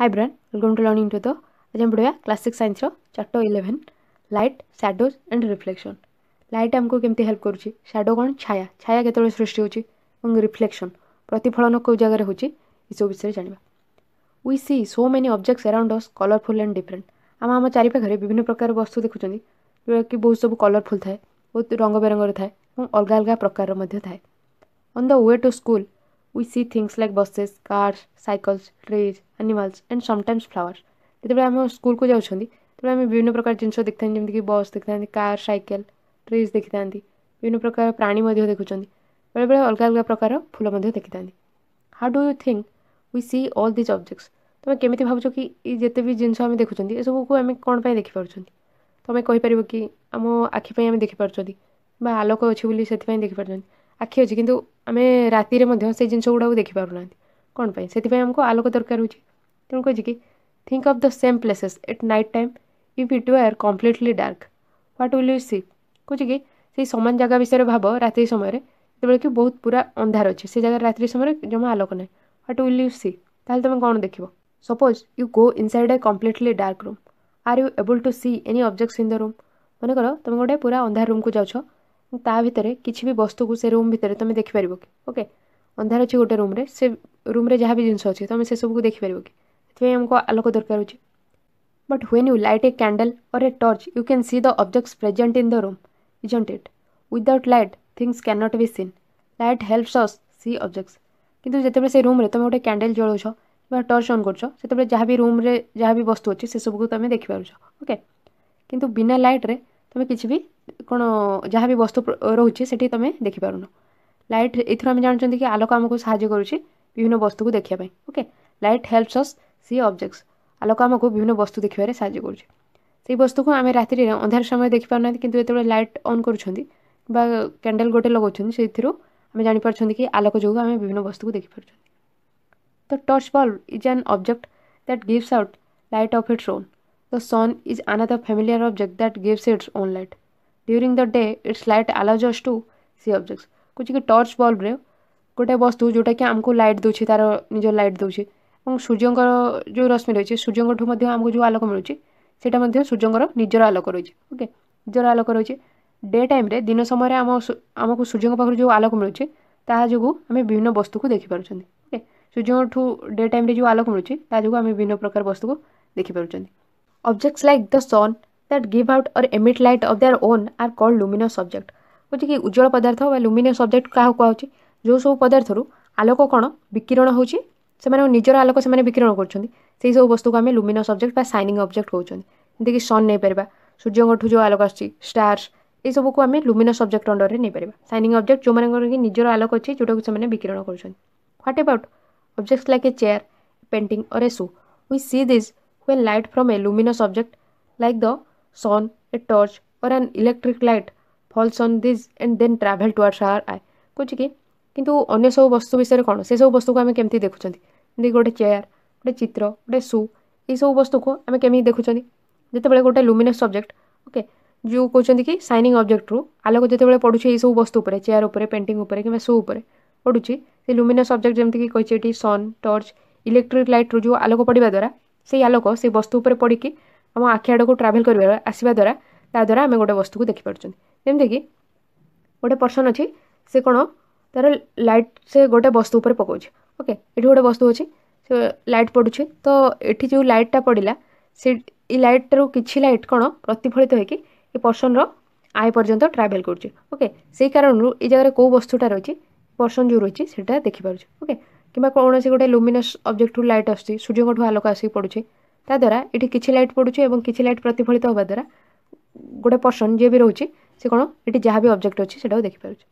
High ବ୍ରାନ୍ welcome to learning to ତ ଆଜି ଆମେ ପଢ଼ିବା କ୍ଲାସ୍ ସିକ୍ସ ସାଇନ୍ସର chapter eleven light shadows and reflection light ଆମକୁ କେମିତି ହେଲ୍ପ କରୁଛି ସ୍ୟାଡ଼ୋ କ'ଣ ଛାୟା ଛାୟା କେତେବେଳେ ସୃଷ୍ଟି ହେଉଛି ଏବଂ ରିଫ୍ଲେକ୍ସନ୍ ପ୍ରତିଫଳନ କେଉଁ ଜାଗାରେ ହେଉଛି ଏସବୁ ବିଷୟରେ ଜାଣିବା we see so many objects around us colourful and different ଆମ ଆମ ଚାରିପାଖରେ ବିଭିନ୍ନ ପ୍ରକାର ବସ୍ତୁ ଦେଖୁଛନ୍ତି ଯେଉଁଟାକି ବହୁତ ସବୁ କଲରଫୁଲ୍ ଥାଏ ବହୁତ ରଙ୍ଗବେରଙ୍ଗର ଥାଏ ଏବଂ ଅଲଗା ଅଲଗା ପ୍ରକାରର ମଧ୍ୟ ଥାଏ on the way to school we see things like buses cars cycles trees animals and sometimes flowers ଯେତେବେଳେ ଆମେ ସ୍କୁଲକୁ ଯାଉଛନ୍ତି ତେବେ ଆମେ ବିଭିନ୍ନ ପ୍ରକାର ଜିନିଷ ଦେଖିଥାନ୍ତି ଯେମିତିକି ବସ୍ ଦେଖିଥାନ୍ତି କାର୍ ସାଇକେଲ ଟ୍ରିଜ୍ ଦେଖିଥାନ୍ତି ବିଭିନ୍ନ ପ୍ରକାର ପ୍ରାଣୀ ମଧ୍ୟ ଦେଖୁଛନ୍ତି ବେଳେବେଳେ ଅଲଗା ଅଲଗା ପ୍ରକାର ଫୁଲ ମଧ୍ୟ ଦେଖିଥାନ୍ତି how do you think we see all these objects ତୁମେ କେମିତି ଭାବୁଛ କି ଏ ଯେତେ ବି ଜିନିଷ ଆମେ ଦେଖୁଛନ୍ତି ଏସବୁକୁ ଆମେ କ'ଣ ପାଇଁ ଦେଖିପାରୁଛନ୍ତି ତୁମେ କହିପାରିବ କି ଆମ ଆଖି ପାଇଁ ଆମେ ଦେଖିପାରୁଛନ୍ତି ବା ଆଲୋକ ଅଛି ବୋଲି ସେଥିପାଇଁ ଦେଖିପାରୁଛନ୍ତି ଆଖି ଅଛି କିନ୍ତୁ ଆମେ ରାତିରେ ମଧ୍ୟ ସେଇ ଜିନିଷ ଗୁଡ଼ାକୁ ଦେଖିପାରୁନାହାନ୍ତି କ'ଣ ପାଇଁ ସେଥିପାଇଁ ଆମକୁ ଆଲୋକ ଦରକାର ହେଉଛି ତେଣୁ କହୁଛି କି think of the same places at night time if it were completely dark what will you see କହୁଛି କି ସେଇ ସମାନ ଜାଗା ବିଷୟରେ ଭାବ ରାତ୍ରି ସମୟରେ ଯେତେବେଳେ କି ବହୁତ ପୁରା ଅନ୍ଧାର ଅଛି ସେ ଜାଗାରେ ରାତ୍ରି ସମୟରେ ଜମା ଆଲୋକ ନାହିଁ ହ୍ୱାଟ୍ ୱିଲ୍ ୟୁ ସି ତାହେଲେ ତୁମେ କ'ଣ ଦେଖିବ suppose you go inside a completely dark room are you able to see any objects in the room ମନେକର ତୁମେ ଗୋଟେ ପୁରା ଅନ୍ଧାର ରୁମ୍କୁ ଯାଉଛ ତା ଭିତରେ କିଛି ବି ବସ୍ତୁକୁ ସେ ରୁମ୍ ଭିତରେ ତୁମେ ଦେଖିପାରିବ କି ଓକେ ଅନ୍ଧାର ଅଛି ଗୋଟେ ରୁମ୍ରେ ସେ ରୁମ୍ରେ ଯାହା ବି ଜିନିଷ ଅଛି ତୁମେ ସେସବୁକୁ ଦେଖିପାରିବ କି ସେଥିପାଇଁ ଆମକୁ ଆଲୋକ ଦରକାର ହେଉଛି but when you light a candle or a torch you can see the objects present in the room isn't it without light things can not be seen light helps us see objects କିନ୍ତୁ ଯେତେବେଳେ ସେ ରୁମ୍ରେ ତୁମେ ଗୋଟେ candle ଜଳଉଛ କିମ୍ବା torch on କରୁଛ ସେତେବେଳେ ଯାହା ବି ରୁମ୍ରେ ଯାହା ବି ବସ୍ତୁ ଅଛି ସେସବୁକୁ ତୁମେ ଦେଖିପାରୁଛ ଓକେ କିନ୍ତୁ ବିନା ଲାଇଟ୍ରେ ତୁମେ କିଛି ବି କ'ଣ ଯାହା ବି ବସ୍ତୁ ରହୁଛି ସେଠି ତୁମେ ଦେଖିପାରୁନ ଲାଇଟ୍ ଏଥିରୁ ଆମେ ଜାଣୁଛନ୍ତି କି ଆଲୋକ ଆମକୁ ସାହାଯ୍ୟ କରୁଛି ବିଭିନ୍ନ ବସ୍ତୁକୁ ଦେଖିବା ପାଇଁ okay light helps us see objects ଆଲୋକ ଆମକୁ ବିଭିନ୍ନ ବସ୍ତୁ ଦେଖିବାରେ ସାହାଯ୍ୟ କରୁଛି ସେଇ ବସ୍ତୁକୁ ଆମେ ରାତିରେ ଅନ୍ଧାର ସମୟରେ ଦେଖିପାରୁନାହାନ୍ତି କିନ୍ତୁ ଯେତେବେଳେ ଲାଇଟ୍ ଅନ୍ କରୁଛନ୍ତି ବା କ୍ୟାଣ୍ଡେଲ୍ ଗୋଟେ ଲଗାଉଛନ୍ତି ସେଇଥିରୁ ଆମେ ଜାଣିପାରୁଛନ୍ତି କି ଆଲୋକ ଯୋଗୁଁ ଆମେ ବିଭିନ୍ନ ବସ୍ତୁକୁ ଦେଖିପାରୁଛନ୍ତି ତ torch bulb is an object that gives out light of its own the sun is an another familiar object that gives its own light during the day day, its light allows to see see କହୁଛି କି torch ବଲ୍ବରେ ଗୋଟେ ବସ୍ତୁ ଯେଉଁଟାକି ଆମକୁ light ଦେଉଛି ତା'ର ନିଜ light ଦେଉଛି ଏବଂ ସୂର୍ଯ୍ୟଙ୍କର ଯେଉଁ ରଶ୍ମି ରହିଛି ସୂର୍ଯ୍ୟଙ୍କଠୁ ମଧ୍ୟ ଆମକୁ ଯେଉଁ ଆଲୋକ ମିଳୁଛି ସେଇଟା ମଧ୍ୟ ସୂର୍ଯ୍ୟଙ୍କର ନିଜର ଆଲୋକ ରହିଛି ଓକେ ନିଜର ଆଲୋକ ରହିଛି ଡେ ଟାଇମ୍ରେ ଦିନ ସମୟରେ ଆମ ଆମକୁ ସୂର୍ଯ୍ୟଙ୍କ ପାଖରୁ ଯେଉଁ ଆଲୋକ ମିଳୁଛି ତାହା ଯୋଗୁଁ ଆମେ ବିଭିନ୍ନ ବସ୍ତୁକୁ ଦେଖିପାରୁଛନ୍ତି ଓକେ ସୂର୍ଯ୍ୟଙ୍କଠୁ ଡେ ଟାଇମ୍ରେ ଯେଉଁ ଆଲୋକ ମିଳୁଛି ତା ଯୋଗୁଁ ଆମେ ବିଭିନ୍ନ ପ୍ରକାର ବସ୍ତୁକୁ ଦେଖିପାରୁଛନ୍ତି objects like the sun that give out or emit light of their own are called luminous object ହେଉଛି କି ଉଜ୍ଜଳ ପଦାର୍ଥ ବା ଲୁମିନିୟସ୍ ଅବଜେକ୍ଟ କାହାକୁ କୁହାହେଉଛି ଯେଉଁ ସବୁ ପଦାର୍ଥରୁ ଆଲୋକ କ'ଣ ବିକିରଣ ହେଉଛି ସେମାନଙ୍କ ନିଜର ଆଲୋକ ସେମାନେ ବିକିରଣ କରୁଛନ୍ତି ସେହି ସବୁ ବସ୍ତୁକୁ ଆମେ ଲୁମିନସ୍ ଅବଜେକ୍ଟ ବା ସାଇନିଂ ଅବଜେକ୍ଟ କହୁଛନ୍ତି ଯେମିତିକି ସନ୍ ନେଇପାରିବା ସୂର୍ଯ୍ୟଙ୍କଠୁ ଯେଉଁ ଆଲୋକ ଆସୁଛି ଷ୍ଟାର୍ସ ଏସବୁକୁ ଆମେ ଲୁମିନସ୍ ଅବଜେକ୍ଟ ଅଣ୍ଡରରେ ନେଇପାରିବା ସାଇନିଂ ଅବଜେକ୍ଟ ଯେଉଁମାନଙ୍କର କି ନିଜର ଆଲୋକ ଅଛି ଯେଉଁଟାକୁ ସେମାନେ ବିକିରଣ କରୁଛନ୍ତି what about object like a chair painting or a shoe we see this when light from a luminous object like the sun, a torch, और an electric light falls on this and then travel towards our eye. कुछ कि अग सब वस्तु विषय में कौन से सब वस्तु को आम कमी देखुं गोटे चेयर गोटे चित्र गोटे सु सब वस्तु को आम कमी देखुं जितेबाला गोटे लुमिनस सब्जेक्ट ओके जो कहते कि सैनिंग अब्जेक्ट रू आलोक जितेबाला पड़ू सब वस्तु पर चेयर उपर पेटिंग कि सुपर पड़ू से लुमिनस सब्जेक्ट जमी कही सन् टर्च इलेक्ट्रिक लाइट रू जो आलोक पढ़ा द्वारा से आलोक से वस्तु पर पड़ी ଆମ ଆଖି ଆଡ଼କୁ ଟ୍ରାଭେଲ୍ କରିବା ଆସିବା ଦ୍ୱାରା ତା ଦ୍ୱାରା ଆମେ ଗୋଟେ ବସ୍ତୁକୁ ଦେଖିପାରୁଛନ୍ତି ଯେମିତିକି ଗୋଟେ ପର୍ସନ୍ ଅଛି ସେ କ'ଣ ତା'ର ଲାଇଟ୍ ସେ ଗୋଟେ ବସ୍ତୁ ଉପରେ ପକାଉଛି ଓକେ ଏଠି ଗୋଟେ ବସ୍ତୁ ଅଛି ସେ ଲାଇଟ୍ ପଡ଼ୁଛି ତ ଏଠି ଯେଉଁ ଲାଇଟ୍ଟା ପଡ଼ିଲା ସେ ଏ ଲାଇଟ୍ରୁ କିଛି ଲାଇଟ୍ କ'ଣ ପ୍ରତିଫଳିତ ହୋଇକି ଏ ପର୍ସନ୍ର ଆୟ ପର୍ଯ୍ୟନ୍ତ ଟ୍ରାଭେଲ୍ କରୁଛି ଓକେ ସେଇ କାରଣରୁ ଏଇ ଜାଗାରେ କେଉଁ ବସ୍ତୁଟା ରହିଛି ପର୍ସନ୍ ଯେଉଁ ରହିଛି ସେଇଟା ଦେଖିପାରୁଛି ଓକେ କିମ୍ବା କୌଣସି ଗୋଟେ ଲୁମିନସ୍ ଅବଜେକ୍ଟରୁ ଲାଇଟ୍ ଆସୁଛି ସୂର୍ଯ୍ୟଙ୍କଠୁ ଆଲୋକ ଆସିକି ପଡ଼ୁଛି ତାଦ୍ୱାରା ଏଠି କିଛି ଲାଇଟ୍ ପଡ଼ୁଛି ଏବଂ କିଛି ଲାଇଟ୍ ପ୍ରତିଫଳିତ ହେବା ଦ୍ୱାରା ଗୋଟେ ପର୍ସନ୍ ଯିଏ ବି ରହୁଛି ସେ କ'ଣ ଏଠି ଯାହା ବି ଅବଜେକ୍ଟ ଅଛି ସେଇଟାକୁ ଦେଖିପାରୁଛି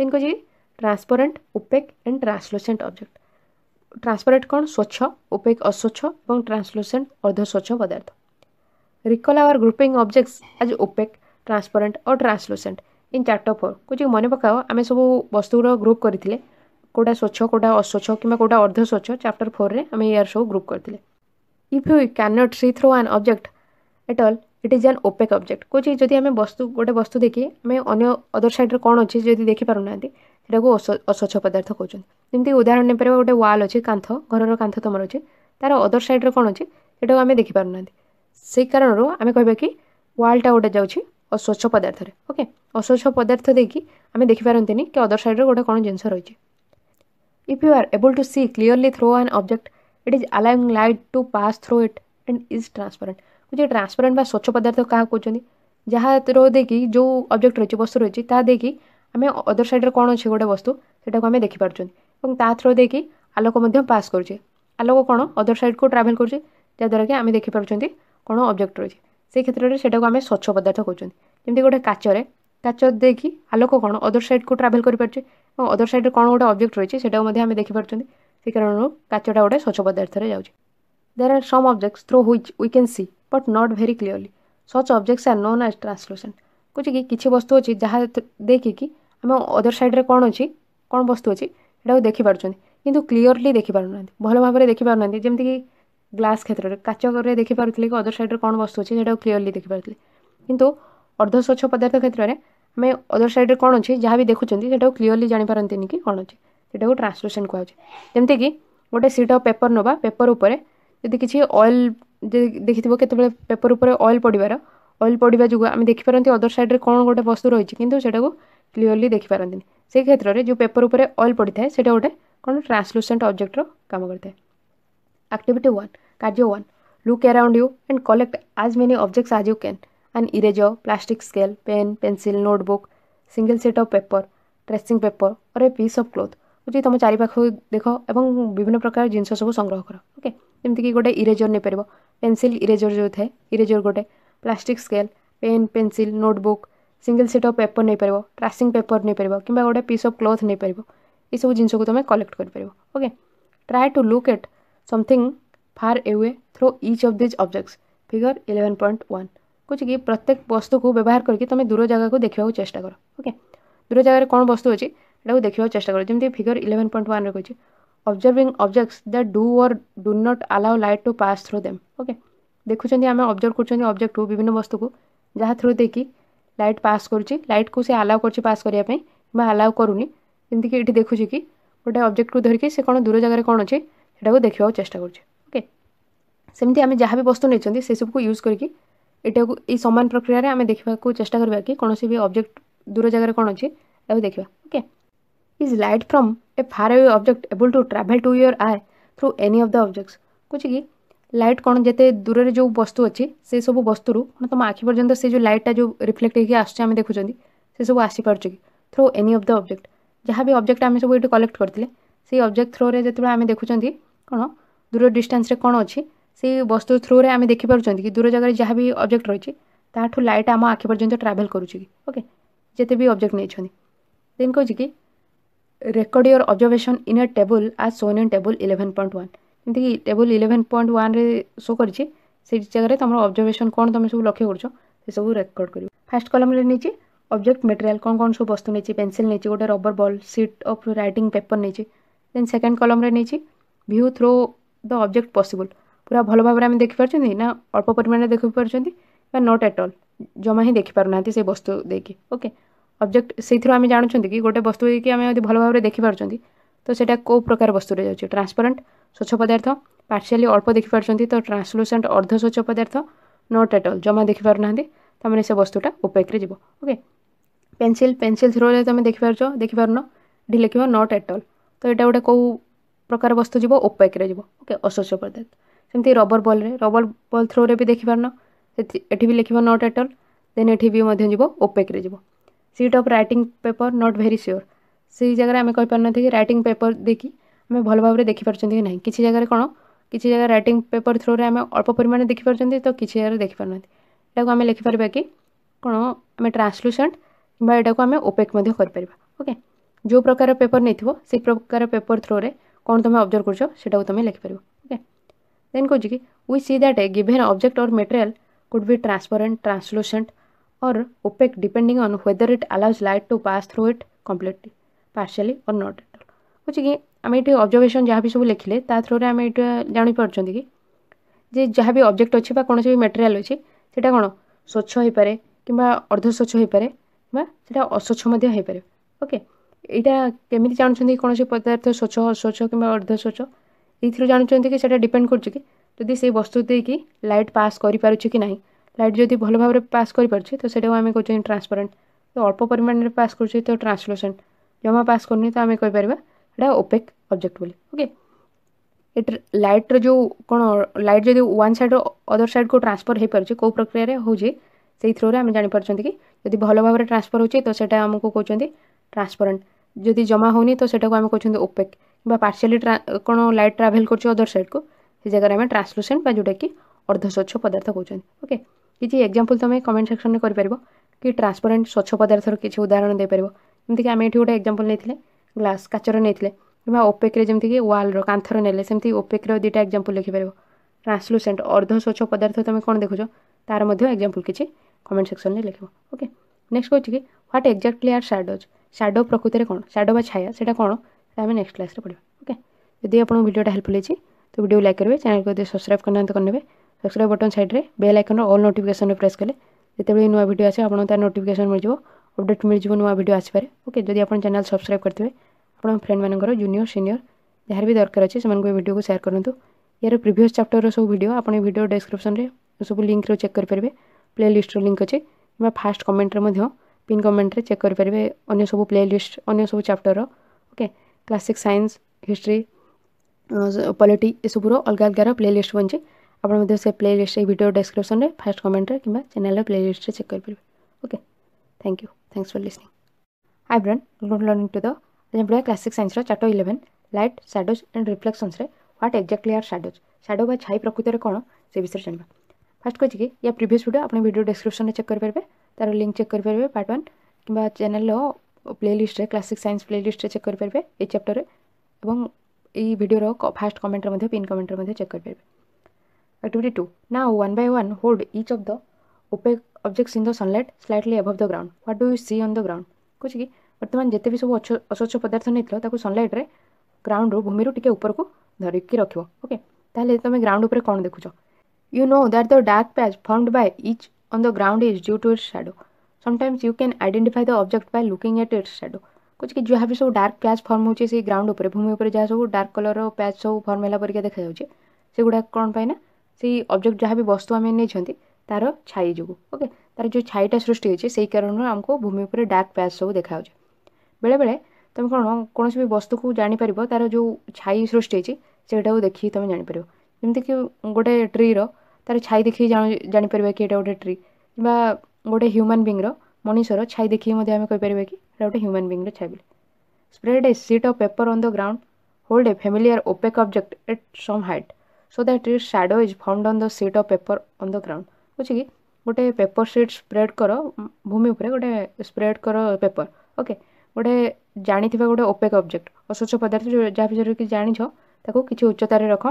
ଦେନ୍ କହୁଛି transparent opaque and translucent object transparent କ'ଣ ସ୍ୱଚ୍ଛ ଓପେକ୍ ଅସ୍ୱଚ୍ଛ ଏବଂ ଟ୍ରାନ୍ସଲୁସେଣ୍ଟ ଅର୍ଦ୍ଧସ୍ୱଚ୍ଛ ପଦାର୍ଥ recall our grouping object as opaque transparent ଓ translucent in chart of four କହୁଛି ମନେ ପକାଅ ଆମେ ସବୁ ବସ୍ତୁଗୁଡ଼ିକ ଗ୍ରୁପ୍ କରିଥିଲେ କେଉଁଟା ସ୍ୱଚ୍ଛ କେଉଁଟା ଅସ୍ୱଚ୍ଛ କିମ୍ବା କେଉଁଟା ଅର୍ଦ୍ଧ ସ୍ୱଚ୍ଛ ଚାପ୍ଟର ଫୋର୍ରେ ଆମେ ଏହାର ସବୁ ଗ୍ରୁପ୍ କରିଥିଲେ if we cannot see through an object at all it is an opaque object କହୁଛି ଯଦି ଆମେ ବସ୍ତୁ ଗୋଟେ ବସ୍ତୁ ଦେଖି ଆମେ ଅନ୍ୟ ଅଦର ସାଇଡ଼୍ରେ କ'ଣ ଅଛି ଯଦି ଦେଖିପାରୁନାହାନ୍ତି ସେଟାକୁ ଅସ୍ୱଚ୍ଛ ପଦାର୍ଥ କହୁଛନ୍ତି ଯେମିତି ଉଦାହରଣ ନେଇପାରିବା ଗୋଟେ ୱାଲ୍ ଅଛି କାନ୍ଥ ଘରର କାନ୍ଥ ତମର ଅଛି ତା'ର ଅଦର ସାଇଡ଼୍ରେ କ'ଣ ଅଛି ସେଟାକୁ ଆମେ ଦେଖିପାରୁନାହାନ୍ତି ସେଇ କାରଣରୁ ଆମେ କହିବା କି ୱାଲ୍ଟା ଗୋଟେ ଯାଉଛି ଅସ୍ୱଚ୍ଛ ପଦାର୍ଥରେ ଓକେ ଅସ୍ୱଚ୍ଛ ପଦାର୍ଥ ଦେଇକି ଆମେ ଦେଖିପାରନ୍ତିନି କି ଅଦର ସାଇଡ଼୍ରେ ଗୋଟେ କ'ଣ ଜିନିଷ ରହିଛି if you are able to see clearly through an object it is allowing light to pass through it and is transparent ଯେ ଟ୍ରାନ୍ସପାରେଣ୍ଟ ବା ସ୍ୱଚ୍ଛ ପଦାର୍ଥ କାହା କହୁଛନ୍ତି ଯାହାର ଦେଇକି ଯେଉଁ ଅବଜେକ୍ଟ ରହିଛି ବସ୍ତୁ ରହିଛି ତାହା ଦେଇକି ଆମେ ଅଦର ସାଇଡ଼୍ରେ କ'ଣ ଅଛି ଗୋଟେ ବସ୍ତୁ ସେଟାକୁ ଆମେ ଦେଖିପାରୁଛନ୍ତି ଏବଂ ତା ଥ୍ରୋ ଦେଇକି ଆଲୋକ ମଧ୍ୟ ପାସ୍ କରୁଛେ ଆଲୋକ କ'ଣ ଅଦର ସାଇଡ଼୍କୁ ଟ୍ରାଭେଲ୍ କରୁଛି ଯାହାଦ୍ୱାରା କି ଆମେ ଦେଖିପାରୁଛନ୍ତି କ'ଣ ଅବଜେକ୍ଟ ରହିଛି ସେଇ କ୍ଷେତ୍ରରେ ସେଟାକୁ ଆମେ ସ୍ୱଚ୍ଛ ପଦାର୍ଥ କହୁଛନ୍ତି ଯେମିତି ଗୋଟେ କାଚରେ କାଚ ଦେଇକି ଆଲୋକ କ'ଣ ଅଦର ସାଇଡ଼୍କୁ ଟ୍ରାଭେଲ୍ କରିପାରୁଛି ଏବଂ ଅଦର ସାଇଡ଼୍ରେ କ'ଣ ଗୋଟେ ଅବଜେକ୍ଟ ରହିଛି ସେଟାକୁ ମଧ୍ୟ ଆମେ ଦେଖିପାରୁଛନ୍ତି ସେ କାରଣରୁ କାଚଟା ଗୋଟେ ସ୍ୱଚ୍ଛ ପଦାର୍ଥରେ ଯାଉଛି there are some objects through which we can see but not very clearly such objects are known as translucent କହୁଛି କି କିଛି ବସ୍ତୁ ଅଛି ଯାହା ଦେଖିକି ଆମେ ଅଦର୍ ସାଇଡ଼୍ରେ କ'ଣ ଅଛି କ'ଣ ବସ୍ତୁ ଅଛି ସେଟାକୁ ଦେଖିପାରୁଛନ୍ତି କିନ୍ତୁ କ୍ଲିଅର୍ଲି ଦେଖିପାରୁନାହାନ୍ତି ଭଲ ଭାବରେ ଦେଖିପାରୁନାହାନ୍ତି ଯେମିତିକି ଗ୍ଲାସ୍ କ୍ଷେତ୍ରରେ କାଚରେ ଦେଖିପାରୁଥିଲେ କି ଅଦର୍ ସାଇଡ଼୍ରେ କ'ଣ ବସ୍ତୁ ଅଛି ସେଟାକୁ କ୍ଲିଅର୍ଲି ଦେଖିପାରୁଥିଲେ କିନ୍ତୁ ଅର୍ଦ୍ଧ ସ୍ୱଚ୍ଛ ପଦାର୍ଥ କ୍ଷେତ୍ରରେ ଆମେ ଅଦର୍ ସାଇଡ଼୍ରେ କ'ଣ ଅଛି ଯାହା ବି ଦେଖୁଛନ୍ତି ସେଟାକୁ କ୍ଲିଅର୍ଲି ଜାଣିପାରନ୍ତିନି କି କ'ଣ ଅଛି सेटा को ट्रांसलेसन कह जमीक गोटे सीट अफ पेपर नवा पेपर उपर जी कि अएल देखि केत पेपर उपल पड़बार अएल पड़ा जो आम देखिपार अदर सैड्रे कौन गोटे वस्तु रही कि क्लीअरली देखिपार से क्षेत्र में जो पेपर उपर अएल पड़ता है सीटा गोटे कौन ट्रांसलुसेंट अब्जेक्टर काम करते आक्टिविटी वन कार्य one look around you and collect as many objects as you can an eraser plastic scale pen pencil notebook single sheet of paper tracing paper और ए पीस ऑफ क्लोथ ହେଉଛି ତୁମ ଚାରିପାଖକୁ ଦେଖ ଏବଂ ବିଭିନ୍ନ ପ୍ରକାର ଜିନିଷ ସବୁ ସଂଗ୍ରହ କର ଓକେ ଯେମିତିକି ଗୋଟେ ଇରେଜର୍ ନେଇପାରିବ ପେନ୍ସିଲ୍ ଇରେଜର୍ ଯେଉଁ ଥାଏ ଇରେଜର୍ ଗୋଟେ plastic scale pen pencil notebook single sheet of paper ନେଇପାରିବ ଟ୍ରାସିଂ ପେପର୍ ନେଇପାରିବ କିମ୍ବା ଗୋଟେ ପିସ୍ ଅଫ୍ କ୍ଲଥ୍ ନେଇପାରିବ ଏସବୁ ଜିନିଷକୁ ତୁମେ କଲେକ୍ଟ କରିପାରିବ okay try to look at something far away through each of these objects figure eleven point one କହୁଛି କି ପ୍ରତ୍ୟେକ ବସ୍ତୁକୁ ବ୍ୟବହାର କରିକି ତୁମେ ଦୂର ଜାଗାକୁ ଦେଖିବାକୁ ଚେଷ୍ଟା କର ଓକେ ଦୂର ଜାଗାରେ କ'ଣ ବସ୍ତୁ ଅଛି ଏଟାକୁ ଦେଖିବାକୁ ଚେଷ୍ଟା କର ଯେମିତି ଫିଗର ଇଲେଭେନ୍ ପଏଣ୍ଟ ୱାନ୍ରେ କହିଛି observing objects that do or do not allow light to pass through them okay ଦେଖୁଛନ୍ତି ଆମେ ଅବଜର୍ଭ କରୁଛନ୍ତି ଅବଜେକ୍ଟକୁ ବିଭିନ୍ନ ବସ୍ତୁକୁ ଯାହା ଥ୍ରୁ ଦେଇକି ଲାଇଟ୍ ପାସ୍ କରୁଛି ଲାଇଟ୍କୁ ସେ ଆଲାଓ କରୁଛି ପାସ୍ କରିବା ପାଇଁ କିମ୍ବା ଆଲାଓ କରୁନି ଯେମିତିକି ଏଠି ଦେଖୁଛି କି ଗୋଟେ ଅବଜେକ୍ଟକୁ ଧରିକି ସେ କ'ଣ ଦୂର ଜାଗାରେ କ'ଣ ଅଛି ସେଟାକୁ ଦେଖିବାକୁ ଚେଷ୍ଟା କରୁଛି ଓକେ ସେମିତି ଆମେ ଯାହା ବି ବସ୍ତୁ ନେଇଛନ୍ତି ସେସବୁକୁ ୟୁଜ୍ କରିକି ଏଟାକୁ ଏଇ ସମାନ ପ୍ରକ୍ରିୟାରେ ଆମେ ଦେଖିବାକୁ ଚେଷ୍ଟା କରିବା କି କୌଣସି ବି ଅବଜେକ୍ଟ ଦୂର ଜାଗାରେ କ'ଣ ଅଛି ତାକୁ ଦେଖିବା okay is light from a faraway object able to travel to your eye through any of the objects कुछ कि लाइट कौन जिते दूर से जो वस्तु अच्छे से सब वस्तु मैं तुम आखि पर्यटन से जो लाइटा जो रिफ्लेक्ट होने देखुं से सब आसीपारे कि through any of the object जहाँ भी अब्जेक्ट आम सब ये कलेक्ट करते से अब्जेक्ट थ्रोरे जो आम देखुं कौन दूर डिस्टान्स कौन अच्छी से वस्तु थ्रोरे आम देखिपार कि दूर जगह जहाँ भी अब्जेक्ट रही ତାଠୁ ଲାଇଟ୍ आम ଆଖି ପର୍ଯ୍ୟନ୍ତ ଟ୍ରାଭେଲ୍ କରୁଛି କି ଓକେ ଯେତେ ବି ଅବଜେକ୍ଟ ନେଇଛନ୍ତି then record your observation in a table as shown in table eleven point one जमीक table eleven point one show कर जगह तुम अब्जर्वेशन कौन तुम सब लक्ष्य करो से सब रेकर्ड कर फास्ट कलम नहीं अब्जेक्ट मेटेरियाल कौन कौन सब वस्तु नहीं पेनसिल नहीं गोटे rubber ball sheet of writing paper नहीं देन सेकेंड कलम नहीं थ्रो द अब्जेक्ट पसबुल पूरा भल भाव में देखिपार ना अल्प परिमाण देखिपार नट एट अल् जमा ही देखिपार ना से वस्तु देखिए ओके ଅବଜେକ୍ଟ ସେଇଥିରୁ ଆମେ ଜାଣୁଛନ୍ତି କି ଗୋଟେ ବସ୍ତୁକି ଆମେ ଯଦି ଭଲ ଭାବରେ ଦେଖିପାରୁଛନ୍ତି ତ ସେଇଟା କେଉଁ ପ୍ରକାର ବସ୍ତୁରେ ଯାଉଛି ଟ୍ରାନ୍ସପାରେଣ୍ଟ ସ୍ୱଚ୍ଛ ପଦାର୍ଥ ପାର୍ସିଆଲି ଅଳ୍ପ ଦେଖିପାରୁଛନ୍ତି ତ ଟ୍ରାନ୍ସଲୁସେଣ୍ଟ ଅର୍ଦ୍ଧ ସ୍ୱଚ୍ଛ ପଦାର୍ଥ ନଟ୍ ଆଟ୍ ଅଲ୍ ଜମା ଦେଖିପାରୁନାହାନ୍ତି ତାମାନେ ସେ ବସ୍ତୁଟା ଓପେକ୍ରେ ଯିବ ଓକେ ପେନସିଲ୍ ପେନସିଲ୍ ଥ୍ରୋରେ ତୁମେ ଦେଖିପାରୁଛ ଦେଖିପାରୁନ ଏଠି ଲେଖିବ ନଟ୍ ଆଟ୍ ଅଲ୍ ତ ଏଇଟା ଗୋଟେ କେଉଁ ପ୍ରକାର ବସ୍ତୁ ଯିବ ଓପେକ୍ରେ ଯିବ ଓକେ ଅସ୍ୱଚ୍ଛ ପଦାର୍ଥ ସେମିତି ରବର ବଲ୍ରେ ରବର ବଲ୍ ଥ୍ରୋରେ ବି ଦେଖିପାରୁନ ଏଠି ବି ଲେଖିବ ନଟ୍ ଆଟ୍ ଅଲ୍ ଦେନ୍ ଏଠି ବି ମଧ୍ୟ ଯିବ ଓପେକ୍ରେ ଯିବ sheet of writing paper not very sure से जगह आम कहीपे कि रईट पेपर देखी आम भल भाव में देखिपार कि ना कि जगह कौन किसी जगह रईट पेपर थ्रो आम अल्प परिमाण देखिपार तो किसी जगह देखिपार ना आम लिखिपर कि कौन आम ट्रांसल्यूसेंट कि आम ओपेक् ओके जो प्रकार पेपर नहीं थो से प्रकार पेपर थ्रो में कौन तुम अब्जर्व करा तुम लिखिपार ओके देन कह see that a given object or material could be transparent translucent or opaque depending on whether it allows light to pass through it completely partially or not at all ବୁଝି କି ଆମେ ଏଠି observation ଯାହା ବି ସବୁ ଲେଖିଲେ ତା ଥ୍ରୁରେ ଆମେ ଏଇଟା ଜାଣିପାରୁଛନ୍ତି କି ଯେ ଯାହା ବି ଅବଜେକ୍ଟ ଅଛି ବା କୌଣସି ବି ମେଟେରିଆଲ୍ ଅଛି ସେଇଟା କ'ଣ ସ୍ୱଚ୍ଛ ହୋଇପାରେ କିମ୍ବା ଅର୍ଦ୍ଧ ସ୍ୱଚ୍ଛ ହୋଇପାରେ ବା ସେଇଟା ଅସ୍ୱଚ୍ଛ ମଧ୍ୟ ହୋଇପାରେ ଓକେ ଏଇଟା କେମିତି ଜାଣୁଛନ୍ତି କୌଣସି ପଦାର୍ଥ ସ୍ୱଚ୍ଛ ଅସ୍ୱଚ୍ଛ କିମ୍ବା ଅର୍ଦ୍ଧ ସ୍ୱଚ୍ଛ ଏଇଥିରୁ ଜାଣୁଛନ୍ତି କି ସେଇଟା ଡିପେଣ୍ଡ କରୁଛି କି ଯଦି ସେଇ ବସ୍ତୁ ଦେଇକି ଲାଇଟ୍ ପାସ୍ କରିପାରୁଛି କି ନାହିଁ लाइट जब भल भाव में पास करें तो सीटा आम कौन ट्रांसपरेन्ट तो अल्प परिमाण में पास करुच्छे तो ट्रांसलेसन जमा पास कर तो आम कहीपर यहाँ ओपेक् अब्जेक्ट बोली ओके लाइट्र जो कौन लाइट जो वन सैड अदर सैड को ट्रांसफर हो पारे कौ प्रक्रिय होू आम जापर कि जब भल भाव में ट्रांसफर तो आमको कौन ट्रांसपरेन्ट जदि जमा होटा को आम कहते ओपेक् पार्सली कौन लाइट ट्रावेल कर अदर सैड से जगह आम ट्रांसलेसन जोटा कि अर्धस्वच्छ पदार्थ कौन ओके କିଛି ଏକ୍ଜାମ୍ପଲ୍ ତୁମେ କମେଣ୍ଟ ସେକ୍ସନ୍ରେ କରିପାରିବ କି ଟ୍ରାନ୍ସପରେଣ୍ଟ ସ୍ୱଚ୍ଛ ପଦାର୍ଥର କିଛି ଉଦାହରଣ ଦେଇପାରିବ ଯେମିତିକି ଆମେ ଏଠି ଗୋଟେ ଏକ୍ଜାମ୍ପଲ୍ ନେଇଥିଲେ ଗ୍ଲାସ୍ କାଚର ନେଇଥିଲେ କିମ୍ବା ଓପେକ୍ରେ ଯେମିତିକି ୱାଲ୍ର କାନ୍ଥର ନେଲେ ସେମିତି ଓପେକ୍ର ଦୁଇଟା ଏକ୍ଜାମ୍ପଲ୍ ଲେଖିପାରିବ ଟ୍ରାନ୍ସଲୁସେଣ୍ଟ ଅର୍ଦ୍ଧ ସ୍ୱଚ୍ଛ ପଦାର୍ଥ ତୁମେ କ'ଣ ଦେଖୁଛ ତା'ର ମଧ୍ୟ ଏକ୍ଜାମ୍ପଲ୍ କିଛି କମେଣ୍ଟ ସେକ୍ସନ୍ରେ ଲେଖିବ ଓକେ ନେକ୍ସଟ କହୁଛି କି ହ୍ୱାଟ୍ ଏକ୍ଜାକ୍ଟଲି ଆର୍ ସାଡ଼ୋଜ୍ ସାଡ଼ୋ ପ୍ରକୃତିରେ କ'ଣ ସାଡ଼ୋ ବା ଛାୟା ସେଇଟା କ'ଣ ଆମେ ନେକ୍ସଟ କ୍ଲାସ୍ରେ ପଢ଼ିବା ଓକେ ଯଦି ଆପଣଙ୍କୁ ଭିଡ଼ିଓଟା ହେଲ୍ପଫୁଲ୍ ହେଇଛି ତ ଭିଡ଼ିଓ ଲାଇକ୍ କରିବେ ଚ୍ୟାନେଲ୍କୁ ଯଦି ସବସ୍କ୍ରାଇବ୍ କରିନାହାନ୍ତି କରିନେବେ सब्सक्राइब बटन सैड्रे बेल आइकन अल् नोटिकेसन में प्रेस कले जिते नुआ भिड आसे आप नोटिकेसन मिल जाव अपडेट मिल जाव नुआ भिड आसपे ओके जब आप चैनल सब्सक्राइब करते हैं आप फ्रेंड मैं जूनियर सीनियर जहाँ भी दरकार अच्छे से भिडियो को सेयार करूँ यार प्रिस् चप्टर सब भिड आपड़ भिड डेस्क्रिप्सन में सब लिंक रो चेक करेंगे प्ले लिस्टर लिंक अच्छे कि फास्ट कमेन्ट्रे पिन कमेन्ट्रे चेक करेंगे अगर सब प्ले लिस्ट अगर सब chapter okay class six science history politics ये सबूर अलग अलग प्ले लिस्ट बन चाहिए আপন মধ্য সে প্লে লিস্টে ভিডিও ডেসক্রিপশনে ফার্স্ট কমেন্ট রে কিবা চ্যানেলে প্লে লিস্টে চেক করি পারবি okay thank you thanks for listening I bring learning to the empire class six science chapter 11 light shadows and reflections রে what exactly are shadows shadow বা ছাই প্রকৃতি রে কোন সে বিষয় জানবা ফার্স্ট কই যে ইয়া প্রিভিয়াস ভিডিও আপন ভিডিও ডেসক্রিপশনে চেক করি পারবে তার লিংক চেক করি পারবে পার্ট 1 কিবা চ্যানেলে প্লে লিস্টে ক্লাসিক সায়েন্স প্লে লিস্টে চেক করি পারবে এই চ্যাপ্টারে এবং এই ভিডিওর ফার্স্ট কমেন্ট রে মধ্যে পিন কমেন্ট রে মধ্যে চেক করি পারবে Activity 2. Now, one by one, hold each of the opaque objects in the sunlight slightly above the ground. What do you see on the ground? कुछ कि ବର୍ତ୍ତମାନ ଯେତେ ବି ସବୁ ଅସ୍ୱଚ୍ଛ ପଦାର୍ଥ ନେଇଥିଲ ତାକୁ ସନ୍ଲାଇଟ୍ରେ ଗ୍ରାଉଣ୍ଡରୁ ଭୂମିରୁ ଟିକେ ଉପରକୁ ଧରିକି ରଖିବ ଓକେ ତାହେଲେ ତୁମେ ଗ୍ରାଉଣ୍ଡ ଉପରେ କ'ଣ ଦେଖୁଛ you know that the dark patch formed by each on the ground is due to its shadow sometimes you can identify the object by looking at its shadow कुछ कि जहाँ भी सब डार्क प्याच फर्म होचे से ground उपर भूमि उपर जहाँ सब डार्क कलर प्याच सब फर्म है परिका देखा जाऊे सेगुड़ा कौन पाए ना ସେଇ ଅବଜେକ୍ଟ ଯାହା ବି ବସ୍ତୁ ଆମେ ନେଇଛନ୍ତି ତା'ର ଛାଇ ଯୋଗୁଁ ଓକେ ତା'ର ଯେଉଁ ଛାଇଟା ସୃଷ୍ଟି ହୋଇଛି ସେଇ କାରଣରୁ ଆମକୁ ଭୂମି ଉପରେ ଡାର୍କ ପ୍ୟାଚ୍ ସବୁ ଦେଖାଯାଉଛି ବେଳେବେଳେ ତୁମେ କ'ଣ କୌଣସି ବି ବସ୍ତୁକୁ ଜାଣିପାରିବ ତା'ର ଯେଉଁ ଛାଇ ସୃଷ୍ଟି ହୋଇଛି ସେଇଟାକୁ ଦେଖିକି ତୁମେ ଜାଣିପାରିବ ଯେମିତିକି ଗୋଟେ ଟ୍ରିର ତା'ର ଛାଇ ଦେଖିକି ଜାଣିପାରିବା କି ଏଇଟା ଗୋଟେ ଟ୍ରି କିମ୍ବା ଗୋଟେ ହ୍ୟୁମାନ୍ ବିଙ୍ଗର ମଣିଷର ଛାଇ ଦେଖିକି ମଧ୍ୟ ଆମେ କହିପାରିବା କି ଏଇଟା ଗୋଟେ ହ୍ୟୁମାନ୍ ବିଙ୍ଗର ଛାଇ ବୋଲି spread a sheet of paper on the ground hold a familiar opaque object at some height so that it shadow is found on the sheet of paper on the ground ବୁଝି କି ଗୋଟେ paper seat spread କର ଭୂମି ଉପରେ ଗୋଟେ spread କର paper okay ଗୋଟେ ଜାଣିଥିବା ଗୋଟେ ଓପେକ୍ ଅବଜେକ୍ଟ ଅସ୍ୱଚ୍ଛ ପଦାର୍ଥ ଯାହା ବିଷୟରେ କି ଜାଣିଛ ତାକୁ କିଛି ଉଚ୍ଚତାରେ ରଖ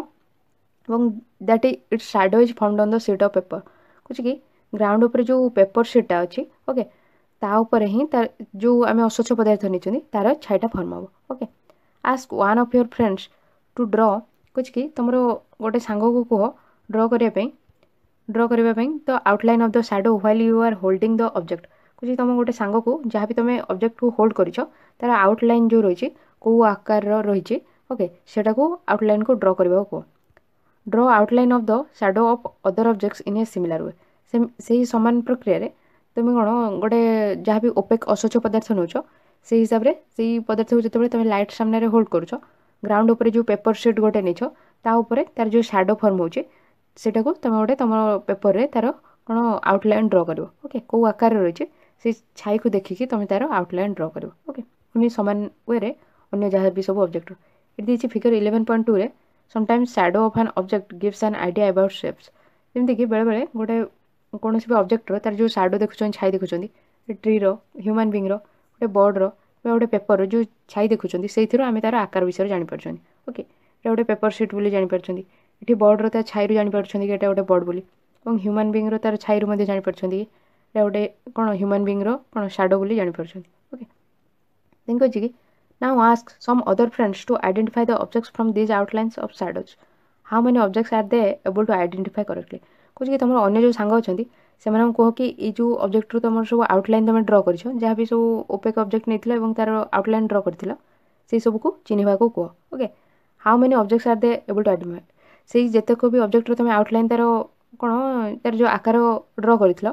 ଏବଂ that it shadow is found on the sheet of paper କହୁଛି କି ଗ୍ରାଉଣ୍ଡ ଉପରେ ଯେଉଁ ପେପର୍ ସିଟ୍ଟା ଅଛି ଓକେ ତା ଉପରେ ହିଁ ତା ଯେଉଁ ଆମେ ଅସ୍ୱଚ୍ଛ ପଦାର୍ଥ ନେଇଛନ୍ତି ତା'ର ଛାଇଟା ଫର୍ମ ହେବ okay ask one of your friends to draw ରଖୁଛି କି ତୁମର ଗୋଟେ ସାଙ୍ଗକୁ କୁହ ଡ୍ର କରିବା ପାଇଁ ଡ୍ର କରିବା ପାଇଁ the outline of the shadow while you are holding the object କହୁଛି ତୁମ ଗୋଟେ ସାଙ୍ଗକୁ ଯାହା ବି ତୁମେ ଅବଜେକ୍ଟକୁ ହୋଲ୍ଡ କରିଛ ତା'ର ଆଉଟଲାଇନ୍ ଯେଉଁ ରହିଛି କେଉଁ ଆକାରର ରହିଛି ଓକେ ସେଟାକୁ ଆଉଟଲାଇନ୍କୁ ଡ୍ର କରିବାକୁ କୁହ draw outline of the shadow of other objects in a similar way ସେହି ସମାନ ପ୍ରକ୍ରିୟାରେ ତୁମେ କ'ଣ ଗୋଟେ ଯାହା ବି ଓପେକ୍ ଅସ୍ୱଚ୍ଛ ପଦାର୍ଥ ନେଉଛ ସେହି ହିସାବରେ ସେଇ ପଦାର୍ଥକୁ ଯେତେବେଳେ ତୁମେ ଲାଇଟ୍ ସାମ୍ନାରେ ହୋଲ୍ଡ କରୁଛ ଗ୍ରାଉଣ୍ଡ ଉପରେ ଯେଉଁ ପେପର ସିଟ୍ ଗୋଟେ ନେଇଛ ତା ଉପରେ ତାର ଯେଉଁ ସ୍ୟାଡ଼ୋ ଫର୍ମ ହେଉଛି ସେଇଟାକୁ ତୁମେ ଗୋଟେ ତୁମ ପେପରରେ ତାର କ'ଣ ଆଉଟଲାଇନ୍ ଡ୍ର କରିବ ଓକେ କେଉଁ ଆକାରରେ ରହିଛି ସେ ଛାଇକୁ ଦେଖିକି ତୁମେ ତାର ଆଉଟଲାଇନ୍ ଡ୍ର କରିବ ଓକେ ପୁଣି ସମାନ ୱେରେ ଅନ୍ୟ ଯାହା ବି ସବୁ ଅବଜେକ୍ଟ ଏଠି ଦେଇଛି ଫିଗର ଇଲେଭେନ୍ ପଏଣ୍ଟ ଟୁରେ sometimes shadow of an object gives an idea about shapes ଯେମିତିକି ବେଳେବେଳେ ଗୋଟେ କୌଣସି ବି ଅବଜେକ୍ଟର ତାର ଯେଉଁ ସ୍ୟାଡ଼ୋ ଦେଖୁଛନ୍ତି ଛାଇ ଦେଖୁଛନ୍ତି ଟ୍ରିର ହ୍ୟୁମାନ୍ ବିଙ୍ଗର ଗୋଟେ ବର୍ଡ଼ର ବା ଗୋଟେ ପେପର ଯେଉଁ ଛାଇ ଦେଖୁଛନ୍ତି ସେଇଥିରୁ ଆମେ ତା'ର ଆକାର ବିଷୟରେ ଜାଣିପାରୁଛନ୍ତି ଓକେ ଏଇଟା ଗୋଟେ ପେପର ସିଟ୍ ବୋଲି ଜାଣିପାରୁଛନ୍ତି ଏଠି ବର୍ଡ଼ର ତା ଛାଇରୁ ଜାଣିପାରୁଛନ୍ତି କି ଏଇଟା ଗୋଟେ ବର୍ଡ଼ ବୋଲି ଏବଂ ହ୍ୟୁମାନ ବିଙ୍ଗର ତା'ର ଛାଇରୁ ମଧ୍ୟ ଜାଣିପାରୁଛନ୍ତି ଏଇଟା ଗୋଟେ କ'ଣ ହ୍ୟୁମାନ୍ ବିଙ୍ଗର କ'ଣ ସାଡ଼ୋ ବୋଲି ଜାଣିପାରୁଛନ୍ତି ଓକେ ଦେନ୍ କହିଛି କି ନା ask some other friends to identify the objects from these outlines of shadows how many objects are they able to identify correctly କହୁଛି କି ତୁମର ଅନ୍ୟ ଯେଉଁ ସାଙ୍ଗ ଅଛନ୍ତି ସେମାନଙ୍କୁ କୁହ କି ଏଇ ଯେଉଁ ଅବଜେକ୍ଟରୁ ତୁମର ସବୁ ଆଉଟଲାଇନ୍ ତୁମେ ଡ୍ର କରିଛ ଯାହା ବି ସବୁ ଓପେକ୍ ଅବଜେକ୍ଟ ନେଇଥିଲ ଏବଂ ତା'ର ଆଉଟଲାଇନ୍ ଡ୍ର କରିଥିଲ ସେଇ ସବୁକୁ ଚିହ୍ନିବାକୁ କୁହ okay how many objects are they able to admit ସେଇ ଯେତେକ ବି ଅବଜେକ୍ଟରୁ ତୁମେ ଆଉଟଲାଇନ୍ ତା'ର କ'ଣ ତା'ର ଯେଉଁ ଆକାର ଡ୍ର କରିଥିଲ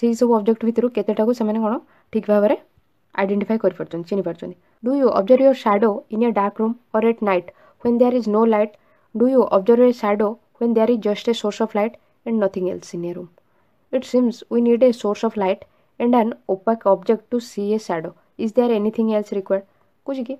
ସେଇ ସବୁ ଅବଜେକ୍ଟ ଭିତରୁ କେତେଟାକୁ ସେମାନେ କ'ଣ ଠିକ୍ ଭାବରେ ଆଇଡେଣ୍ଟିଫାଇ କରିପାରୁଛନ୍ତି ଚିହ୍ନିପାରୁଛନ୍ତି do you observe your shadow in a dark room or at night when there is no light do you observe a shadow when there is just a source of light and nothing else in a room It seems we need a source of light and an opaque object to see a shadow. Is there anything else required? କହୁଛି କି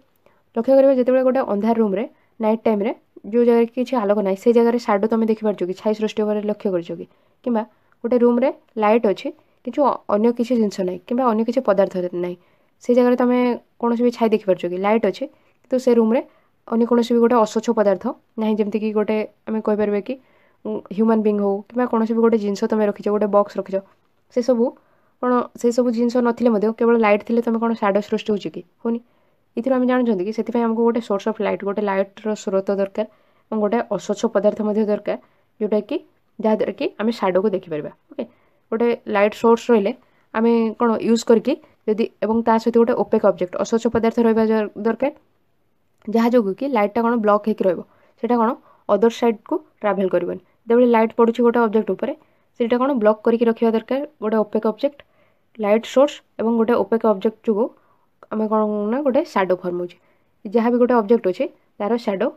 ଲକ୍ଷ୍ୟ କରିବା ଯେତେବେଳେ ଗୋଟେ ଅନ୍ଧାର ରୁମ୍ରେ night ଟାଇମ୍ରେ ଯେଉଁ ଜାଗାରେ କିଛି ଆଲୋକ ନାହିଁ ସେଇ ଜାଗାରେ ସାଡ଼ୋ ତୁମେ ଦେଖିପାରୁଛ କି ଛାଇ ସୃଷ୍ଟି ହେବାରେ ଲକ୍ଷ୍ୟ କରିଛ କି କିମ୍ବା ଗୋଟେ ରୁମ୍ରେ ଲାଇଟ୍ ଅଛି କିନ୍ତୁ ଅନ୍ୟ କିଛି ଜିନିଷ ନାହିଁ କିମ୍ବା ଅନ୍ୟ କିଛି ପଦାର୍ଥ ନାହିଁ ସେ ଜାଗାରେ ତୁମେ କୌଣସି ବି ଛାଇ ଦେଖିପାରୁଛ କି ଲାଇଟ୍ ଅଛି କିନ୍ତୁ ସେ ରୁମ୍ରେ ଅନ୍ୟ କୌଣସି ବି ଗୋଟେ ଅସ୍ୱଚ୍ଛ ପଦାର୍ଥ ନାହିଁ ଯେମିତିକି ଗୋଟେ ଆମେ କହିପାରିବା କି ହ୍ୟୁମାନ୍ ବିଙ୍ଗ୍ ହେଉ କିମ୍ବା କୌଣସି ବି ଗୋଟେ ଜିନିଷ ତୁମେ ରଖିଛ ଗୋଟେ ବକ୍ସ ରଖିଛ ସେସବୁ କ'ଣ ସେସବୁ ଜିନିଷ ନଥିଲେ ମଧ୍ୟ କେବଳ ଲାଇଟ୍ ଥିଲେ ତୁମେ କ'ଣ ସ୍ୟାଡ଼ୋ ସୃଷ୍ଟି ହେଉଛି କି ହେଉନି ଏଥିରୁ ଆମେ ଜାଣୁଛନ୍ତି କି ସେଥିପାଇଁ ଆମକୁ ଗୋଟେ ସୋର୍ସ ଅଫ୍ ଲାଇଟ୍ ଗୋଟେ ଲାଇଟ୍ର ସ୍ରୋତ ଦରକାର ଏବଂ ଗୋଟେ ଅସ୍ୱଚ୍ଛ ପଦାର୍ଥ ମଧ୍ୟ ଦରକାର ଯେଉଁଟାକି ଯାହାଦ୍ୱାରା କି ଆମେ ସ୍ୟାଡ଼ୋକୁ ଦେଖିପାରିବା ଓକେ ଗୋଟେ ଲାଇଟ୍ ସୋର୍ସ ରହିଲେ ଆମେ କ'ଣ ୟୁଜ୍ କରିକି ଯଦି ଏବଂ ତା ସହିତ ଗୋଟେ ଓପେକ୍ ଅବଜେକ୍ଟ ଅସ୍ୱଚ୍ଛ ପଦାର୍ଥ ରହିବା ଦରକାର ଯାହା ଯୋଗୁଁ କି ଲାଇଟ୍ଟା କ'ଣ ବ୍ଲକ୍ ହେଇକି ରହିବ ସେଇଟା କ'ଣ ଅଦର୍ ସାଇଡ଼୍କୁ ଟ୍ରାଭେଲ୍ କରିବନି ଯେତେବେଳେ ଲାଇଟ୍ ପଡ଼ୁଛି ଗୋଟେ ଅବଜେକ୍ଟ ଉପରେ ସେଇଟା କ'ଣ ବ୍ଲକ୍ କରିକି ରଖିବା ଦରକାର ଗୋଟେ ଓପେକ୍ ଅବଜେକ୍ଟ ଲାଇଟ୍ ସୋର୍ସ ଏବଂ ଗୋଟେ ଓପେକ୍ ଅବଜେକ୍ଟ ଯୋଗୁଁ ଆମେ କ'ଣ ନା ଗୋଟେ ସ୍ୟାଡ଼ୋ ଫର୍ମ ହେଉଛି ଯାହା ବି ଗୋଟେ ଅବଜେକ୍ଟ ଅଛି ତା'ର ସ୍ୟାଡ଼ୋ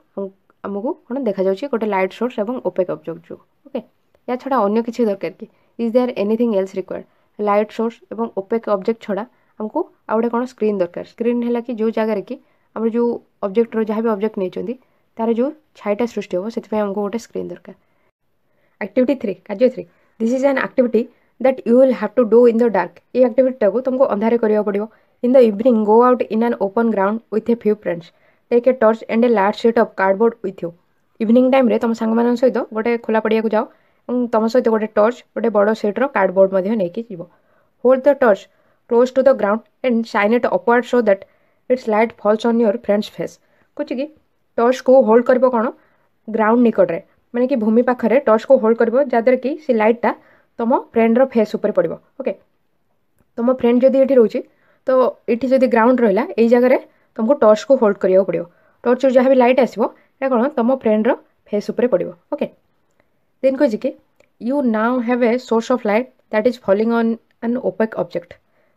ଆମକୁ କ'ଣ ଦେଖାଯାଉଛି ଗୋଟେ ଲାଇଟ୍ ସୋର୍ସ ଏବଂ ଓପେକ୍ ଅବଜେକ୍ଟ ଯୋଗୁଁ ଓକେ ଏହା ଛଡ଼ା ଅନ୍ୟ କିଛି ଦରକାର କି is there anything else required light source ଏବଂ ଓପେକ୍ ଅବଜେକ୍ଟ ଛଡ଼ା ଆମକୁ ଆଉ ଗୋଟେ କ'ଣ ସ୍କ୍ରିନ୍ ଦରକାର ସ୍କ୍ରିନ୍ ହେଲା କି ଯେଉଁ ଜାଗାରେ କି ଆମର ଯେଉଁ ଅବଜେକ୍ଟର ଯାହା ବି ଅବଜେକ୍ଟ ନେଇଛନ୍ତି ତା'ର ଯେଉଁ ଛାଇଟା ସୃଷ୍ଟି ହେବ ସେଥିପାଇଁ ଆମକୁ ଗୋଟେ ସ୍କ୍ରିନ୍ ଦରକାର ଆକ୍ଟିଭିଟି ଥ୍ରୀ କାର୍ଯ୍ୟ three this is an activity that you will have to do in the dark ଏଇ ଆକ୍ଟିଭିଟିଟାକୁ ତୁମକୁ ଅନ୍ଧାରେ କରିବାକୁ ପଡ଼ିବ In the evening go out in an open ground with a few friends take a torch and a large sheet of cardboard with you. Evening ଟାଇମ୍ରେ ତୁମ ସାଙ୍ଗମାନଙ୍କ ସହିତ ଗୋଟେ ଖୋଲା ପଡ଼ିଆକୁ ଯାଅ ଏବଂ ତୁମ ସହିତ ଗୋଟେ ଟର୍ଚ୍ଚ ଗୋଟେ ବଡ଼ ସେଟ୍ର କାର୍ଡ଼ବୋର୍ଡ଼ ମଧ୍ୟ ନେଇକି ଯିବ hold the torch close to the ground and shine it upward so that its light falls on your friends face କହୁଛି କି ଟର୍ଚ୍ଚକୁ ହୋଲ୍ଡ କରିବ କ'ଣ ଗ୍ରାଉଣ୍ଡ ନିକଟରେ मैंने कि भूमि पाखे टर्च को होल्ड कर जहाद्वर कि से लाइटा तुम फ्रेंडर फेस उपर पड़ ओके तुम फ्रेंड जो ये रोचे तो ये जो ग्राउंड रहा यही जगह तुमको टर्च को होल्ड करा पड़ो टर्च जहाँ भी लाइट आसो यह कौन तुम फ्रेंडर फेस उपर पड़ो ओके देन कह you now have a source of light that is falling on an opaque object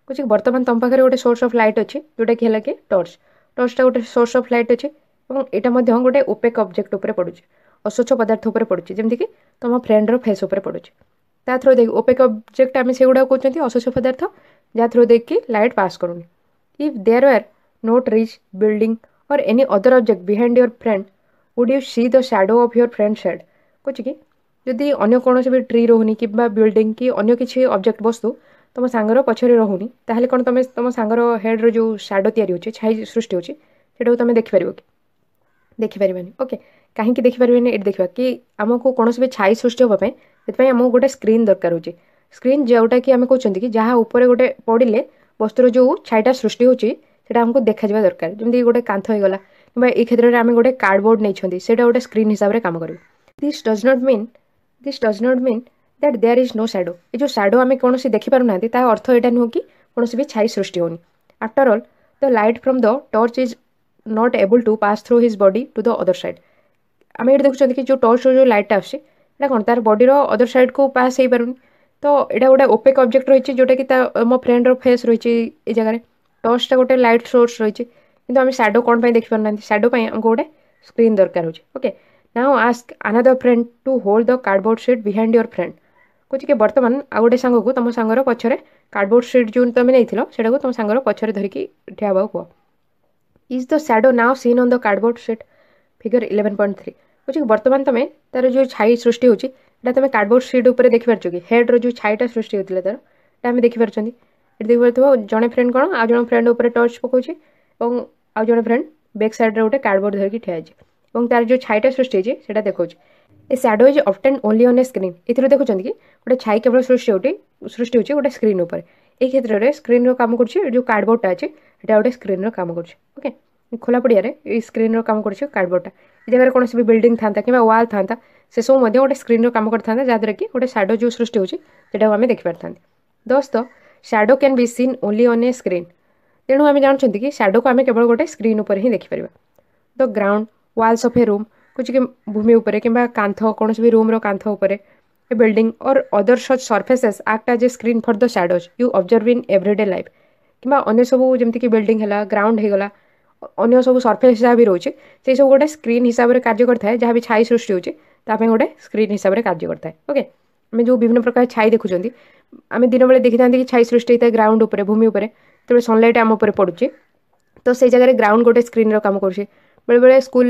कह बर्तमान तुम पाखे गोटे सोर्स अफ लाइट अच्छी जोटा कि है कि टर्च टर्चटा गोटे सोर्स अफ लाइट अच्छे और यहाँ गोटे ओपेक् अब्जेक्ट उपर पड़े अस्वच्छ पदार्थ उपर पड़ुँ जमीक तुम फ्रेंडर फेस पड़ुँ ता थ्रु देख ओपेक अब्जेक्ट आम से गुडा कौन अस्वच्छ पदार्थ जहाँ थ्रु देख लाइट पास करूनी if there are not rich building or any other object behind your friend would you see the shadow of your friend shade कह कि जदि अगर कौन भी ट्री रोनी कि बिल्डिंग कि अगर किसी अब्जेक्ट वस्तु तुम सांगर पचर रोनी ताल कौन तुम तुम सांगर हेड्र जो सैडो या छाई सृष्टि होती तुम देखिपर कि देखिपरि ओके କାହିଁକି ଦେଖିପାରିବେନି ଏଠି ଦେଖିବା କି ଆମକୁ କୌଣସି ବି ଛାଇ ସୃଷ୍ଟି ହେବା ପାଇଁ ସେଥିପାଇଁ ଆମକୁ ଗୋଟେ ସ୍କ୍ରିନ୍ ଦରକାର ହେଉଛି ସ୍କ୍ରିନ୍ ଯେଉଁଟାକି ଆମେ କହୁଛନ୍ତି କି ଯାହା ଉପରେ ଗୋଟେ ପଡ଼ିଲେ ବସ୍ତୁର ଯେଉଁ ଛାଇଟା ସୃଷ୍ଟି ହେଉଛି ସେଇଟା ଆମକୁ ଦେଖାଯିବା ଦରକାର ଯେମିତି ଗୋଟେ କାନ୍ଥ ହେଇଗଲା କିମ୍ବା ଏଇ କ୍ଷେତ୍ରରେ ଆମେ ଗୋଟେ କାର୍ଡ଼ବୋର୍ଡ଼ ନେଇଛନ୍ତି ସେଇଟା ଗୋଟେ ସ୍କ୍ରିନ୍ ହିସାବରେ କାମ କରିବ this does not mean this does not mean that there is no shadow ଏ ଯେଉଁ ସ୍ୟାଡ଼ୋ ଆମେ କୌଣସି ଦେଖିପାରୁନାହାନ୍ତି ତା ଅର୍ଥ ଏଇଟା ନୁହଁ କି କୌଣସି ବି ଛାଇ ସୃଷ୍ଟି ହେଉନି after all the light from the torch is not able to pass through his body to the other side ଆମେ ଏଇଠି ଦେଖୁଛନ୍ତି କି ଯେଉଁ ଟର୍ଚ୍ଚର ଯେଉଁ ଲାଇଟ୍ଟା ଆସୁଛି ଏଇଟା କ'ଣ ତାର ବଡ଼ିର ଅଦର ସାଇଡ଼୍କୁ ପାସ୍ ହେଇପାରୁନି ତ ଏଇଟା ଗୋଟେ ଓପେକ୍ ଅବଜେକ୍ଟ ରହିଛି ଯେଉଁଟାକି ତା ମୋ ଫ୍ରେଣ୍ଡର ଫେସ୍ ରହିଛି ଏ ଜାଗାରେ ଟର୍ଚ୍ଚଟା ଗୋଟେ ଲାଇଟ୍ ସୋର୍ସ ରହିଛି କିନ୍ତୁ ଆମେ ସ୍ୟାଡ଼ୋ କ'ଣ ପାଇଁ ଦେଖିପାରୁନାହାନ୍ତି ସ୍ୟାଡ଼ୋ ପାଇଁ ଆମକୁ ଗୋଟେ ସ୍କ୍ରିନ୍ ଦରକାର ହେଉଛି okay now ask another friend to hold the cardboard sheet behind your friend କହୁଛି କି ବର୍ତ୍ତମାନ ଆଉ ଗୋଟେ ସାଙ୍ଗକୁ ତୁମ ସାଙ୍ଗର ପଛରେ କାର୍ଡ଼ବୋର୍ଡ଼ ସିଟ୍ ଯେଉଁ ତୁମେ ନେଇଥିଲ ସେଇଟାକୁ ତୁମ ସାଙ୍ଗର ପଛରେ ଧରିକି ଠିଆ ହେବାକୁ କୁହ is the shadow now seen on the cardboard sheet figure eleven point three ହେଉଛି ବର୍ତ୍ତମାନ ତୁମେ ତା'ର ଯେଉଁ ଛାଇ ସୃଷ୍ଟି ହେଉଛି ଏଇଟା ତୁମେ କାର୍ଡ଼ବୋର୍ଡ଼ ସିଟ୍ ଉପରେ ଦେଖିପାରୁଛ କି ହେଡ଼୍ର ଯେଉଁ ଛାଇଟା ସୃଷ୍ଟି ହେଉଥିଲା ତା'ର ଏଇଟା ଆମେ ଦେଖିପାରୁଛନ୍ତି ଏଠି ଦେଖିପାରୁଥିବ ଜଣେ ଫ୍ରେଣ୍ଡ କ'ଣ ଆଉ ଜଣେ ଫ୍ରେଣ୍ଡ ଉପରେ ଟର୍ଚ୍ଚ ପକାଉଛି ଏବଂ ଆଉ ଜଣେ ଫ୍ରେଣ୍ଡ ବ୍ୟାକ୍ ସାଇଡ଼୍ରେ ଗୋଟେ କାର୍ଡ଼ବୋର୍ଡ଼ ଧରିକି ଠିଆ ହେଇଛି ଏବଂ ତା'ର ଯେଉଁ ଛାଇଟା ସୃଷ୍ଟି ହେଇଛି ସେଇଟା ଦେଖାଉଛି a shadow is obtained only on a screen ଏଥିରୁ ଦେଖୁଛନ୍ତି କି ଗୋଟେ ଛାଇ କେବଳ ସୃଷ୍ଟି ହେଉଛି ସୃଷ୍ଟି ହେଉଛି ଗୋଟେ ସ୍କ୍ରିନ୍ ଉପରେ এই ক্ষেত্রে স্ক্রিনর কাম করছে যে কার্ডবোর্ডটা আছে এটা গোটে স্ক্রিনর কাম করছে ওকে खोला पड़िया स्क्रीन राम करोर्डटा जगह कौन से भी बिल्डिंग था कि व्वाल था से सब गोटे स्क्रीन राम करता जहाँद्वारा कि गोटे साडो जो सृष्टि होता आम देखिपारी दोस्त shadow can be seen only on a screen तेणु आम जानते कि साडो को आम केवल गोटे स्क्रीन उपर ही देखिपर the ground walls of a room कुछ भूमि उपर कि कांथ कौन भी रूम रंथ उ बिल्डिंग और other such surfaces act as a screen for the shadows you observe in everyday life किन अन्य सब जमीक बिल्डिंग है ग्राउंड होगा ଅନ୍ୟ ସବୁ ସର୍ଫେସ୍ ଯାହା ବି ରହୁଛି ସେସବୁ ଗୋଟେ ସ୍କ୍ରିନ୍ ହିସାବରେ କାର୍ଯ୍ୟ କରିଥାଏ ଯାହା ବି ଛାଇ ସୃଷ୍ଟି ହେଉଛି ତା ପାଇଁ ଗୋଟେ ସ୍କ୍ରିନ୍ ହିସାବରେ କାର୍ଯ୍ୟ କରିଥାଏ ଓକେ ଆମେ ଯେଉଁ ବିଭିନ୍ନ ପ୍ରକାର ଛାଇ ଦେଖୁଛନ୍ତି ଆମେ ଦିନବେଳେ ଦେଖିଥାନ୍ତି କି ଛାଇ ସୃଷ୍ଟି ହେଇଥାଏ ଗ୍ରାଉଣ୍ଡ ଉପରେ ଭୂମି ଉପରେ ଯେତେବେଳେ ସନ୍ଲାଇଟ୍ ଆମ ଉପରେ ପଡ଼ୁଛି ତ ସେଇ ଜାଗାରେ ଗ୍ରାଉଣ୍ଡ ଗୋଟେ ସ୍କ୍ରିନ୍ର କାମ କରୁଛି ବେଳେବେଳେ ସ୍କୁଲ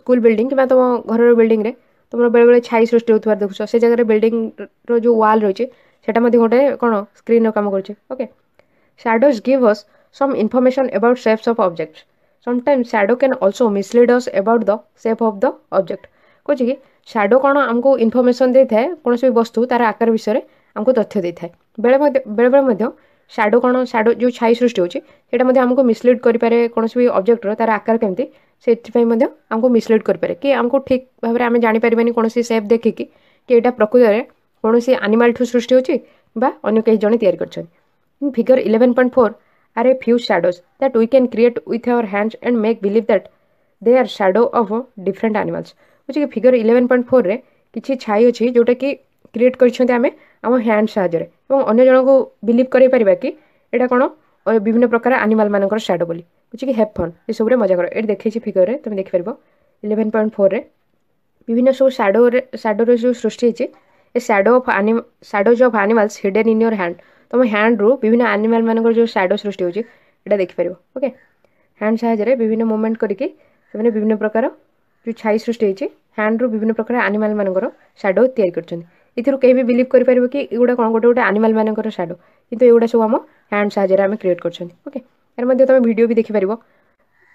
ସ୍କୁଲ ବିଲ୍ଡିଂ କିମ୍ବା ତୁମ ଘରର ବିଲ୍ଡିଂରେ ତୁମର ବେଳେବେଳେ ଛାଇ ସୃଷ୍ଟି ହେଉଥିବାର ଦେଖୁଛ ସେ ଜାଗାରେ ବିଲ୍ଡିଂର ଯେଉଁ ୱାଲ୍ ରହିଛି ସେଇଟା ମଧ୍ୟ ଗୋଟେ କ'ଣ ସ୍କ୍ରିନ୍ର କାମ କରୁଛି okay shadows give us some information about shapes of object sometimes shadow can also mislead us about the shape of the object କହୁଛି କି ସ୍ୟାଡ଼ୋ କ'ଣ ଆମକୁ ଇନଫର୍ମେସନ୍ ଦେଇଥାଏ କୌଣସି ବି ବସ୍ତୁ ତା'ର ଆକାର ବିଷୟରେ ଆମକୁ ତଥ୍ୟ ଦେଇଥାଏ ବେଳେ ମଧ୍ୟ ବେଳେବେଳେ ମଧ୍ୟ ସ୍ୟାଡ଼ୋ କ'ଣ ସ୍ୟାଡ଼ୋ ଯେଉଁ ଛାଇ ସୃଷ୍ଟି ହେଉଛି ସେଇଟା ମଧ୍ୟ ଆମକୁ ମିସଲିଡ୍ କରିପାରେ କୌଣସି ବି ଅବଜେକ୍ଟର ତା'ର ଆକାର କେମିତି ସେଥିପାଇଁ ମଧ୍ୟ ଆମକୁ ମିସଲିଡ୍ କରିପାରେ କି ଆମକୁ ଠିକ୍ ଭାବରେ ଆମେ ଜାଣିପାରିବାନି କୌଣସି ସେପ୍ ଦେଖିକି କି ଏଇଟା ପ୍ରକୃତରେ କୌଣସି ଆନିମାଲ୍ଠୁ ସୃଷ୍ଟି ହେଉଛି ବା ଅନ୍ୟ କେହି ଜଣେ ତିଆରି କରିଛନ୍ତି figure eleven point four are a few shadows that we can create with our hands and make believe that they are shadow of different animals ବୁଝିକି ଫିଗର ଇଲେଭେନ୍ ପଏଣ୍ଟ ଫୋର୍ରେ କିଛି ଛାଇ ଅଛି ଯେଉଁଟାକି କ୍ରିଏଟ୍ କରିଛନ୍ତି ଆମେ ଆମ ହ୍ୟାଣ୍ଡ ସାହାଯ୍ୟରେ ଏବଂ ଅନ୍ୟ ଜଣଙ୍କୁ ବିଲିଭ୍ କରାଇପାରିବା କି ଏଇଟା କ'ଣ ବିଭିନ୍ନ ପ୍ରକାର ଆନିମାଲମାନଙ୍କର ସ୍ୟାଡ଼ୋ ବୋଲି ବୁଝିକି ହେପ୍ ଫନ୍ ଏସବୁରେ ମଜା କର ଏଠି ଦେଖେଇଛି ଫିଗରରେ ତୁମେ ଦେଖିପାରିବ ଇଲେଭେନ୍ ପଏଣ୍ଟ ଫୋର୍ରେ ବିଭିନ୍ନ ସବୁ ସ୍ୟାଡ଼ୋରେ ସ୍ୟାଡ଼ୋରେ ଯେଉଁ ସୃଷ୍ଟି ହେଇଛି ଏ shadow of any shadows of animals hidden in your hand ତୁମ ହ୍ୟାଣ୍ଡରୁ ବିଭିନ୍ନ ଆନିମାଲ୍ ମାନଙ୍କର ଯେଉଁ ସ୍ୟାଡ଼ୋ ସୃଷ୍ଟି ହେଉଛି ଏଇଟା ଦେଖିପାରିବ ଓକେ ହ୍ୟାଣ୍ଡ ସାହାଯ୍ୟରେ ବିଭିନ୍ନ ମୁଭମେଣ୍ଟ କରିକି ସେମାନେ ବିଭିନ୍ନ ପ୍ରକାର ଯେଉଁ ଛାଇ ସୃଷ୍ଟି ହେଇଛି ହ୍ୟାଣ୍ଡରୁ ବିଭିନ୍ନ ପ୍ରକାର ଆନିମାଲ୍ ମାନଙ୍କର ସ୍ୟାଡ଼ୋ ତିଆରି କରିଛନ୍ତି ଏଥିରୁ କେହି ବି ବିଲିଭ୍ କରିପାରିବ କି ଏଗୁଡ଼ା କ'ଣ ଗୋଟେ ଗୋଟେ ଆନିମାଲ୍ ମାନଙ୍କର ସ୍ୟାଡ଼ୋ କିନ୍ତୁ ଏଗୁଡ଼ା ସବୁ ଆମ ହ୍ୟାଣ୍ଡ ସାହାଯ୍ୟରେ ଆମେ କ୍ରିଏଟ୍ କରିଛନ୍ତି ଓକେ ଏହାର ମଧ୍ୟ ତୁମେ ଭିଡ଼ିଓ ବି ଦେଖିପାରିବ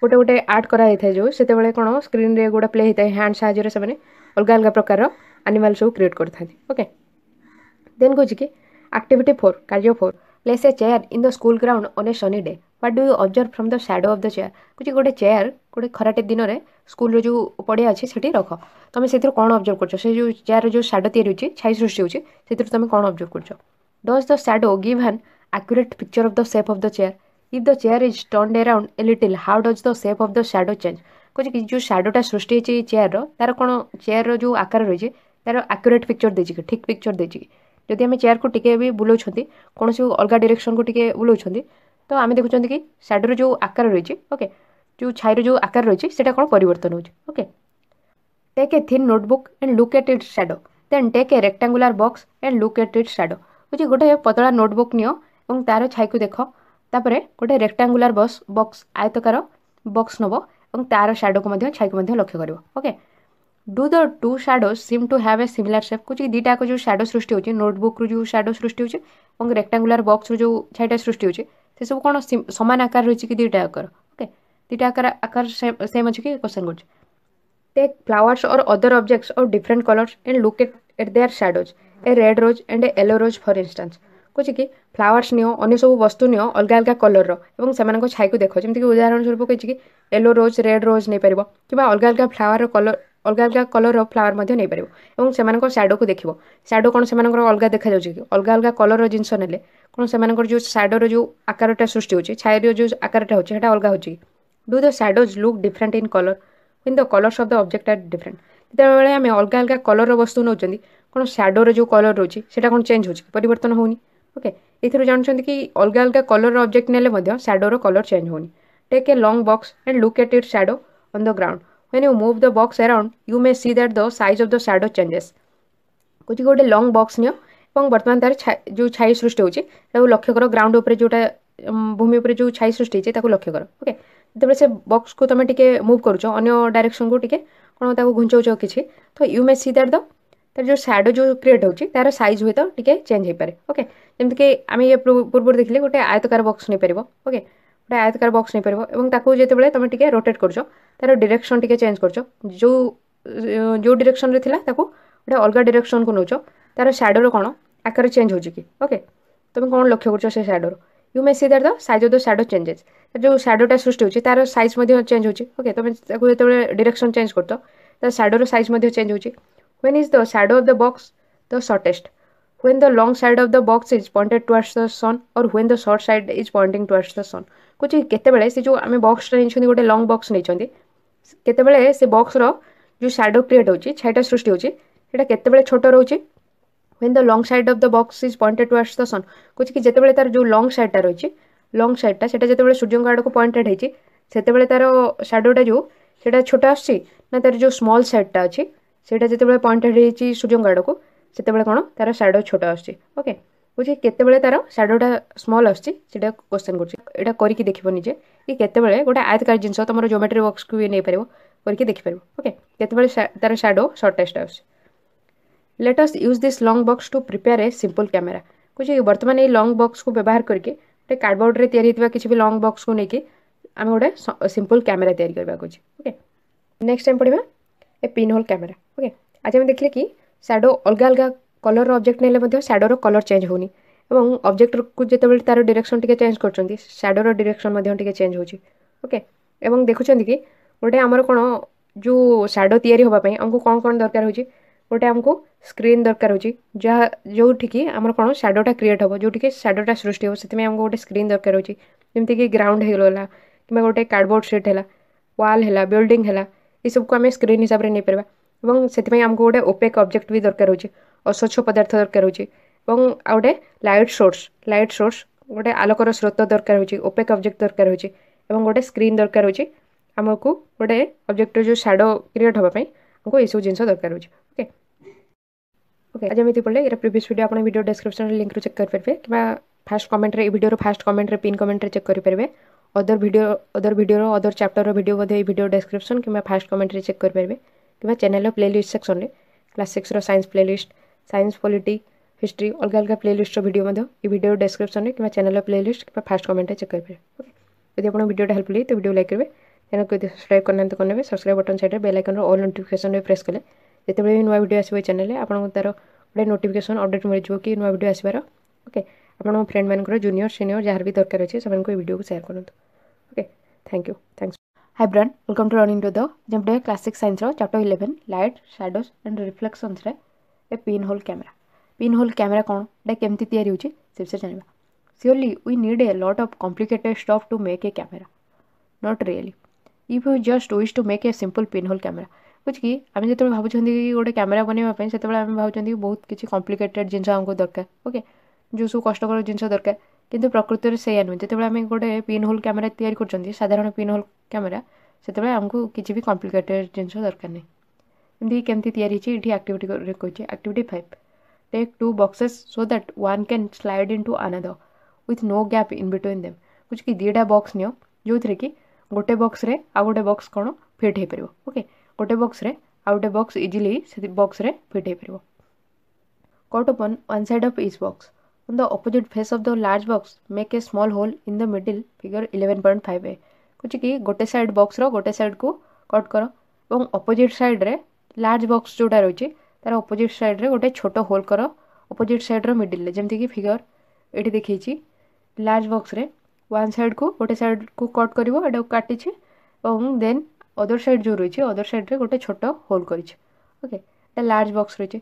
ଗୋଟେ ଗୋଟେ ଆର୍ଟ କରାଯାଇଥାଏ ଯେଉଁ ସେତେବେଳେ କ'ଣ ସ୍କ୍ରିନ୍ରେ ଗୋଟେ ପ୍ଲେ ହେଇଥାଏ ହ୍ୟାଣ୍ଡ ସାହାଯ୍ୟରେ ସେମାନେ ଅଲଗା ଅଲଗା ପ୍ରକାରର ଆନିମାଲ୍ ସବୁ କ୍ରିଏଟ୍ କରିଥାନ୍ତି ଓକେ ଦେନ୍ କହୁଛି କି Activity 4 Cardio 4 Place a chair in the school ground on a sunny day. What do you observe from the shadow of the chair? କିଛି ଗୋଟେ ଚେୟାର ଗୋଟେ ଖରାଟେ ଦିନରେ ସ୍କୁଲର ଯେଉଁ ପଡ଼ିଆ ଅଛି ସେଠି ରଖ ତମେ ସେଥିରୁ କ'ଣ ଅବଜର୍ଭ କରୁଛ ସେ ଯେଉଁ ଚେୟାରର ଯେଉଁ ସାଡ଼ୋ ତିଆରି ହେଉଛି ଛାଇ ସୃଷ୍ଟି ହେଉଛି ସେଥିରୁ ତମେ କ'ଣ ଅବଜର୍ଭ କରୁଛ does the shadow give an accurate picture of the shape of the chair if the chair is turn around a little how does the shape of the shadow change କହୁଛି କି ଯେଉଁ ସାଡ଼ୋଟା ସୃଷ୍ଟି ହେଇଛି ଚେୟାରର ତା'ର କ'ଣ ଚେୟାରର ଯେଉଁ ଆକାର ରହିଛି ତା'ର ଆକ୍ୟୁରେଟ୍ ପିକ୍ଚର୍ ଦେଇଛି କି ଠିକ୍ ପିକ୍ଚର୍ ଦେଇଛି କି ଯଦି ଆମେ ଚେୟାରକୁ ଟିକେ ବି ବୁଲାଉଛନ୍ତି କୌଣସି ଅଲଗା ଡିରେକ୍ସନକୁ ଟିକେ ବୁଲାଉଛନ୍ତି ତ ଆମେ ଦେଖୁଛନ୍ତି କି ସ୍ୟାଡ଼ୋର ଯେଉଁ ଆକାର ରହିଛି ଓକେ ଯେଉଁ ଛାଇର ଯେଉଁ ଆକାର ରହିଛି ସେଇଟା କ'ଣ ପରିବର୍ତ୍ତନ ହେଉଛି okay take a thin notebook and look at it shadow then take a rectangular box and look at it shadow ହେଉଛି ଗୋଟେ ପତଳା ନୋଟବୁକ୍ ନିଅ ଏବଂ ତା'ର ଛାଇକୁ ଦେଖ ତାପରେ ଗୋଟେ ରେକ୍ଟାଙ୍ଗୁଲାର ବକ୍ସ ଆୟତକାର ବକ୍ସ ନେବ ଏବଂ ତା'ର ସ୍ୟାଡ଼ୋକୁ ମଧ୍ୟ ଛାଇକୁ ମଧ୍ୟ ଲକ୍ଷ୍ୟ କରିବ okay do the two shadows seem to have a similar shape कुछ दुईटाक जो शाडो सृष्टि होती नोटबुक रू जो शाडो सृष्टि हो और रेक्टांगुलार बक्स जो छाटा सृष्टि हो सब कौन सामान आकार रही कि दुईटा आकार ओके दुईटा आकार आकार सेम अच्छे कि क्वेश्चन कर flowers or other objects or different colours and look at at their shadows a red rose and a yellow rose for instance कुछ कि फ्लावर्स निओ अन्य सब वस्तु निओ अलग अलग कलर और से छाई को देख जमीक उदाहरण स्वरूप कही कि येलो रोज रेड रोज नहीं पार कि अलग अलग फ्लावर कलर ଅଲଗା ଅଲଗା କଲର୍ର ଫ୍ଲାୱାର୍ ମଧ୍ୟ ନେଇପାରିବ ଏବଂ ସେମାନଙ୍କ ସ୍ୟାଡ଼ୋକୁ ଦେଖିବ ସ୍ୟାଡ଼ୋ କ'ଣ ସେମାନଙ୍କର ଅଲଗା ଦେଖାଯାଉଛି କି ଅଲଗା ଅଲଗା କଲର୍ର ଜିନିଷ ନେଲେ କ'ଣ ସେମାନଙ୍କର ଯେଉଁ ସ୍ୟାଡ଼ୋର ଯେଉଁ ଆକାରଟା ସୃଷ୍ଟି ହେଉଛି ଛାଇର ଯେଉଁ ଆକାରଟା ହେଉଛି ସେଇଟା ଅଲଗା ହେଉଛି do the shadows look different in colour କିନ୍ତୁ the colours of the object are different ଯେତେବେଳେ ଆମେ ଅଲଗା ଅଲଗା କଲର୍ର ବସ୍ତୁ ନେଉଛନ୍ତି କ'ଣ ସ୍ୟାଡ଼ୋର ଯେଉଁ କଲର୍ ରହୁଛି ସେଇଟା କ'ଣ ଚେଞ୍ଜ ହେଉଛି ପରିବର୍ତ୍ତନ ହେଉନି ଓକେ ଏଥିରୁ ଜାଣୁଛନ୍ତି କି ଅଲଗା ଅଲଗା କଲର୍ର ଅବଜେକ୍ଟ ନେଲେ ମଧ୍ୟ ସ୍ୟାଡ଼ୋର କଲର୍ ଚେଞ୍ଜ ହେଉନି take a long box and look at it shadow on the ground when you move the box around you may see that the size of the shadow changes କୋଉଠି ଗୋଟେ long box ନିଅ ଏବଂ ବର୍ତ୍ତମାନ ତାର ଯେଉଁ ଛାଇ ସୃଷ୍ଟି ହେଉଛି ତାକୁ ଲକ୍ଷ୍ୟ କର ଗ୍ରାଉଣ୍ଡ ଉପରେ ଯେଉଁଟା ଭୂମି ଉପରେ ଯେଉଁ ଛାଇ ସୃଷ୍ଟି ହେଇଛି ତାକୁ ଲକ୍ଷ୍ୟ କର ଓକେ ଯେତେବେଳେ ସେ ବକ୍ସକୁ ତୁମେ ଟିକେ ମୁଭ୍ କରୁଛ ଅନ୍ୟ ଡାଇରେକ୍ସନକୁ ଟିକେ କ'ଣ ତାକୁ ଘୁଞ୍ଚଉଛ କିଛି ତ you may see that the ତାର ଯେଉଁ ସ୍ୟାଡ଼ୋ ଯେଉଁ କ୍ରିଏଟ୍ ହେଉଛି ତାର ସାଇଜ୍ ହୁଏତ ଟିକେ ଚେଞ୍ଜ ହେଇପାରେ ଓକେ ଯେମିତିକି ଆମେ ଇଏ ପୂର୍ବରୁ ଦେଖିଲେ ଗୋଟେ ଆୟତକାର ବକ୍ସ ନେଇପାରିବ ଓକେ ଗୋଟେ ଆୟତକାର ବକ୍ସ ନେଇପାରିବ ଏବଂ ତାକୁ ଯେତେବେଳେ ତୁମେ ଟିକେ ରୋଟେଟ୍ କରୁଛ ତା'ର ଡିରେକ୍ସନ୍ ଟିକେ ଚେଞ୍ଜ କରୁଛ ଯେଉଁ ଯେଉଁ ଡିରେକ୍ସନ୍ରେ ଥିଲା ତାକୁ ଗୋଟେ ଅଲଗା ଡିରେକ୍ସନ୍କୁ ନେଉଛ ତା'ର ସ୍ୟାଡ଼ୋର କ'ଣ ଆକାର ଚେଞ୍ଜ ହେଉଛି କି ଓକେ ତୁମେ କ'ଣ ଲକ୍ଷ୍ୟ କରୁଛ ସେ ସ୍ୟାଡ଼ୋର you may see that the size of the shadow changes ଯେଉଁ ସ୍ୟାଡ଼ୋଟା ସୃଷ୍ଟି ହେଉଛି ତା'ର ସାଇଜ୍ ମଧ୍ୟ ଚେଞ୍ଜ ହେଉଛି ଓକେ ତୁମେ ତାକୁ ଯେତେବେଳେ ଡିରେକ୍ସନ୍ ଚେଞ୍ଜ କରୁଛ ତା'ର ସ୍ୟାଡ଼ୋର ସାଇଜ୍ ମଧ୍ୟ ଚେଞ୍ଜ ହେଉଛି when is the shadow of the box the shortest when the long side of the box is pointed towards the sun or when the short side is pointing towards the sun କହୁଛି କେତେବେଳେ ସେ ଯେଉଁ ଆମେ ବକ୍ସଟା ନେଇଛନ୍ତି ଗୋଟେ long box ନେଇଛନ୍ତି କେତେବେଳେ ସେ ବକ୍ସର ଯେଉଁ ସ୍ୟାଡ଼ୋ କ୍ରିଏଟ୍ ହେଉଛି ଛାଇଟା ସୃଷ୍ଟି ହେଉଛି ସେଇଟା କେତେବେଳେ ଛୋଟ ରହୁଛି when the long side of the box is pointed towards the sun କହୁଛି କି ଯେତେବେଳେ ତାର ଯେଉଁ ଲଙ୍ଗ୍ ସାଇଡ଼୍ଟା ରହିଛି ଲଙ୍ଗ୍ ସାଇଡ଼୍ଟା ସେଇଟା ଯେତେବେଳେ ସୂର୍ଯ୍ୟଙ୍କ ଆଡ଼କୁ ପଏଣ୍ଟେଡ୍ ହେଇଛି ସେତେବେଳେ ତାର ସ୍ୟାଡ଼ୋଟା ଯେଉଁ ସେଇଟା ଛୋଟ ଆସୁଛି ନା ତାର ଯେଉଁ ସ୍ମଲ୍ ସାଇଡ଼୍ଟା ଅଛି ସେଇଟା ଯେତେବେଳେ ପଏଣ୍ଟେଡ୍ ହେଇଛି ସୂର୍ଯ୍ୟଙ୍କ ଆଡ଼କୁ ସେତେବେଳେ କ'ଣ ତାର ସ୍ୟାଡ଼ୋ ଛୋଟ ଆସୁଛି ଓକେ बुझे केते बेले तार शाडोटा स्मॉल आसछि क्वेश्चन करा कर देखो निजे कि केते बेले गोटा आयतकार जिन तमरो जोमेट्री बक्स को भी परबो करिकि देखि परबो ओके तार शाडो सर्टेस्ट आसछि let use this long box to prepare a simple camera कुछ बर्तमान ये लंग बक्स को व्यवहार करके गोटे कार्डबोर्ड में या कि भी लंग बक्स को लेकिन आम गोटे सीम्पुल कैमेरा या ओके नेक्स्ट टाइम पढ़ा ए पिनहोल कैमेरा ओके आज आम देखे कि शाडो अलग अलग कलर रब्जेक्ट अब्जेक्ट नहींडोर कलर चेंज हो अब्जेक्ट को जो तार डिरेक्शन टी चेज कर सैडोर डिरेक्शन चेंज होके देखुं कि गोटे आमर कौन जो सैडो यापू कौन कौन दरकार हो गोटे आमको स्क्रीन दरकार जहाँ जो कौन सैडोटा क्रिएट हम जो सैडोटा सृष्टि हो सीपाई स्क्रीन दरकार होमती कि ग्राउंड होगा कि गोटे कार्डबोर्ड सीट है व्वाल है बिल्डिंग है ये सबको आम स्क्रीन हिसाब से नहीं पार्बा और से आमको गोटे ओपेक् अब्जेक्ट भी दरकार होती ଅସ୍ୱଚ୍ଛ ପଦାର୍ଥ ଦରକାର ହେଉଛି ଏବଂ ଆଉ ଗୋଟେ ଲାଇଟ୍ ସୋର୍ସ ଲାଇଟ୍ ସୋର୍ସ ଗୋଟେ ଆଲୋକର ସ୍ରୋତ ଦରକାର ହେଉଛି ଓପେକ୍ ଅବଜେକ୍ଟ ଦରକାର ହେଉଛି ଏବଂ ଗୋଟେ ସ୍କ୍ରିନ୍ ଦରକାର ହେଉଛି ଆମକୁ ଗୋଟେ ଅବଜେକ୍ଟର ଯେଉଁ ସ୍ୟାଡ଼ୋ କ୍ରିଏଟ୍ ହେବା ପାଇଁ ଆମକୁ ଏସବୁ ଜିନିଷ ଦରକାର ହେଉଛି ଓକେ ଓକେ ଆଜି ଏମିତି ପଡ଼ିଲେ ଏଇଟା ପ୍ରିଭିୟସ୍ ଭିଡ଼ିଓ ଆପଣ ଭିଡ଼ିଓ ଡେସ୍କ୍ରିପ୍ସନ୍ରେ ଲିଙ୍କ୍ରୁ ଚେକ୍ କରିପାରିବେ କିମ୍ବା ଫାଷ୍ଟ କମେଣ୍ଟରେ ଏଇ ଭିଡ଼ିଓର ଫାଷ୍ଟ କମେଣ୍ଟରେ ପିନ୍ କମେଣ୍ଟରେ ଚେକ୍ କରିପାରିବେ ଅଦର ଭିଡ଼ିଓ ଅଦର ଭିଡ଼ିଓର ଅଦର ଚାପ୍ଟରର ଭିଡ଼ିଓ ମଧ୍ୟ ଏଇ ଭିଡ଼ିଓ ଡେସ୍କ୍ରିପ୍ସନ୍ କିମ୍ବା ଫାଷ୍ଟ କମେଣ୍ଟରେ ଚେକ୍ କରିପାରିବେ କିମ୍ବା ଚ୍ୟାନେଲ୍ର ପ୍ଲେଲିଷ୍ଟ ସେକ୍ସନ୍ରେ କ୍ଲାସ୍ ସିକ୍ସର science playlist science polity history ଅଲଗା ଅଲଗା ପ୍ଲେଲିଷ୍ଟର ଭିଡ଼ିଓ ମଧ୍ୟ ଏ ଭିଡ଼ିଓ ଡେସ୍କ୍ରିପସନ୍ରେ କିମ୍ବା ଚ୍ୟାନେଲ୍ର ପ୍ଲେଲିଷ୍ଟ କିମ୍ବା ଫାଷ୍ଟ କମେଣ୍ଟରେ ଚେକ୍ କରିପାରିବେ ଓକେ ଯଦି ଆପଣଙ୍କ ଭିଡ଼ିଓଟା ହେଲ୍ପ ଲାଗେ ତ ଭିଡ଼ିଓ ଲାଇକ୍ କରିବେ ଚ୍ୟାନେଲ୍କୁ ଯଦି ସବସ୍କ୍ରାଇବ୍ କରିନାହାନ୍ତି କରିନେବେ ସବସ୍କ୍ରାଇବ୍ ବଟନ୍ ସାଇଡ଼୍ରେ ବେଲ୍ ଆଇକନ୍ର ଅଲ୍ ନୋଟିଫିକେସନ୍ରେ ପ୍ରେସ୍ କଲେ ଯେତେବେଳେ ବି ନୂଆ ଭିଡ଼ିଓ ଆସିବ ଏ ଚ୍ୟାନେଲ୍ରେ ଆପଣଙ୍କୁ ତା'ର ଗୋଟେ ନୋଟିଫିକେସନ୍ ଅପଡ଼େଟ୍ ମିଳିଯିବ କି ନୂଆ ଭିଡ଼ିଓ ଆସିବାର ଓକେ ଆପଣଙ୍କ ଫ୍ରେଣ୍ଡମାନଙ୍କର ଜୁନିୟର ସିନିୟର ଯାହାର ବି ଦରକାର ଅଛି ସେମାନଙ୍କୁ ଏ ଭିଡ଼ିଓକୁ ସେୟାର କରନ୍ତୁ okay thank you thanks hi brand welcome to running to the ଯେମିତି କ୍ଲାସିକ୍ ସାଇନ୍ସର chapter eleven light shadows and ରିଫ୍ଲେକ୍ସନ୍ସରେ a pin hole camera pin hole camera କ'ଣ ଏଇଟା କେମିତି ତିଆରି ହେଉଛି ସେ ବିଷୟରେ ଜାଣିବା surely we need a lot of complicated stuff to make a camera not really if you just wish to make a simple pin hole camera ବୁଝିକି ଆମେ ଯେତେବେଳେ ଭାବୁଛନ୍ତି ଗୋଟେ କ୍ୟାମେରା ବନେଇବା ପାଇଁ ସେତେବେଳେ ଆମେ ଭାବୁଛନ୍ତି ବହୁତ କିଛି କମ୍ପ୍ଲିକେଟେଡ୍ ଜିନିଷ ଆମକୁ ଦରକାର ଓକେ ଯେଉଁ ସବୁ କଷ୍ଟକର ଜିନିଷ ଦରକାର କିନ୍ତୁ ପ୍ରକୃତରେ ସେଇଆ ନୁହେଁ ଯେତେବେଳେ ଆମେ ଗୋଟେ ପିନ୍ ହୋଲ୍ କ୍ୟାମେରା ତିଆରି କରୁଛନ୍ତି ସାଧାରଣ ପିନ୍ ହୋଲ୍ କ୍ୟାମେରା ସେତେବେଳେ ଆମକୁ କିଛି ବି କମ୍ପ୍ଲିକେଟେଡ୍ ଜିନିଷ ଦରକାର ନାହିଁ एमती कमी याटिट कहे activity five take two boxes so that one can slide into another with no gap in between them कुछ कि दुटा बक्स नि जो थे कि गोटे बक्स रे गोटे बक्स कौन फिट हो पार ओके गोटे बक्स रे गोटे बक्स इजिली बक्स फिट हो पार cut open one side of each box on the opposite face of the large box make a small hole in the middle figure eleven point five ए कुछ कि गोटे सैड बक्स रोटे side को cut कर और अपोजिट सैड्रे ଲାର୍ଜ ବକ୍ସ ଯେଉଁଟା ରହିଛି ତା'ର ଅପୋଜିଟ୍ ସାଇଡ଼୍ରେ ଗୋଟେ ଛୋଟ ହୋଲ୍ କର ଅପୋଜିଟ୍ ସାଇଡ଼୍ର ମିଡ଼ିଲ୍ରେ ଯେମିତିକି ଫିଗର୍ ଏଇଠି ଦେଖେଇଛି ଲାର୍ଜ ବକ୍ସରେ ୱାନ୍ ସାଇଡ଼୍କୁ ଗୋଟେ ସାଇଡ଼୍କୁ କଟ୍ କରିବ ଏଇଟାକୁ କାଟିଛି ଏବଂ ଦେନ୍ ଅଦର୍ ସାଇଡ଼୍ ଯେଉଁ ରହିଛି ଅଦର୍ ସାଇଡ଼୍ରେ ଗୋଟେ ଛୋଟ ହୋଲ୍ କରିଛି ଓକେ ଏଇଟା ଲାର୍ଜ ବକ୍ସ ରହିଛି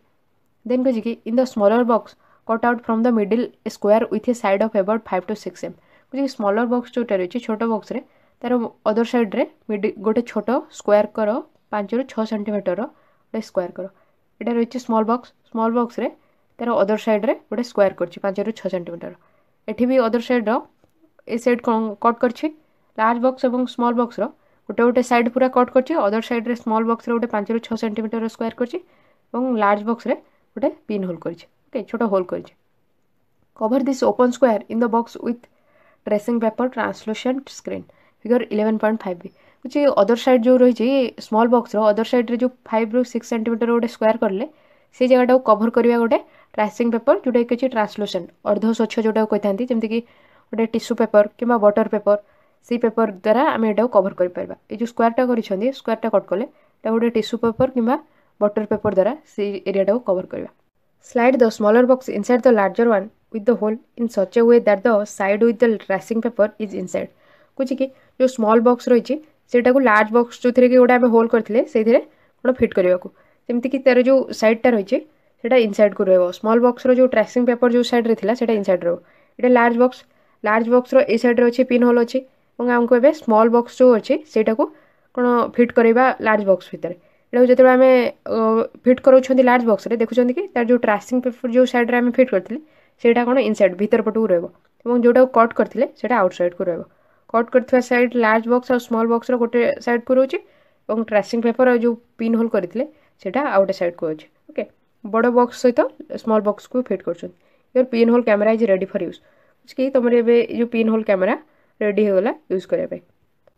ଦେନ୍ କହିଛି କି in the smaller box cut out from the middle a square with a side of about five to six M କହିଛି କି ସ୍ମଲର୍ ବକ୍ସ ଯେଉଁଟା ରହିଛି ଛୋଟ ବକ୍ସରେ ତା'ର ଅଦର୍ ସାଇଡ଼୍ରେ ଗୋଟେ ଛୋଟ ସ୍କୋୟାର୍ କର ପାଞ୍ଚରୁ ଛଅ ସେଣ୍ଟିମିଟର ଗୋଟେ ସ୍କୋୟାର କର ଏଇଟା ରହିଛି ସ୍ମଲ୍ ବକ୍ସ ସ୍ମଲ୍ ବକ୍ସରେ ତା'ର ଅଦର୍ ସାଇଡ଼୍ରେ ଗୋଟେ ସ୍କୋୟାର୍ କରିଛି ପାଞ୍ଚରୁ ଛଅ ସେଣ୍ଟିମିଟର ଏଠି ବି ଅଦର୍ ସାଇଡ଼୍ର ଏ ସାଇଡ଼୍ କଟ୍ କରିଛି ଲାର୍ଜ ବକ୍ସ ଏବଂ ସ୍ମଲ୍ ବକ୍ସର ଗୋଟେ ଗୋଟେ ସାଇଡ଼୍ ପୁରା କଟ୍ କରିଛି ଅଦର ସାଇଡ଼୍ରେ ସ୍ମଲ୍ ବକ୍ସରେ ଗୋଟେ ପାଞ୍ଚରୁ ଛଅ ସେଣ୍ଟିମିଟର ସ୍କୋୟାର୍ କରିଛି ଏବଂ ଲାର୍ଜ ବକ୍ସରେ ଗୋଟେ ପିନ୍ ହୋଲ୍ କରିଛି ଓକେ ଛୋଟ ହୋଲ୍ କରିଛି cover this open square in the box with tracing paper translucent screen figure eleven point five ବି ହେଉଛି ଅଦର ସାଇଡ଼୍ ଯେଉଁ ରହିଛି ସ୍ମଲ୍ ବକ୍ସର ଅଦର ସାଇଡ଼୍ରେ ଯେଉଁ ଫାଇଭ୍ରୁ ସିକ୍ସ ସେଣ୍ଟିମିଟର ଗୋଟେ ସ୍କୋୟାର୍ କଲେ ସେଇ ଜାଗାଟାକୁ କଭର୍ କରିବା ଗୋଟେ ଟ୍ରାସିଂ ପେପର୍ ଯେଉଁଟାକି କିଛି ଟ୍ରାନ୍ସଲୁସେଣ୍ଟ ଅର୍ଦ୍ଧ ସ୍ୱଚ୍ଛ ଯେଉଁଟାକୁ କହିଥାନ୍ତି ଯେମିତିକି ଗୋଟେ ଟିସୁ ପେପର୍ କିମ୍ବା ବଟର୍ ପେପର୍ ସେଇ ପେପର୍ ଦ୍ୱାରା ଆମେ ଏଟାକୁ କଭର୍ କରିପାରିବା ଏଇ ଯେଉଁ ସ୍କୋୟାର୍ଟା କରିଛନ୍ତି ସ୍କୋୟାର୍ଟା କଟ୍ କଲେ ତାକୁ ଗୋଟେ ଟିସୁ ପେପର୍ କିମ୍ବା ବଟର୍ ପେପର୍ ଦ୍ୱାରା ସେଇ ଏରିଆଟାକୁ କଭର୍ କରିବା slide the smaller box inside the larger one with the hole in such a way that the side with the tracing paper is inside କହୁଛି କି ଯେଉଁ ସ୍ମଲ୍ ବକ୍ସ ରହିଛି ସେଇଟାକୁ ଲାର୍ଜ ବକ୍ସ ଯେଉଁଥିରେ କି ଗୋଟେ ଆମେ ହୋଲ୍ କରିଥିଲେ ସେଇଥିରେ ଗୋଟେ ଫିଟ୍ କରିବାକୁ ଯେମିତିକି ତା'ର ଯେଉଁ ସାଇଡ଼୍ଟା ରହିଛି ସେଇଟା ଇନସାଇଡ଼୍କୁ ରହିବ ସ୍ମଲ୍ ବକ୍ସର ଯେଉଁ ଟ୍ରାସିଂ ପେପର୍ ଯେଉଁ ସାଇଡ଼୍ରେ ଥିଲା ସେଇଟା ଇନସାଇଡ଼୍ ରହିବ ଏଇଟା ଲାର୍ଜ ବକ୍ସ ଲାର୍ଜ ବକ୍ସର ଏଇ ସାଇଡ଼୍ରେ ଅଛି ପିନ୍ ହୋଲ୍ ଅଛି ଏବଂ ଆମକୁ ଏବେ ସ୍ମଲ୍ ବକ୍ସ ଯେଉଁ ଅଛି ସେଇଟାକୁ କ'ଣ ଫିଟ୍ କରେଇବା ଲାର୍ଜ ବକ୍ସ ଭିତରେ ଏଟାକୁ ଯେତେବେଳେ ଆମେ ଫିଟ୍ କରାଉଛନ୍ତି ଲାର୍ଜ ବକ୍ସରେ ଦେଖୁଛନ୍ତି କି ତା'ର ଯେଉଁ ଟ୍ରାସିଂ ପେପର୍ ଯେଉଁ ସାଇଡ଼୍ରେ ଆମେ ଫିଟ୍ କରିଥିଲେ ସେଇଟା କ'ଣ ଇନସାଇଡ଼୍ ଭିତର ପଟକୁ ରହିବ ଏବଂ ଯେଉଁଟାକୁ କଟ୍ କରିଥିଲେ ସେଇଟା ଆଉଟ୍ ସାଇଡ଼୍କୁ ରହିବ कट कर सैड लार्ज बक्स और स्मल बक्स रोटे सैड को रोचे और ट्रेसींग पेपर आज पिन होल करते सीटा आउ गए सैड को रोचे ओके बड़ बक्स सहित स्मल बक्स को फिट कर your pin hole camera is ready for use कि तुम्हारे ए पिन होल कैमेरा रेड होगा यूज करने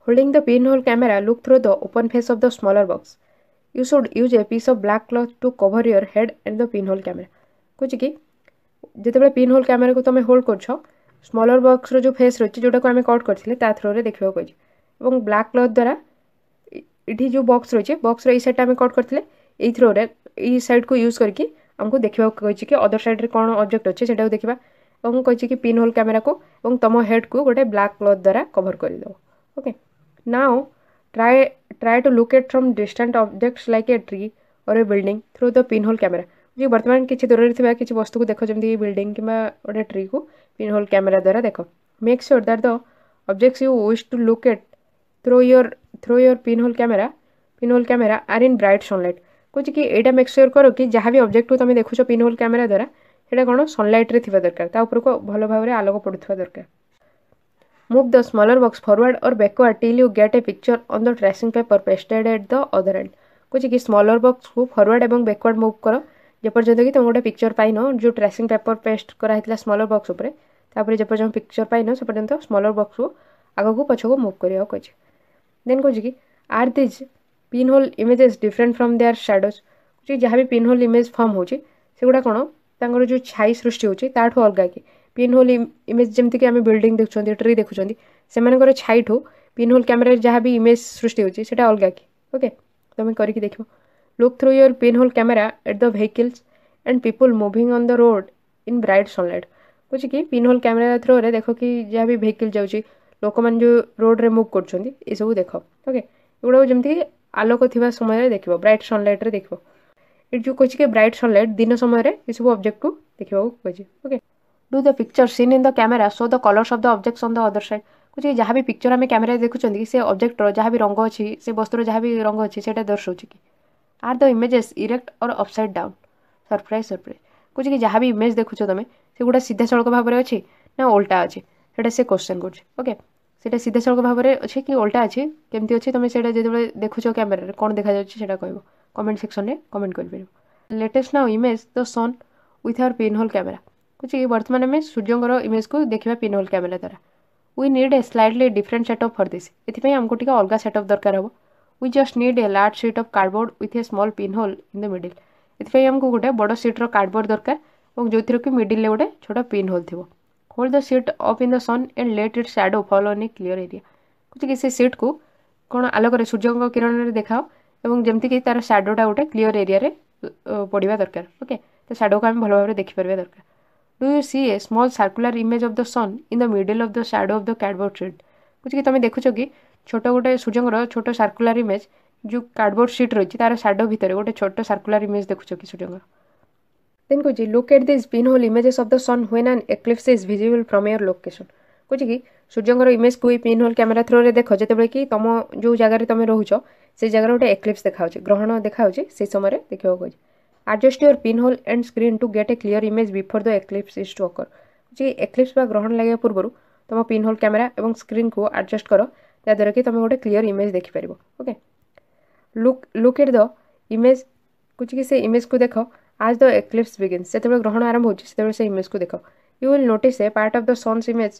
holding the pin hole camera look through the open face of the smaller box you should use a piece of black cloth to cover your head and the pin hole camera कहते कि जिते pin hole camera को तुम hold कर smaller बक्स रो face रही जोटा को आम कट करते थ्रो में देखा कही ब्लाक क्लथ द्वारा ये जो बक्स रही है बक्स रही सैड आम कट करते थ्रो में यही सैड को यूज करके आमको देखा कही कि अदर सैड्रे कौन अब्जेक्ट अच्छे से देखा और कही कि पिन होल कैमेरा को और तुम हेड को गोटे ब्लाक क्लथ द्वारा कभर करदे okay now try try to locate from distant object like a tree और a building through the pin hole camera जी बर्तमान किसी दूर से किसी वस्तु को देख जमी बिल्डिंग कि ट्री को pinhole camera dwara dekho make sure that the objects you wish to look at through your through your pinhole camera pinhole camera are in bright sunlight କହୁଛି କି ଏଇଟା ମେକ୍ ସିଓର କର କି ଯାହା ବି ଅବଜେକ୍ଟକୁ ତୁମେ ଦେଖୁଛ ପିନ୍ହୋଲ୍ କ୍ୟାମେରା ଦ୍ୱାରା ସେଇଟା କ'ଣ ସନ୍ଲାଇଟ୍ରେ ଥିବା ଦରକାର ତା ଉପରକୁ ଭଲ ଭାବରେ ଆଲୋକ ପଡ଼ୁଥିବା ଦରକାର move the smaller box forward or backward till you get a picture on the tracing paper pasted at the other end କହୁଛି କି ସ୍ମଲର୍ ବକ୍ସକୁ ଫରୱାର୍ଡ଼ ଏବଂ ବ୍ୟାକୱାର୍ଡ଼ ମୁଭ୍ କର ଯେପର୍ଯ୍ୟନ୍ତ କି ତୁମେ ଗୋଟେ ପିକ୍ଚର୍ ପାଇନ ଯେଉଁ ଟ୍ରେସିଂ ପେପର୍ ପେଷ୍ଟ କରାହେଇଥିଲା ସ୍ମଲର୍ ବକ୍ସ ଉପରେ ତାପରେ ଯେପର୍ଯ୍ୟନ୍ତ ପିକ୍ଚର୍ ପାଇନ ସେ ପର୍ଯ୍ୟନ୍ତ ସ୍ମଲର୍ ବକ୍ସକୁ ଆଗକୁ ପଛକୁ ମୁଭ୍ କରିବାକୁ କହିଛି ଦେନ୍ କହୁଛି କି are these pin hole images different from their shadows କହୁଛି ଯାହା ବି ପିନ୍ ହୋଲ୍ ଇମେଜ୍ ଫର୍ମ ହେଉଛି ସେଗୁଡ଼ା କ'ଣ ତାଙ୍କର ଯେଉଁ ଛାଇ ସୃଷ୍ଟି ହେଉଛି ତାଠୁ ଅଲଗା କି ପିନ୍ ହୋଲ୍ ଇମେଜ୍ ଯେମିତିକି ଆମେ ବିଲ୍ଡିଂ ଦେଖୁଛନ୍ତି ଟ୍ରି ଦେଖୁଛନ୍ତି ସେମାନଙ୍କର ଛାଇଠୁ ପିନ୍ ହୋଲ୍ କ୍ୟାମେରାରେ ଯାହା ବି ଇମେଜ୍ ସୃଷ୍ଟି ହେଉଛି ସେଇଟା ଅଲଗା କି ଓକେ ତୁମେ କରିକି ଦେଖିବ Look through your pinhole camera at the vehicles and people moving on the road in bright sunlight. କହୁଛି କି ପିନ୍ହୋଲ୍ କ୍ୟାମେରା ଥ୍ରୋରେ ଦେଖ କି ଯାହା ବି ଭେହିକିଲ୍ ଯାଉଛି ଲୋକମାନେ ଯେଉଁ ରୋଡ଼ରେ ମୁଭ୍ କରୁଛନ୍ତି ଏସବୁ ଦେଖ ଓକେ ଏଗୁଡ଼ାକୁ ଯେମିତିକି ଆଲୋକ ଥିବା ସମୟରେ ଦେଖିବ ବ୍ରାଇଟ୍ ସନ୍ଲାଇଟ୍ରେ ଦେଖିବ ଏଠି ଯେଉଁ କହିଛି କି ବ୍ରାଇଟ୍ ସନ୍ଲାଇଟ୍ ଦିନ ସମୟରେ ଏସବୁ ଅବଜେକ୍ଟକୁ ଦେଖିବାକୁ କହିଛି okay do the picture seen in the camera show the colours of the objects on the other side କହୁଛି ଯାହା ବି ପିକ୍ଚର ଆମେ କ୍ୟାମେରାରେ ଦେଖୁଛନ୍ତି ସେ ଅବଜେକ୍ଟର ଯାହା ବି ରଙ୍ଗ ଅଛି ସେ ବସ୍ତୁର ଯାହା ବି ରଙ୍ଗ ଅଛି ସେଇଟା ଦର୍ଶାଉଛି କି are the images erect or upside down surprise surprise କହୁଛି କି ଯାହା ବି ଇମେଜ୍ ଦେଖୁଛ ତମେ ସେଗୁଡ଼ା ସିଧାସଳଖ ଭାବରେ ଅଛି ନା ଓଲଟା ଅଛି ସେଇଟା ସେ କ୍ୱେଶ୍ଚନ୍ କରୁଛି ଓକେ ସେଇଟା ସିଧାସଳଖ ଭାବରେ ଅଛି କି ଓଲଟା ଅଛି କେମିତି ଅଛି ତମେ ସେଇଟା ଯେତେବେଳେ ଦେଖୁଛ କ୍ୟାମେରାରେ କ'ଣ ଦେଖାଯାଉଛି ସେଇଟା କହିବ କମେଣ୍ଟ ସେକ୍ସନ୍ରେ କମେଣ୍ଟ କରିପାରିବ let us now image the sun with our pin hole camera କହୁଛି କି ବର୍ତ୍ତମାନ ଆମେ ସୂର୍ଯ୍ୟଙ୍କର ଇମେଜ୍କୁ ଦେଖିବା ପିନ୍ ହୋଲ୍ କ୍ୟାମେରା ଦ୍ୱାରା we need a slightly different setup for this ଏଥିପାଇଁ ଆମକୁ ଟିକେ ଅଲଗା ସେଟ୍ଅପ୍ ଦରକାର ହେବ we just need a large sheet of cardboard with a small pinhole in the middle ଏଥିପାଇଁ ଆମକୁ ଗୋଟେ ବଡ଼ ସିଟ୍ର କାର୍ଡ଼ବୋର୍ଡ଼ ଦରକାର ଏବଂ ଯେଉଁଥିରେ କି ମିଡ଼ିଲରେ ଗୋଟେ ଛୋଟ ପିନ୍ ହୋଲ୍ ଥିବ hold the sheet up in the sun and let it shadow fall on a clear area କହୁଛି କି ସେ ସିଟ୍କୁ କ'ଣ ଆଲୋକରେ ସୂର୍ଯ୍ୟଙ୍କ କିରଣରେ ଦେଖାଅ ଏବଂ ଯେମିତିକି ତା'ର ସ୍ୟାଡ଼ୋଟା ଗୋଟେ କ୍ଲିଅର୍ ଏରିଆରେ ପଡ଼ିବା ଦରକାର ଓକେ ତ ସ୍ୟାଡ଼ୋକୁ ଆମେ ଭଲ ଭାବରେ ଦେଖିପାରିବା ଦରକାର do you see a small circular image of the sun in the middle of the shadow of the cardboard sheet କହୁଛି କି ତୁମେ ଦେଖୁଛ କି ছোট ଗୋଟେ ସୂର୍ଯ୍ୟଙ୍କର ଛୋଟ ସାର୍କୁଲାର ଇମେଜ୍ ଯେଉଁ କାର୍ଡ଼ବୋର୍ଡ଼ ସିଟ୍ ରହିଛି ତାର ସାଡ଼ୋ ଭିତରେ ଗୋଟେ ଛୋଟ ସାର୍କୁଲାର ଇମେଜ୍ ଦେଖୁଛ କି ସୂର୍ଯ୍ୟଙ୍କର ଦେନ୍ କହୁଛି look at this pin hole images of the sun when an eclipse is visible from your location କହୁଛି କି ସୂର୍ଯ୍ୟଙ୍କର ଇମେଜ୍କୁ ଏଇ ପିନ୍ ହୋଲ୍ କ୍ୟାମେରା ଥ୍ରୋରେ ଦେଖ ଯେତେବେଳେ କି ତମ ଯେଉଁ ଜାଗାରେ ତମେ ରହୁଛ ସେଇ ଜାଗାରେ ଗୋଟେ ଏକ୍ଲିପ୍ସ ଦେଖାହେଉଛି ଗ୍ରହଣ ଦେଖାହେଉଛି ସେଇ ସମୟରେ ଦେଖିବାକୁ କହୁଛି adjust your pin hole and screen to get a clear image before the eclipse is to occur ଯେ ଏକ୍ଲିପ୍ସ ବା ଗ୍ରହଣ ଲାଗିବା ପୂର୍ବରୁ ତୁମ ପିନ୍ ହୋଲ୍ କ୍ୟାମେରା ଏବଂ ସ୍କ୍ରିନ୍କୁ ଆଡ଼ଜଷ୍ଟ କର ଯାହାଦ୍ୱାରା କି ତୁମେ ଗୋଟେ କ୍ଲିଅର୍ ଇମେଜ୍ ଦେଖିପାରିବ okay look look at the image କି ସେ ଇମେଜ୍କୁ ଦେଖ ଆଜ୍ ଦ ଏକ୍ଲିପ୍ସ ବିଗିନ୍ସ ଯେତେବେଳେ ଗ୍ରହଣ ଆରମ୍ଭ ହେଉଛି ସେତେବେଳେ ସେ ଇମେଜ୍କୁ ଦେଖ you will notice a part of the sun's image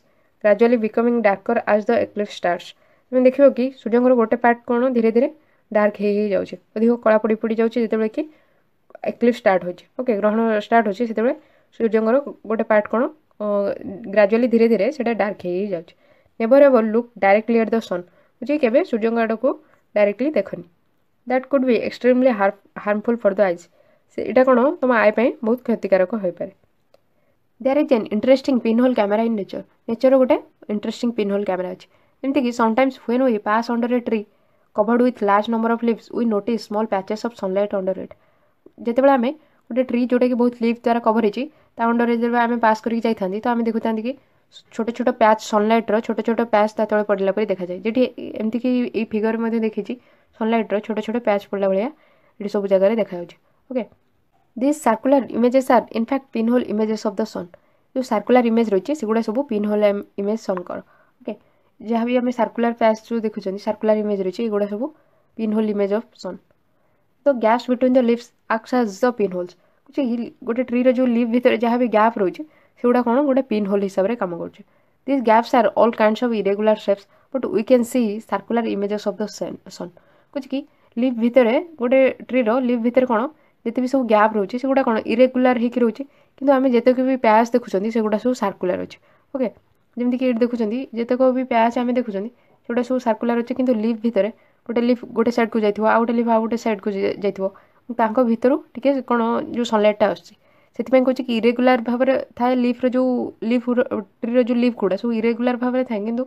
gradually becoming darker as the eclipse starts ତୁମେ ଦେଖିବ କି ସୂର୍ଯ୍ୟଙ୍କର ଗୋଟେ ପାର୍ଟ କ'ଣ ଧୀରେ ଧୀରେ ଡାର୍କ ହେଇ ହେଇଯାଉଛି ଅଧିକ କଳା ପଡ଼ି ପଡ଼ି ଯାଉଛି ଯେତେବେଳେ କି ଏକ୍ଲିପ୍ସ ଷ୍ଟାର୍ଟ ହେଉଛି ଓକେ ଗ୍ରହଣ ଷ୍ଟାର୍ଟ ହେଉଛି ସେତେବେଳେ ସୂର୍ଯ୍ୟଙ୍କର ଗୋଟେ ପାର୍ଟ କ'ଣ ଗ୍ରାଜୁଆଲି ଧୀରେ ଧୀରେ ସେଇଟା ଡାର୍କ ହେଇ ହେଇଯାଉଛି never ever look directly at the sun ଯେ କେବେ ସୂର୍ଯ୍ୟଙ୍କ ଆଡ଼କୁ ଡାଇରେକ୍ଟଲି ଦେଖନି that could be extremely harmful for the eyes ସେଇଟା କ'ଣ ତୁମ ଆଇ ପାଇଁ ବହୁତ କ୍ଷତିକାରକ ହୋଇପାରେ there is an interesting pin hole camera in nature ନେଚର୍ର ଗୋଟେ ଇଣ୍ଟରେଷ୍ଟିଂ ପିନ୍ ହୋଲ୍ କ୍ୟାମେରା ଅଛି ଯେମିତିକି sometimes when we pass under a tree covered with large number of leaves we notice small patches of sunlight under ଇଟ୍ ଯେତେବେଳେ ଆମେ ଗୋଟେ tree ଯେଉଁଟାକି ବହୁତ leave ଦ୍ୱାରା କଭର୍ ହେଇଛି ତା ଅଣ୍ଡରରେ ଯେତେବେଳେ ଆମେ ପାସ୍ କରିକି ଯାଇଥାନ୍ତି ତ ଆମେ ଦେଖୁଥାନ୍ତି କି ছোট ছোট প্যাচ সনলাইট্র ছোট ছোট ପ୍ୟାଚ୍ ତା ତଳେ ପଡ଼ିଲା ପରି ଦେଖାଯାଏ ଯେଠି ଏମିତିକି ଏଇ ଫିଗର୍ ମଧ୍ୟ ଦେଖିଛି ସନଲାଇଟ୍ର ଛୋଟ ଛୋଟ ପ୍ୟାଚ୍ ପଡ଼ିଲା ଭଳିଆ ଏଠି ସବୁ ଜାଗାରେ ଦେଖାଯାଉଛି okay this circular images are in fact pin hole images of the sun ଯେଉଁ ସାର୍କୁଲାର ଇମେଜ୍ ରହିଛି ସେଗୁଡ଼ା ସବୁ ପିନ୍ ହୋଲ୍ ଇମେଜ୍ ସନ୍ଙ୍କର ଓକେ ଯାହା ବି ଆମେ ସାର୍କୁଲାର ପ୍ୟାଚ୍ ଯେଉଁ ଦେଖୁଛନ୍ତି ସାର୍କୁଲାର ଇମେଜ୍ ରହିଛି ଏଗୁଡ଼ା ସବୁ pin hole image of sun ତ gap between the leaves act as the pin holes କିଛି ଗୋଟେ ଟ୍ରିର ଯେଉଁ ଲିଭ୍ ଭିତରେ ଯାହା ବି ଗ୍ୟାପ୍ ରହୁଛି ସେଗୁଡ଼ା କ'ଣ ଗୋଟେ ପିନ୍ ହୋଲ୍ ହିସାବରେ କାମ କରୁଛି this gaps are all kinds of irregular shapes but we can see circular images of the sun କହୁଛି କି ଲିଭ୍ ଭିତରେ ଗୋଟେ ଟ୍ରିର ଲିଭ୍ ଭିତରେ କ'ଣ ଯେତେ ବି ସବୁ ଗ୍ୟାପ୍ ରହୁଛି ସେଗୁଡ଼ା କ'ଣ ଇରେଗୁଲାର ହେଇକି ରହୁଛି କିନ୍ତୁ ଆମେ ଯେତେକ ବି ପ୍ୟାଚ୍ ଦେଖୁଛନ୍ତି ସେଗୁଡ଼ା ସବୁ ସାର୍କୁଲାର ଅଛି ଓକେ ଯେମିତିକି ଏଇଠି ଦେଖୁଛନ୍ତି ଯେତେକ ବି ପ୍ୟାଚ୍ ଆମେ ଦେଖୁଛନ୍ତି ସେଗୁଡ଼ା ସବୁ ସାର୍କୁଲାର ଅଛି କିନ୍ତୁ ଲିଭ୍ ଭିତରେ ଗୋଟେ ଲିଭ୍ ଗୋଟେ ସାଇଡ଼୍କୁ ଯାଇଥିବ ଆଉ ଗୋଟେ ଲିଭ୍ ଆଉ ଗୋଟେ ସାଇଡ଼୍କୁ ଯାଇଥିବ ତାଙ୍କ ଭିତରୁ ଟିକେ କ'ଣ ଯେଉଁ ସନ୍ଲାଇଟ୍ଟା ଆସୁଛି ସେଥିପାଇଁ କହୁଛି କି ଇରେଗୁଲାର ଭାବରେ ଥାଏ ଲିଫ୍ର ଯେଉଁ ଲିଫ୍ ଟ୍ରିର ଯେଉଁ ଲିଫ୍ ଗୁଡ଼ା ସବୁ ଇରେଗୁଲାର ଭାବରେ ଥାଏ କିନ୍ତୁ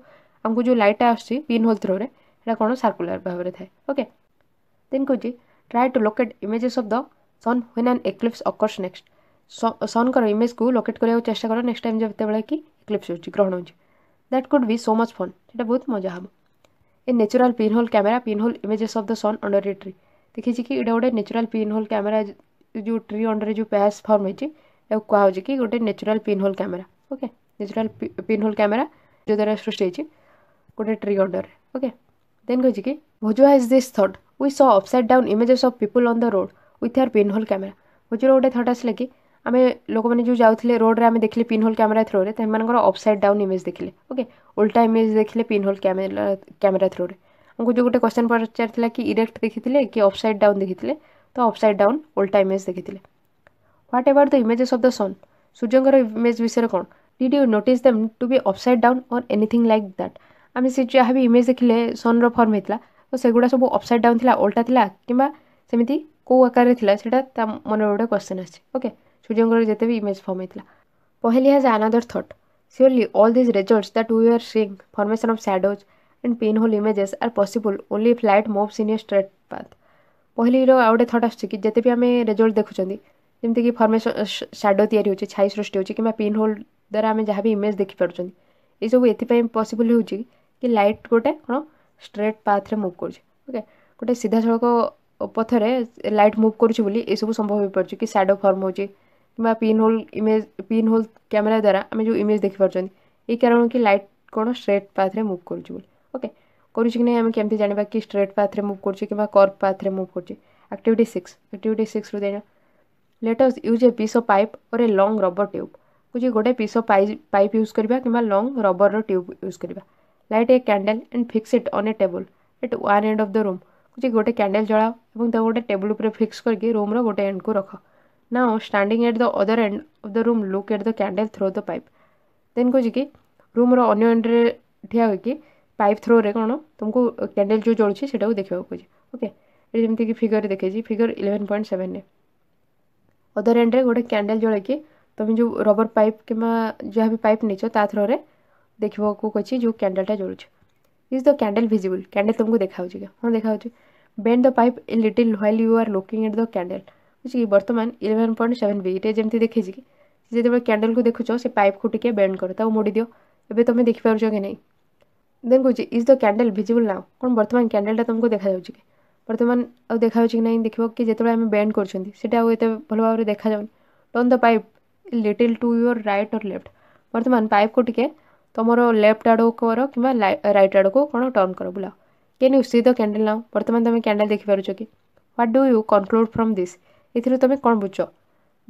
ଆମକୁ ଯେଉଁ ଲାଇଟ୍ଟା ଆସୁଛି ପିନ୍ ହୋଲ୍ ଥ୍ରୋରେ ସେଇଟା କ'ଣ ସାର୍କୁଲାର ଭାବରେ ଥାଏ ଓକେ ଦେନ୍ କହୁଛି try to locate images of the sun when an eclipse occurs next ସନ୍ଙ୍କର ଇମେଜ୍କୁ ଲୋକେଟ୍ କରିବାକୁ ଚେଷ୍ଟା କର ନେକ୍ସଟ ଟାଇମ୍ ଯେତେବେଳେ କି ଏକ୍ଲିପ୍ସ ହେଉଛି ଗ୍ରହଣ ହେଉଛି that could be so much fun ସେଇଟା ବହୁତ ମଜା ହେବ a natural pin hole camera pin hole images of the sun under a tree ଦେଖିଛି କି ଏଇଟା ଗୋଟେ ନ୍ୟାଚୁରାଲ୍ ପିନ୍ ହୋଲ୍ କ୍ୟାମେରା ଯେଉଁ ଟ୍ରି ଅଣ୍ଡରରେ ଯେଉଁ ପ୍ୟାସ୍ ଫର୍ମ ହେଇଛି ତାକୁ କୁହାହେଉଛି କି ଗୋଟେ natural pin hole camera okay natural pin hole camera ଯେଉଁ ଦ୍ୱାରା ସୃଷ୍ଟି ହେଇଛି ଗୋଟେ ଟ୍ରି ଅଣ୍ଡରରେ ଓକେ ଦେନ୍ କହିଛି କି Boojho is this thought we saw upside down images of people on the road with our pin hole camera ଭୋଜୁର ଗୋଟେ ଥଟ୍ ଆସିଲା କି ଆମେ ଲୋକମାନେ ଯେଉଁ ଯାଉଥିଲେ ରୋଡ଼ରେ ଆମେ ଦେଖିଲେ ପିନ୍ ହୋଲ୍ କ୍ୟାମେରା ଥ୍ରୋରେ ସେମାନଙ୍କର ଅପସାଇଡ୍ ଡାଉନ୍ ଇମେଜ୍ ଦେଖିଲେ ଓକେ ଓଲ୍ଟା ଇମେଜ୍ ଦେଖିଲେ ପିନ୍ ହୋଲ୍ କ୍ୟାମେରା କ୍ୟାମେରା ଥ୍ରୋରେ ଆମକୁ ଯେଉଁ ଗୋଟେ କ୍ୱେଶ୍ଚନ୍ ପଚାରିଥିଲା କି ଇରେକ୍ଟ ଦେଖିଥିଲେ କି ଅପସାଇଡ୍ ଡାଉନ୍ ଦେଖିଥିଲେ ତ ଅପସାଇଡ଼ ଡାଉନ୍ ଓଲ୍ଟା ଇମେଜ୍ ଦେଖିଥିଲେ what about the images of the sun ସୂର୍ଯ୍ୟଙ୍କର ଇମେଜ୍ ବିଷୟରେ କ'ଣ did you notice them to be upside down or anything like that ଆମେ ସେ ଯାହା ବି ଇମେଜ୍ ଦେଖିଲେ ସନ୍ର ଫର୍ମ ହେଇଥିଲା ତ ସେଗୁଡ଼ା ସବୁ ଅପସାଇଡ଼ ଡାଉନ୍ ଥିଲା ଓଲ୍ଟା ଥିଲା କିମ୍ବା ସେମିତି କେଉଁ ଆକାରରେ ଥିଲା ସେଇଟା ତା ମନରେ ଗୋଟେ କ୍ୱେଶ୍ଚନ୍ ଆସିଛି ଓକେ ସୂର୍ଯ୍ୟଙ୍କର ଯେତେ ବି ଇମେଜ୍ ଫର୍ମ ହେଇଥିଲା Paheli has another thought Surely, all these results that we are seeing, formation of shadows and pinhole images, are possible only if light moves in a straight path. ପହିଲିର ଆଉ ଗୋଟେ thought ଆସୁଛି କି ଯେତେ ବି ଆମେ ରେଜଲ୍ଟ ଦେଖୁଛନ୍ତି ଯେମିତିକି ଫର୍ମେସନ୍ ସ୍ୟାଡ଼ୋ ତିଆରି ହେଉଛି ଛାଇ ସୃଷ୍ଟି ହେଉଛି କିମ୍ବା ପିନ୍ ହୋଲ୍ ଦ୍ୱାରା ଆମେ ଯାହା ବି ଇମେଜ୍ ଦେଖିପାରୁଛନ୍ତି ଏସବୁ ଏଥିପାଇଁ ପସିବୁଲ୍ ହେଉଛି କି ଲାଇଟ୍ ଗୋଟେ କ'ଣ ଷ୍ଟ୍ରେଟ୍ ପାଥ୍ରେ ମୁଭ୍ କରୁଛି ଓକେ ଗୋଟେ ସିଧାସଳଖ ପଥରେ ଲାଇଟ୍ ମୁଭ୍ କରୁଛି ବୋଲି ଏସବୁ ସମ୍ଭବ ହୋଇପାରୁଛି କି ସ୍ୟାଡ଼ୋ ଫର୍ମ ହେଉଛି କିମ୍ବା pin hole image pin hole camera ଦ୍ୱାରା ଆମେ ଯେଉଁ ଇମେଜ୍ ଦେଖିପାରୁଛନ୍ତି ଏଇ କାରଣ କି ଲାଇଟ୍ କ'ଣ ଷ୍ଟ୍ରେଟ୍ ପାଥ୍ରେ ମୁଭ୍ କରୁଛି ବୋଲି ଓକେ करुच्छे कि आम कमी जाना कि स्ट्रेट पाथ्रे मुव करुचे कर्व पाथ्रे मुव कर आक्टिट सिक्स आक्टिट सिक्स रू देना let us use a piece of pipe और ए लंग रबर ट्यूब कुछ गोटे पीस ऑफ पाइप यूज करवा कि लंग रबर र्यूब यूज करवा light a candle and fix it on a table at one end of the room कुछ गोटे candle जलाओ और गोटे टेबुल फिक्स करके रूम्र गोटे एंड को रख ना standing at the other end of the room look at the candle through the pipe then कुछ कि रूम्र अन्य एंड्रे ठिया होकर ପାଇପ୍ ଥ୍ରୋରେ କ'ଣ ତୁମକୁ କ୍ୟାଣ୍ଡେଲ୍ ଯେଉଁ ଜଳୁଛି ସେଇଟାକୁ ଦେଖିବାକୁ କହୁଛି ଓକେ ଏଠି ଯେମିତିକି ଫିଗର୍ରେ ଦେଖେଇଛି ଫିଗର୍ ଇଲେଭେନ୍ ପଏଣ୍ଟ ସେଭେନ୍ରେ ଅଦର ଏଣ୍ଡରେ ଗୋଟେ କ୍ୟାଣ୍ଡେଲ୍ ଜଳେଇକି ତୁମେ ଯେଉଁ ରବର ପାଇପ୍ କିମ୍ବା ଯାହା ବି ପାଇପ୍ ନେଇଛ ତା ଥ୍ରୋରେ ଦେଖିବାକୁ କହିଛି ଯେଉଁ କ୍ୟାଣ୍ଡେଲ୍ଟା ଜଳୁଛି is the candle visible candle ତୁମକୁ ଦେଖାହେଉଛି କି ହଁ ଦେଖାହେଉଛି bend the pipe a little while you are looking at the candle କି ବର୍ତ୍ତମାନ ଇଲେଭେନ୍ ପଏଣ୍ଟ ସେଭେନ୍ ବି ବିରେ ଯେମିତି ଦେଖେଇଛି କି ଯେତେବେଳେ କ୍ୟାଣ୍ଡେଲ୍କୁ ଦେଖୁଛ ସେ ପାଇପ୍କୁ ଟିକେ ବେଣ୍ଡ କର ତାକୁ ମୋଡ଼ି ଦିଅ ଏବେ ତୁମେ ଦେଖିପାରୁଛ କି ନାହିଁ ଦେନ୍ କହୁଛି is the candle visible now କ'ଣ ବର୍ତ୍ତମାନ କ୍ୟାଣ୍ଡେଲ୍ଟା ତୁମକୁ ଦେଖାଯାଉଛି କି ବର୍ତ୍ତମାନ ଆଉ ଦେଖାଯାଉଛି କି ନାହିଁ ଦେଖିବ କି ଯେତେବେଳେ ଆମେ ବେଣ୍ଡ କରୁଛନ୍ତି ସେଇଟା ଆଉ ଏତେ ଭଲ ଭାବରେ ଦେଖାଯାଉନି turn the pipe little to your right or left ବର୍ତ୍ତମାନ ପାଇପ୍କୁ ଟିକେ ତୁମର ଲେଫ୍ଟ ଆଡ଼କୁ କର କିମ୍ବା ରାଇଟ୍ ଆଡ଼କୁ କ'ଣ ଟର୍ନ କର ବୁଲାଅ can you see the candle now ବର୍ତ୍ତମାନ ତୁମେ କ୍ୟାଣ୍ଡେଲ୍ ଦେଖିପାରୁଛ କି what do you conclude from this ଏଥିରୁ ତୁମେ କ'ଣ ବୁଝୁଛ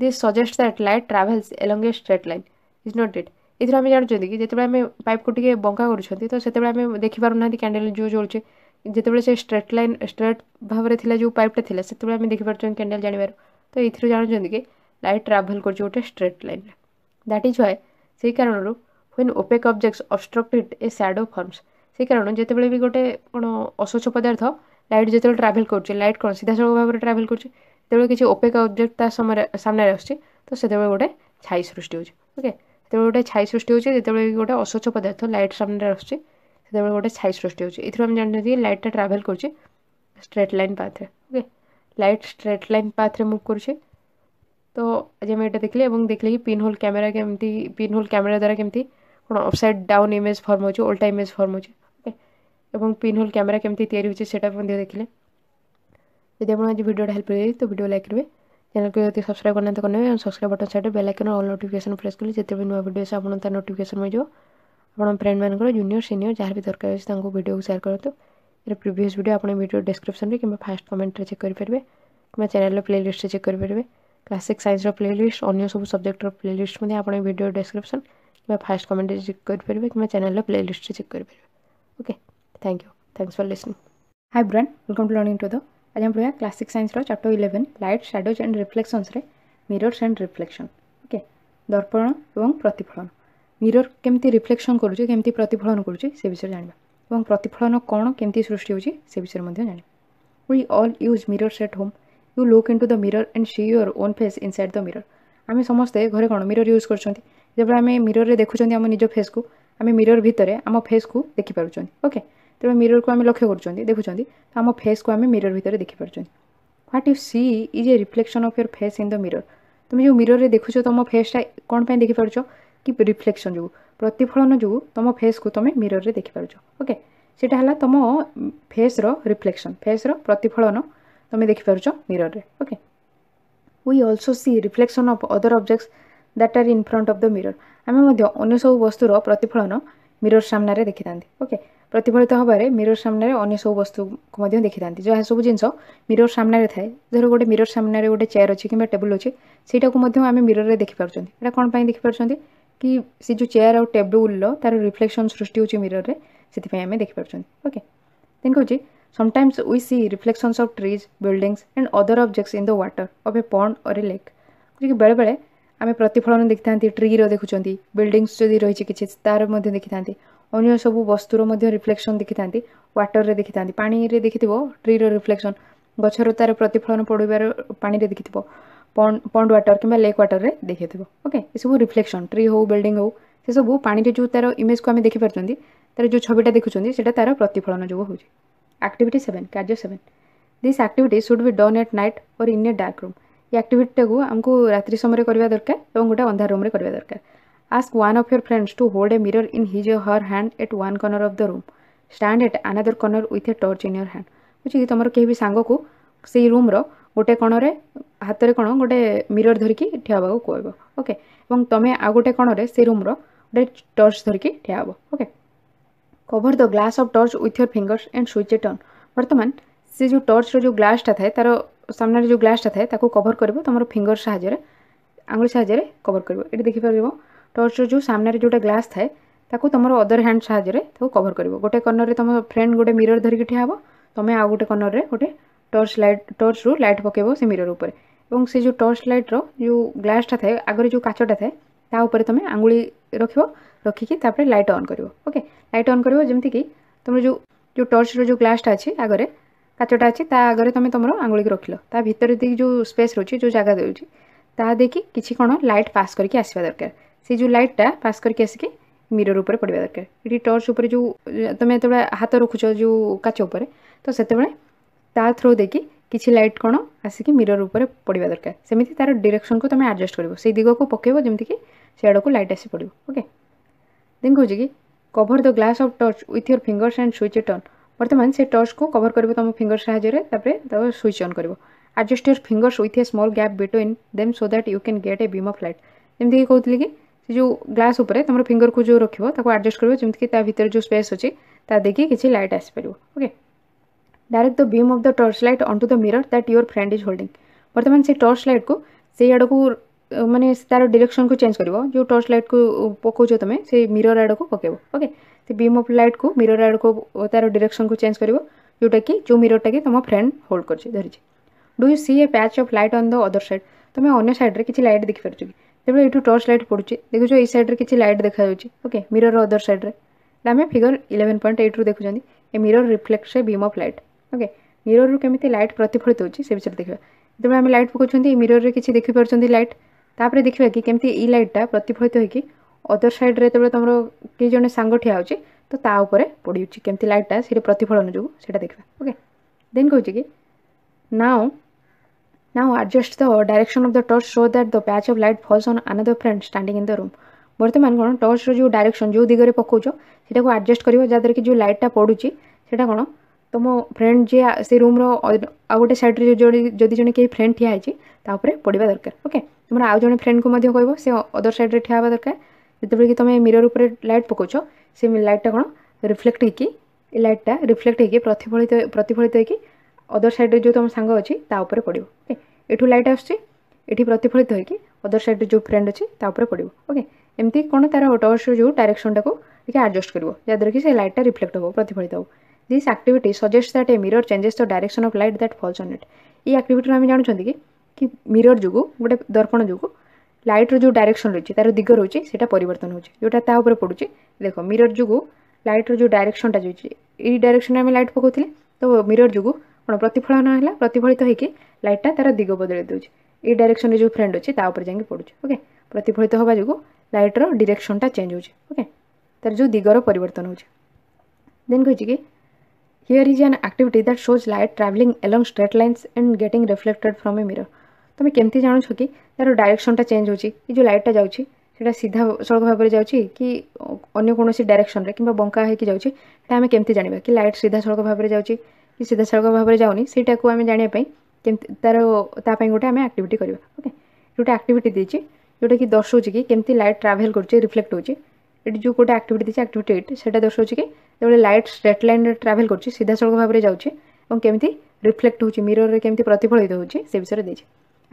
this suggest that light travels along straight line is not it ଏଥିରୁ ଆମେ ଜାଣୁଛନ୍ତି କି ଯେତେବେଳେ ଆମେ ପାଇପ୍କୁ ଟିକେ ବଙ୍କା କରୁଛନ୍ତି ତ ସେତେବେଳେ ଆମେ ଦେଖିପାରୁନାହାନ୍ତି କ୍ୟାଣ୍ଡେଲ୍ ଯେଉଁ ଜଳୁଛି ଯେତେବେଳେ ସେ ଷ୍ଟ୍ରେଟ୍ ଲାଇନ୍ ଷ୍ଟ୍ରେଟ୍ ଭାବରେ ଥିଲା ଯେଉଁ ପାଇପ୍ଟା ଥିଲା ସେତେବେଳେ ଆମେ ଦେଖିପାରୁଛନ୍ତି କ୍ୟାଣ୍ଡେଲ୍ ଜାଣିବାର ତ ଏଥିରୁ ଜାଣୁଛନ୍ତି କି ଲାଇଟ୍ ଟ୍ରାଭେଲ୍ କରୁଛି ଗୋଟେ ଷ୍ଟ୍ରେଟ୍ ଲାଇନ୍ରେ ଦ୍ୟାଟ୍ ଇଜ୍ ହ୍ୱାଏ ସେଇ କାରଣରୁ when opaque object obstructed a shadow forms ସେଇ କାରଣରୁ ଯେତେବେଳେ ବି ଗୋଟେ କ'ଣ ଅସ୍ୱଚ୍ଛ ପଦାର୍ଥ ଲାଇଟ୍ ଯେତେବେଳେ ଟ୍ରାଭେଲ୍ କରୁଛି ଲାଇଟ୍ କ'ଣ ସିଧାସଳଖ ଭାବରେ ଟ୍ରାଭେଲ୍ କରୁଛି ଯେତେବେଳେ କିଛି ଓପେକ୍ ଅବଜେକ୍ଟ ତା ସମୟରେ ସାମ୍ନାରେ ଆସୁଛି ତ ସେତେବେଳେ ଗୋଟେ ଛାଇ ସୃଷ୍ଟି ହେଉଛି ଓକେ ଯେତେବେଳେ ଗୋଟେ ଛାଇ ସୃଷ୍ଟି ହେଉଛି ଯେତେବେଳେ ଗୋଟେ ଅସ୍ୱଚ୍ଛ ପଦାର୍ଥ ଲାଇଟ୍ ସାମ୍ନାରେ ଆସୁଛି ସେତେବେଳେ ଗୋଟେ ଛାଇ ସୃଷ୍ଟି ହେଉଛି ଏଥିରୁ ଆମେ ଜାଣିଛନ୍ତି କି ଲାଇଟ୍ଟା ଟ୍ରାଭେଲ୍ କରୁଛି ଷ୍ଟ୍ରେଟ୍ ଲାଇନ୍ ପାଥ୍ରେ ଓକେ ଲାଇଟ୍ ଷ୍ଟ୍ରେଟ୍ ଲାଇନ୍ ପାଥ୍ରେ ମୁଭ୍ କରୁଛି ତ ଆଜି ଆମେ ଏଇଟା ଦେଖିଲେ ଏବଂ ଦେଖିଲେ କି ପିନ୍ ହୋଲ୍ କ୍ୟାମେରା କେମିତି ପିନ୍ ହୋଲ୍ କ୍ୟାମେରା ଦ୍ୱାରା କେମିତି କ'ଣ ଅପସାଇଡ୍ ଡାଉନ୍ ଇମେଜ୍ ଫର୍ମ ହେଉଛି ଓଲ୍ଟା ଇମେଜ୍ ଫର୍ମ ହେଉଛି ଓକେ ଏବଂ ପିନ୍ ହୋଲ୍ କ୍ୟାମେରା କେମିତି ତିଆରି ହେଉଛି ସେଇଟା ମଧ୍ୟ ଦେଖିଲେ ଯଦି ଆପଣ ଆଜି ଭିଡ଼ିଓଟା ହେଲ୍ପ କରିବେ ତ ଭିଡ଼ିଓ ଲାଇକ୍ କରିବେ चैनल को यदि सब्सक्राइब करना तो नहीं subscribe button side bell icon all notification press करेंगे जितने भी नुआ भिडियो आपको तरह नोटिकेशन मिल जाओ फ्रेंड मैं जूनियर सीनियर जहाँ भी दरकार अच्छे भिड को सेयर करते तो प्रिवियस भिडियो आप डिस्क्रिप्सन में कि फास्ट कमेंट्रे चेक करेंगे कि चैनल प्ले लिस्ट चेक करेंगे क्लासिक सैन्सर प्ले लिस्ट अन्य सब सब्जेक्टर प्ले लिस्ट में आप भिडियो डिस्क्रिप्सन कि फास्ट कमेंट्रे चेक करेंगे कि चैनल प्ले लिस्ट चेक करेंगे okay thank you thanks for listening hi brand welcome to learning to the ଆଜି ଆମେ ପଢ଼ିବା କ୍ଲାସିକ୍ ସାଇନ୍ସର chapter eleven light shadows and ରିଫ୍ଲେକ୍ସନ୍ସରେ ମିରର୍ସ ଆଣ୍ଡ ରିଫ୍ଲେକ୍ସନ୍ ଓକେ ଦର୍ପଣ ଏବଂ ପ୍ରତିଫଳନ ମିରର୍ କେମିତି ରିଫ୍ଲେକ୍ସନ୍ କରୁଛି କେମିତି ପ୍ରତିଫଳନ କରୁଛି ସେ ବିଷୟରେ ଜାଣିବା ଏବଂ ପ୍ରତିଫଳନ କ'ଣ କେମିତି ସୃଷ୍ଟି ହେଉଛି ସେ ବିଷୟରେ ମଧ୍ୟ ଜାଣିବା we all use mirrors at home you look into the mirror and see your own face inside the mirror ଆମେ ସମସ୍ତେ ଘରେ କ'ଣ ମିରର୍ ୟୁଜ୍ କରୁଛନ୍ତି ଯେତେବେଳେ ଆମେ ମିରର୍ରେ ଦେଖୁଛନ୍ତି ଆମ ନିଜ ଫେସ୍କୁ ଆମେ ମିରର୍ ଭିତରେ ଆମ ଫେସ୍କୁ ଦେଖିପାରୁଛନ୍ତି ଓକେ ତେଣୁ ମିରର୍କୁ ଆମେ ଲକ୍ଷ୍ୟ କରୁଛନ୍ତି ଦେଖୁଛନ୍ତି ଆମ ଫେସ୍କୁ ଆମେ ମିରର୍ ଭିତରେ ଦେଖିପାରୁଛନ୍ତି what you see is a reflection of your face in the mirror ତୁମେ ଯେଉଁ ମିରର୍ରେ ଦେଖୁଛ ତୁମ ଫେସ୍ଟା କ'ଣ ପାଇଁ ଦେଖିପାରୁଛ କି ରିଫ୍ଲେକ୍ସନ୍ ଯୋଗୁଁ ପ୍ରତିଫଳନ ଯୋଗୁଁ ତୁମ ଫେସ୍କୁ ତୁମେ ମିରର୍ରେ ଦେଖିପାରୁଛ ଓକେ ସେଇଟା ହେଲା ତୁମ ଫେସ୍ର ରିଫ୍ଲେକ୍ସନ୍ ଫେସ୍ର ପ୍ରତିଫଳନ ତୁମେ ଦେଖିପାରୁଛ ମିରର୍ରେ okay we also see reflection of other objects that are in front of the mirror ଆମେ ମଧ୍ୟ ଅନ୍ୟ ସବୁ ବସ୍ତୁର ପ୍ରତିଫଳନ ମିରର୍ ସାମ୍ନାରେ ଦେଖିଥାନ୍ତି ଓକେ ପ୍ରତିଫଳିତ ହେବାରେ ମିରର ସାମ୍ନାରେ ଅନ୍ୟ ସବୁ ବସ୍ତୁକୁ ମଧ୍ୟ ଦେଖିଥାନ୍ତି ଯାହା ସବୁ ଜିନିଷ ମିରର ସାମ୍ନାରେ ଥାଏ ଧର ଗୋଟେ ମିରର ସାମ୍ନାରେ ଗୋଟେ ଚେୟାର ଅଛି କିମ୍ବା ଟେବୁଲ୍ ଅଛି ସେଇଟାକୁ ମଧ୍ୟ ଆମେ ମିରରରେ ଦେଖିପାରୁଛନ୍ତି ଏଇଟା କ'ଣ ପାଇଁ ଦେଖିପାରୁଛନ୍ତି କି ସେ ଯେଉଁ ଚେୟାର ଆଉ ଟେବୁଲ୍ର ତା'ର ରିଫ୍ଲେକ୍ସନ୍ ସୃଷ୍ଟି ହେଉଛି ମିରରରେ ସେଥିପାଇଁ ଆମେ ଦେଖିପାରୁଛନ୍ତି ଓକେ ଦେନ୍ କହୁଛି sometimes we see reflections of trees buildings and other objects in the water of a pond or A lake କି ବେଳେବେଳେ ଆମେ ପ୍ରତିଫଳନ ଦେଖିଥାନ୍ତି ଟ୍ରିର ଦେଖୁଛନ୍ତି ବିଲ୍ଡିଂସ୍ ଯଦି ରହିଛି କିଛି ତା'ର ମଧ୍ୟ ଦେଖିଥାନ୍ତି अगर सब वस्तुर रिफ्लेक्शन देखि था व्टर में देखि था पाने देखि ट्री रिफ्लेक्शन गचर तार प्रतिफलन पड़बार पाने देखि पंड वाटर कि लेक व्टर में देखि थोड़ा ओके ये सब रिफ्लेक्शन ट्री हो बिल्डिंग हो सब पाने जो तार इमेज को आम देखिपार तर जो छविटा देखुंटा तार प्रतिफलन जो हो आक्टिट सेवेन कार्य सेवेन दिस आक्टिट सुड भी done at night or in a dark room ये आक्टिटा को आमको रात्रि समय करवा दरकार और गोटे अंधार रूम्रे दरकार Ask one of your friends to hold a mirror in his or her hand at one corner of the room. Stand at another corner with a torch in your hand. ବୁଝିକି ତୁମର କେହି ବି ସାଙ୍ଗକୁ ସେଇ ରୁମ୍ର ଗୋଟେ କଣରେ ହାତରେ କ'ଣ ଗୋଟେ ମିରର୍ ଧରିକି ଠିଆ ହେବାକୁ କହିବ ଓକେ ଏବଂ ତୁମେ ଆଉ ଗୋଟେ କଣରେ ସେ ରୁମ୍ର ଗୋଟେ ଟର୍ଚ୍ଚ ଧରିକି ଠିଆ ହେବ okay cover the glass of torch with your fingers and switch it on ବର୍ତ୍ତମାନ ସେ ଯେଉଁ ଟର୍ଚ୍ଚର ଯେଉଁ ଗ୍ଲାସ୍ଟା ଥାଏ ତା'ର ସାମ୍ନାରେ ଯେଉଁ ଗ୍ଲାସ୍ଟା ଥାଏ ତାକୁ କଭର୍ କରିବ ତୁମର ଫିଙ୍ଗର୍ ସାହାଯ୍ୟରେ ଆଙ୍ଗୁଳି ସାହାଯ୍ୟରେ କଭର୍ କରିବ ଏଠି ଦେଖିପାରିବ ଟର୍ଚ୍ଚର ଯେଉଁ ସାମ୍ନାରେ ଯେଉଁଟା ଗ୍ଲାସ୍ ଥାଏ ତାକୁ ତୁମର ଅଦର ହ୍ୟାଣ୍ଡ ସାହାଯ୍ୟରେ ତାକୁ କଭର୍ କରିବ ଗୋଟେ କର୍ଣ୍ଣରରେ ତୁମ ଫ୍ରେଣ୍ଡ ଗୋଟେ ମିରର୍ ଧରିକି ଠିଆ ହେବ ତୁମେ ଆଉ ଗୋଟେ କର୍ଣ୍ଣରରେ ଗୋଟେ ଟର୍ଚ୍ଚ ଲାଇଟ୍ ଟର୍ଚ୍ଚରୁ ଲାଇଟ୍ ପକାଇବ ସେ ମିରର୍ ଉପରେ ଏବଂ ସେ ଯେଉଁ ଟର୍ଚ୍ଚ ଲାଇଟ୍ର ଯେଉଁ ଗ୍ଲାସ୍ଟା ଥାଏ ଆଗରେ ଯେଉଁ କାଚଟା ଥାଏ ତା ଉପରେ ତୁମେ ଆଙ୍ଗୁଳି ରଖିବ ରଖିକି ତାପରେ ଲାଇଟ୍ ଅନ୍ କରିବ ଓକେ ଲାଇଟ୍ ଅନ୍ କରିବ ଯେମିତିକି ତୁମର ଯେଉଁ ଯେଉଁ ଟର୍ଚ୍ଚର ଯେଉଁ ଗ୍ଲାସ୍ଟା ଅଛି ଆଗରେ କାଚଟା ଅଛି ତା ଆଗରେ ତୁମେ ତୁମର ଆଙ୍ଗୁଳିକି ରଖିଲ ତା ଭିତରେ ଦେଇକି ଯେଉଁ ସ୍ପେସ୍ ରହୁଛି ଯେଉଁ ଜାଗା ଦେଉଛି ତାହା ଦେଇକି କିଛି କ'ଣ ଲାଇଟ୍ ପାସ୍ କରିକି ଆସିବା ଦରକାର ସେ ଯେଉଁ ଲାଇଟ୍ଟା ପାସ୍ କରିକି ଆସିକି ମିରର ଉପରେ ପଡ଼ିବା ଦରକାର ଏଠି ଟର୍ଚ୍ଚ ଉପରେ ଯେଉଁ ତୁମେ ଯେତେବେଳେ ହାତ ରଖୁଛ ଯେଉଁ କାଚ ଉପରେ ତ ସେତେବେଳେ ତା ଥ୍ରୋ ଦେଇକି କିଛି ଲାଇଟ୍ କ'ଣ ଆସିକି ମିରର ଉପରେ ପଡ଼ିବା ଦରକାର ସେମିତି ତା'ର ଡିରେକ୍ସନକୁ ତୁମେ ଆଡ଼ଜଷ୍ଟ କରିବ ସେଇ ଦିଗକୁ ପକାଇବ ଯେମିତିକି ସେଆଡ଼କୁ ଲାଇଟ୍ ଆସି ପଡ଼ିବ ଓକେ ଦେନ୍ କହୁଛି କି cover the glass of torch with your fingers and switch turn ବର୍ତ୍ତମାନ ସେ ଟର୍ଚ୍ଚକୁ କଭର କରିବ ତୁମ ଫିଙ୍ଗର ସାହାଯ୍ୟରେ ତାପରେ ତାକୁ ସୁଇଚ୍ ଅନ୍ କରିବ adjust your fingers with a small gap between them so that you can get a beam of light ଯେମିତିକି କହୁଥିଲି କି से जो ग्लास तुम फिंगर को जो रखो आडजस्ट करमीर जो स्पेस अच्छे देखिए किसी लाइट आसपार okay direct the beam of the torch light onto the mirror that your friend is holding बर्तमान से टर्च लाइट को से आड़ को मानने तार डिरेक्शन को चेंज कर जो टर्च लाइट को पकाच तुम से मिरर आड़ को पकेब ओके से बीम अफ लाइट को मिरर आड़ को तार डिरेक्शन को चेंज कर जोटा कि जो मिरर टा कि तुम फ्रेंड होल्ड कर धरी do you see a patch of light on the other side तुम अगर सैड्रे कि लाइट देखिपार যেভাবে এটু টর্চ লাইট পড়ুছে দেখুছ এই সাইড্রে কিছু লাইট দেখাযাচ্ছে ওকে মিରର অଦର সাইড্রে ଆମେ ଫିଗର ଇଲେଭେନ୍ ପଏଣ୍ଟ ଏଇଟ୍ରୁ ଦେଖୁଛନ୍ତି a mirror reflect a beam of light okay ମିରରରୁ କେମିତି ଲାଇଟ୍ ପ୍ରତିଫଳିତ ହେଉଛି ସେ ବିଷୟରେ ଦେଖିବା ଯେତେବେଳେ ଆମେ ଲାଇଟ୍ ପକାଉଛନ୍ତି ଏ ମିରରରେ କିଛି ଦେଖିପାରୁଛନ୍ତି ଲାଇଟ୍ ତାପରେ ଦେଖିବା କି କେମିତି ଏଇ ଲାଇଟ୍ଟା ପ୍ରତିଫଳିତ ହୋଇକି ଅଦର ସାଇଡ଼୍ରେ ଯେତେବେଳେ ତୁମର କେହି ଜଣେ ସାଙ୍ଗ ଠିଆ ହେଉଛି ତ ତା ଉପରେ ପଡ଼ିଯାଉଛି କେମିତି ଲାଇଟ୍ଟା ସେଇଠି ପ୍ରତିଫଳନ ଯୋଗୁଁ ସେଇଟା ଦେଖିବା ଓକେ ଦେନ୍ କହୁଛି କି now Now adjust the direction of the torch so that the patch of light falls on another friend standing in the room. বর্ତ୍ତমান କ'ଣ ଟର୍ଚ୍ଚର ଯେଉଁ ଡାଇରେକ୍ସନ୍ ଯେଉଁ ଦିଗରେ ପକାଉଛ ସେଟାକୁ ଆଡ଼ଜଷ୍ଟ କରିବ ଯାହାଦ୍ୱାରା କି ଯେଉଁ ଲାଇଟ୍ଟା ପଡ଼ୁଛି ସେଟା କ'ଣ ତୁମ ଫ୍ରେଣ୍ଡ ଯିଏ ସେ ରୁମ୍ର ଆଉ ଗୋଟେ ସାଇଡ଼୍ରେ ଯଦି ଜଣେ କେହି ଫ୍ରେଣ୍ଡ ଠିଆ ହେଇଛି ତା ଉପରେ ପଡ଼ିବା ଦରକାର ଓକେ ତୁମର ଆଉ ଜଣେ ଫ୍ରେଣ୍ଡକୁ ମଧ୍ୟ କହିବ ସେ ଅଦର ସାଇଡ଼୍ରେ ଠିଆ ହେବା ଦରକାର ଯେତେବେଳେ କି ତୁମେ ମିରର ଉପରେ ଲାଇଟ୍ ପକାଉଛ ସେ ଲାଇଟ୍ଟା କ'ଣ ରିଫ୍ଲେକ୍ଟ ହେଇକି ଏ ଲାଇଟ୍ଟା ରିଫ୍ଲେକ୍ଟ ହେଇକି ପ୍ରତିଫଳିତ ପ୍ରତିଫଳିତ ହେଇକି ଅଦର୍ ସାଇଡ଼୍ରେ ଯେଉଁ ତୁମ ସାଙ୍ଗ ଅଛି ତା ଉପରେ ପଡ଼ିବ ଓକେ ଏଠୁ ଲାଇଟ୍ ଆସୁଛି ଏଠି ପ୍ରତିଫଳିତ ହୋଇକି ଅଦର୍ ସାଇଡ଼୍ରେ ଯେଉଁ ଫ୍ରେଣ୍ଡ ଅଛି ତା ଉପରେ ପଡ଼ିବ ଓକେ ଏମିତି କ'ଣ ତା'ର ଟର୍ଚ୍ର ଯେଉଁ ଡାଇରେକ୍ସନ୍ଟାକୁ ଟିକେ ଆଡ଼ଜଷ୍ଟ କରିବ ଯାହାଦ୍ୱାରା କି ସେ ଲାଇଟ୍ଟା ରିଫ୍ଲେକ୍ଟ ହେବ ପ୍ରତିଫଳିତ ହେବ this activity suggest that a mirror changes the direction of light that falls on it ଏଇ ଆକ୍ଟିଭିଟିରୁ ଆମେ ଜାଣୁଛନ୍ତି କି କି ମିରର୍ ଯୋଗୁଁ ଗୋଟେ ଦର୍ପଣ ଯୋଗୁଁ ଲାଇଟ୍ର ଯେଉଁ ଡାଇରେକ୍ସନ୍ ରହିଛି ତା'ର ଦିଗ ରହୁଛି ସେଇଟା ପରିବର୍ତ୍ତନ ହେଉଛି ଯେଉଁଟା ତା ଉପରେ ପଡ଼ୁଛି ଦେଖ ମିରର୍ ଯୋଗୁଁ ଲାଇଟ୍ର ଯେଉଁ ଡାଇରେକ୍ସନ୍ଟା ଯାଉଛି ଏଇ ଡାଇରେକ୍ସନ୍ରେ ଆମେ ଲାଇଟ୍ ପକାଉଥିଲେ ତ ମିରର ଯୋଗୁଁ କ'ଣ ପ୍ରତିଫଳନ ହେଲା ପ୍ରତିଫଳିତ ହେଇକି ଲାଇଟ୍ଟା ତା'ର ଦିଗ ବଦଳେଇ ଦେଉଛି ଏଇ ଡାଇରେକ୍ସନ୍ରେ ଯେଉଁ ଫ୍ରେଣ୍ଡ ଅଛି ତା ଉପରେ ଯାଇକି ପଡ଼ୁଛି ଓକେ ପ୍ରତିଫଳିତ ହେବା ଯୋଗୁଁ ଲାଇଟ୍ର ଡିରେକ୍ସନ୍ଟା ଚେଞ୍ଜ ହେଉଛି ଓକେ ତା'ର ଯେଉଁ ଦିଗର ପରିବର୍ତ୍ତନ ହେଉଛି ଦେନ୍ କହିଛି କି here is an activity that shows light travelling along straight lines and getting reflected from a mirror ତୁମେ କେମିତି ଜାଣୁଛ କି ତା'ର ଡାଇରେକ୍ସନ୍ଟା ଚେଞ୍ଜ ହେଉଛି ଏ ଯେଉଁ ଲାଇଟ୍ଟା ଯାଉଛି ସେଇଟା ସିଧା ସଳଖ ଭାବରେ ଯାଉଛି କି ଅନ୍ୟ କୌଣସି ଡାଇରେକ୍ସନ୍ରେ କିମ୍ବା ବଙ୍କା ହୋଇକି ଯାଉଛି ସେଇଟା ଆମେ କେମିତି ଜାଣିବା କି ଲାଇଟ୍ ସିଧା ସଳଖ ଭାବରେ ଯାଉଛି କି ସିଧାସଳଖ ଭାବରେ ଯାଉନି ସେଇଟାକୁ ଆମେ ଜାଣିବା ପାଇଁ କେମିତି ତା'ର ତା ପାଇଁ ଗୋଟେ ଆମେ ଆକ୍ଟିଭିଟି କରିବା ଓକେ ଗୋଟେ ଆକ୍ଟିଭିଟି ଦେଇଛି ଯେଉଁଟାକି ଦର୍ଶଉଛି କି କେମିତି ଲାଇଟ୍ ଟ୍ରାଭେଲ୍ କରୁଛି ରିଫ୍ଲେକ୍ଟ ହେଉଛି ଏଠି ଯେଉଁ ଗୋଟେ ଆକ୍ଟିଭିଟି ଦେଇଛି ଆକ୍ଟିଭିଟି ଏଇଟ୍ ସେଇଟା ଦର୍ଶଉଛି କି ଯେତେବେଳେ ଲାଇଟ୍ ଷ୍ଟ୍ରେଟ୍ ଲାଇନ୍ରେ ଟ୍ରାଭେଲ୍ କରୁଛି ସିଧାସଳଖ ଭାବରେ ଯାଉଛି ଏବଂ କେମିତି ରିଫ୍ଲେକ୍ଟ ହେଉଛି ମିରରରେ କେମିତି ପ୍ରତିଫଳିତ ହେଉଛି ସେ ବିଷୟରେ ଦେଇଛି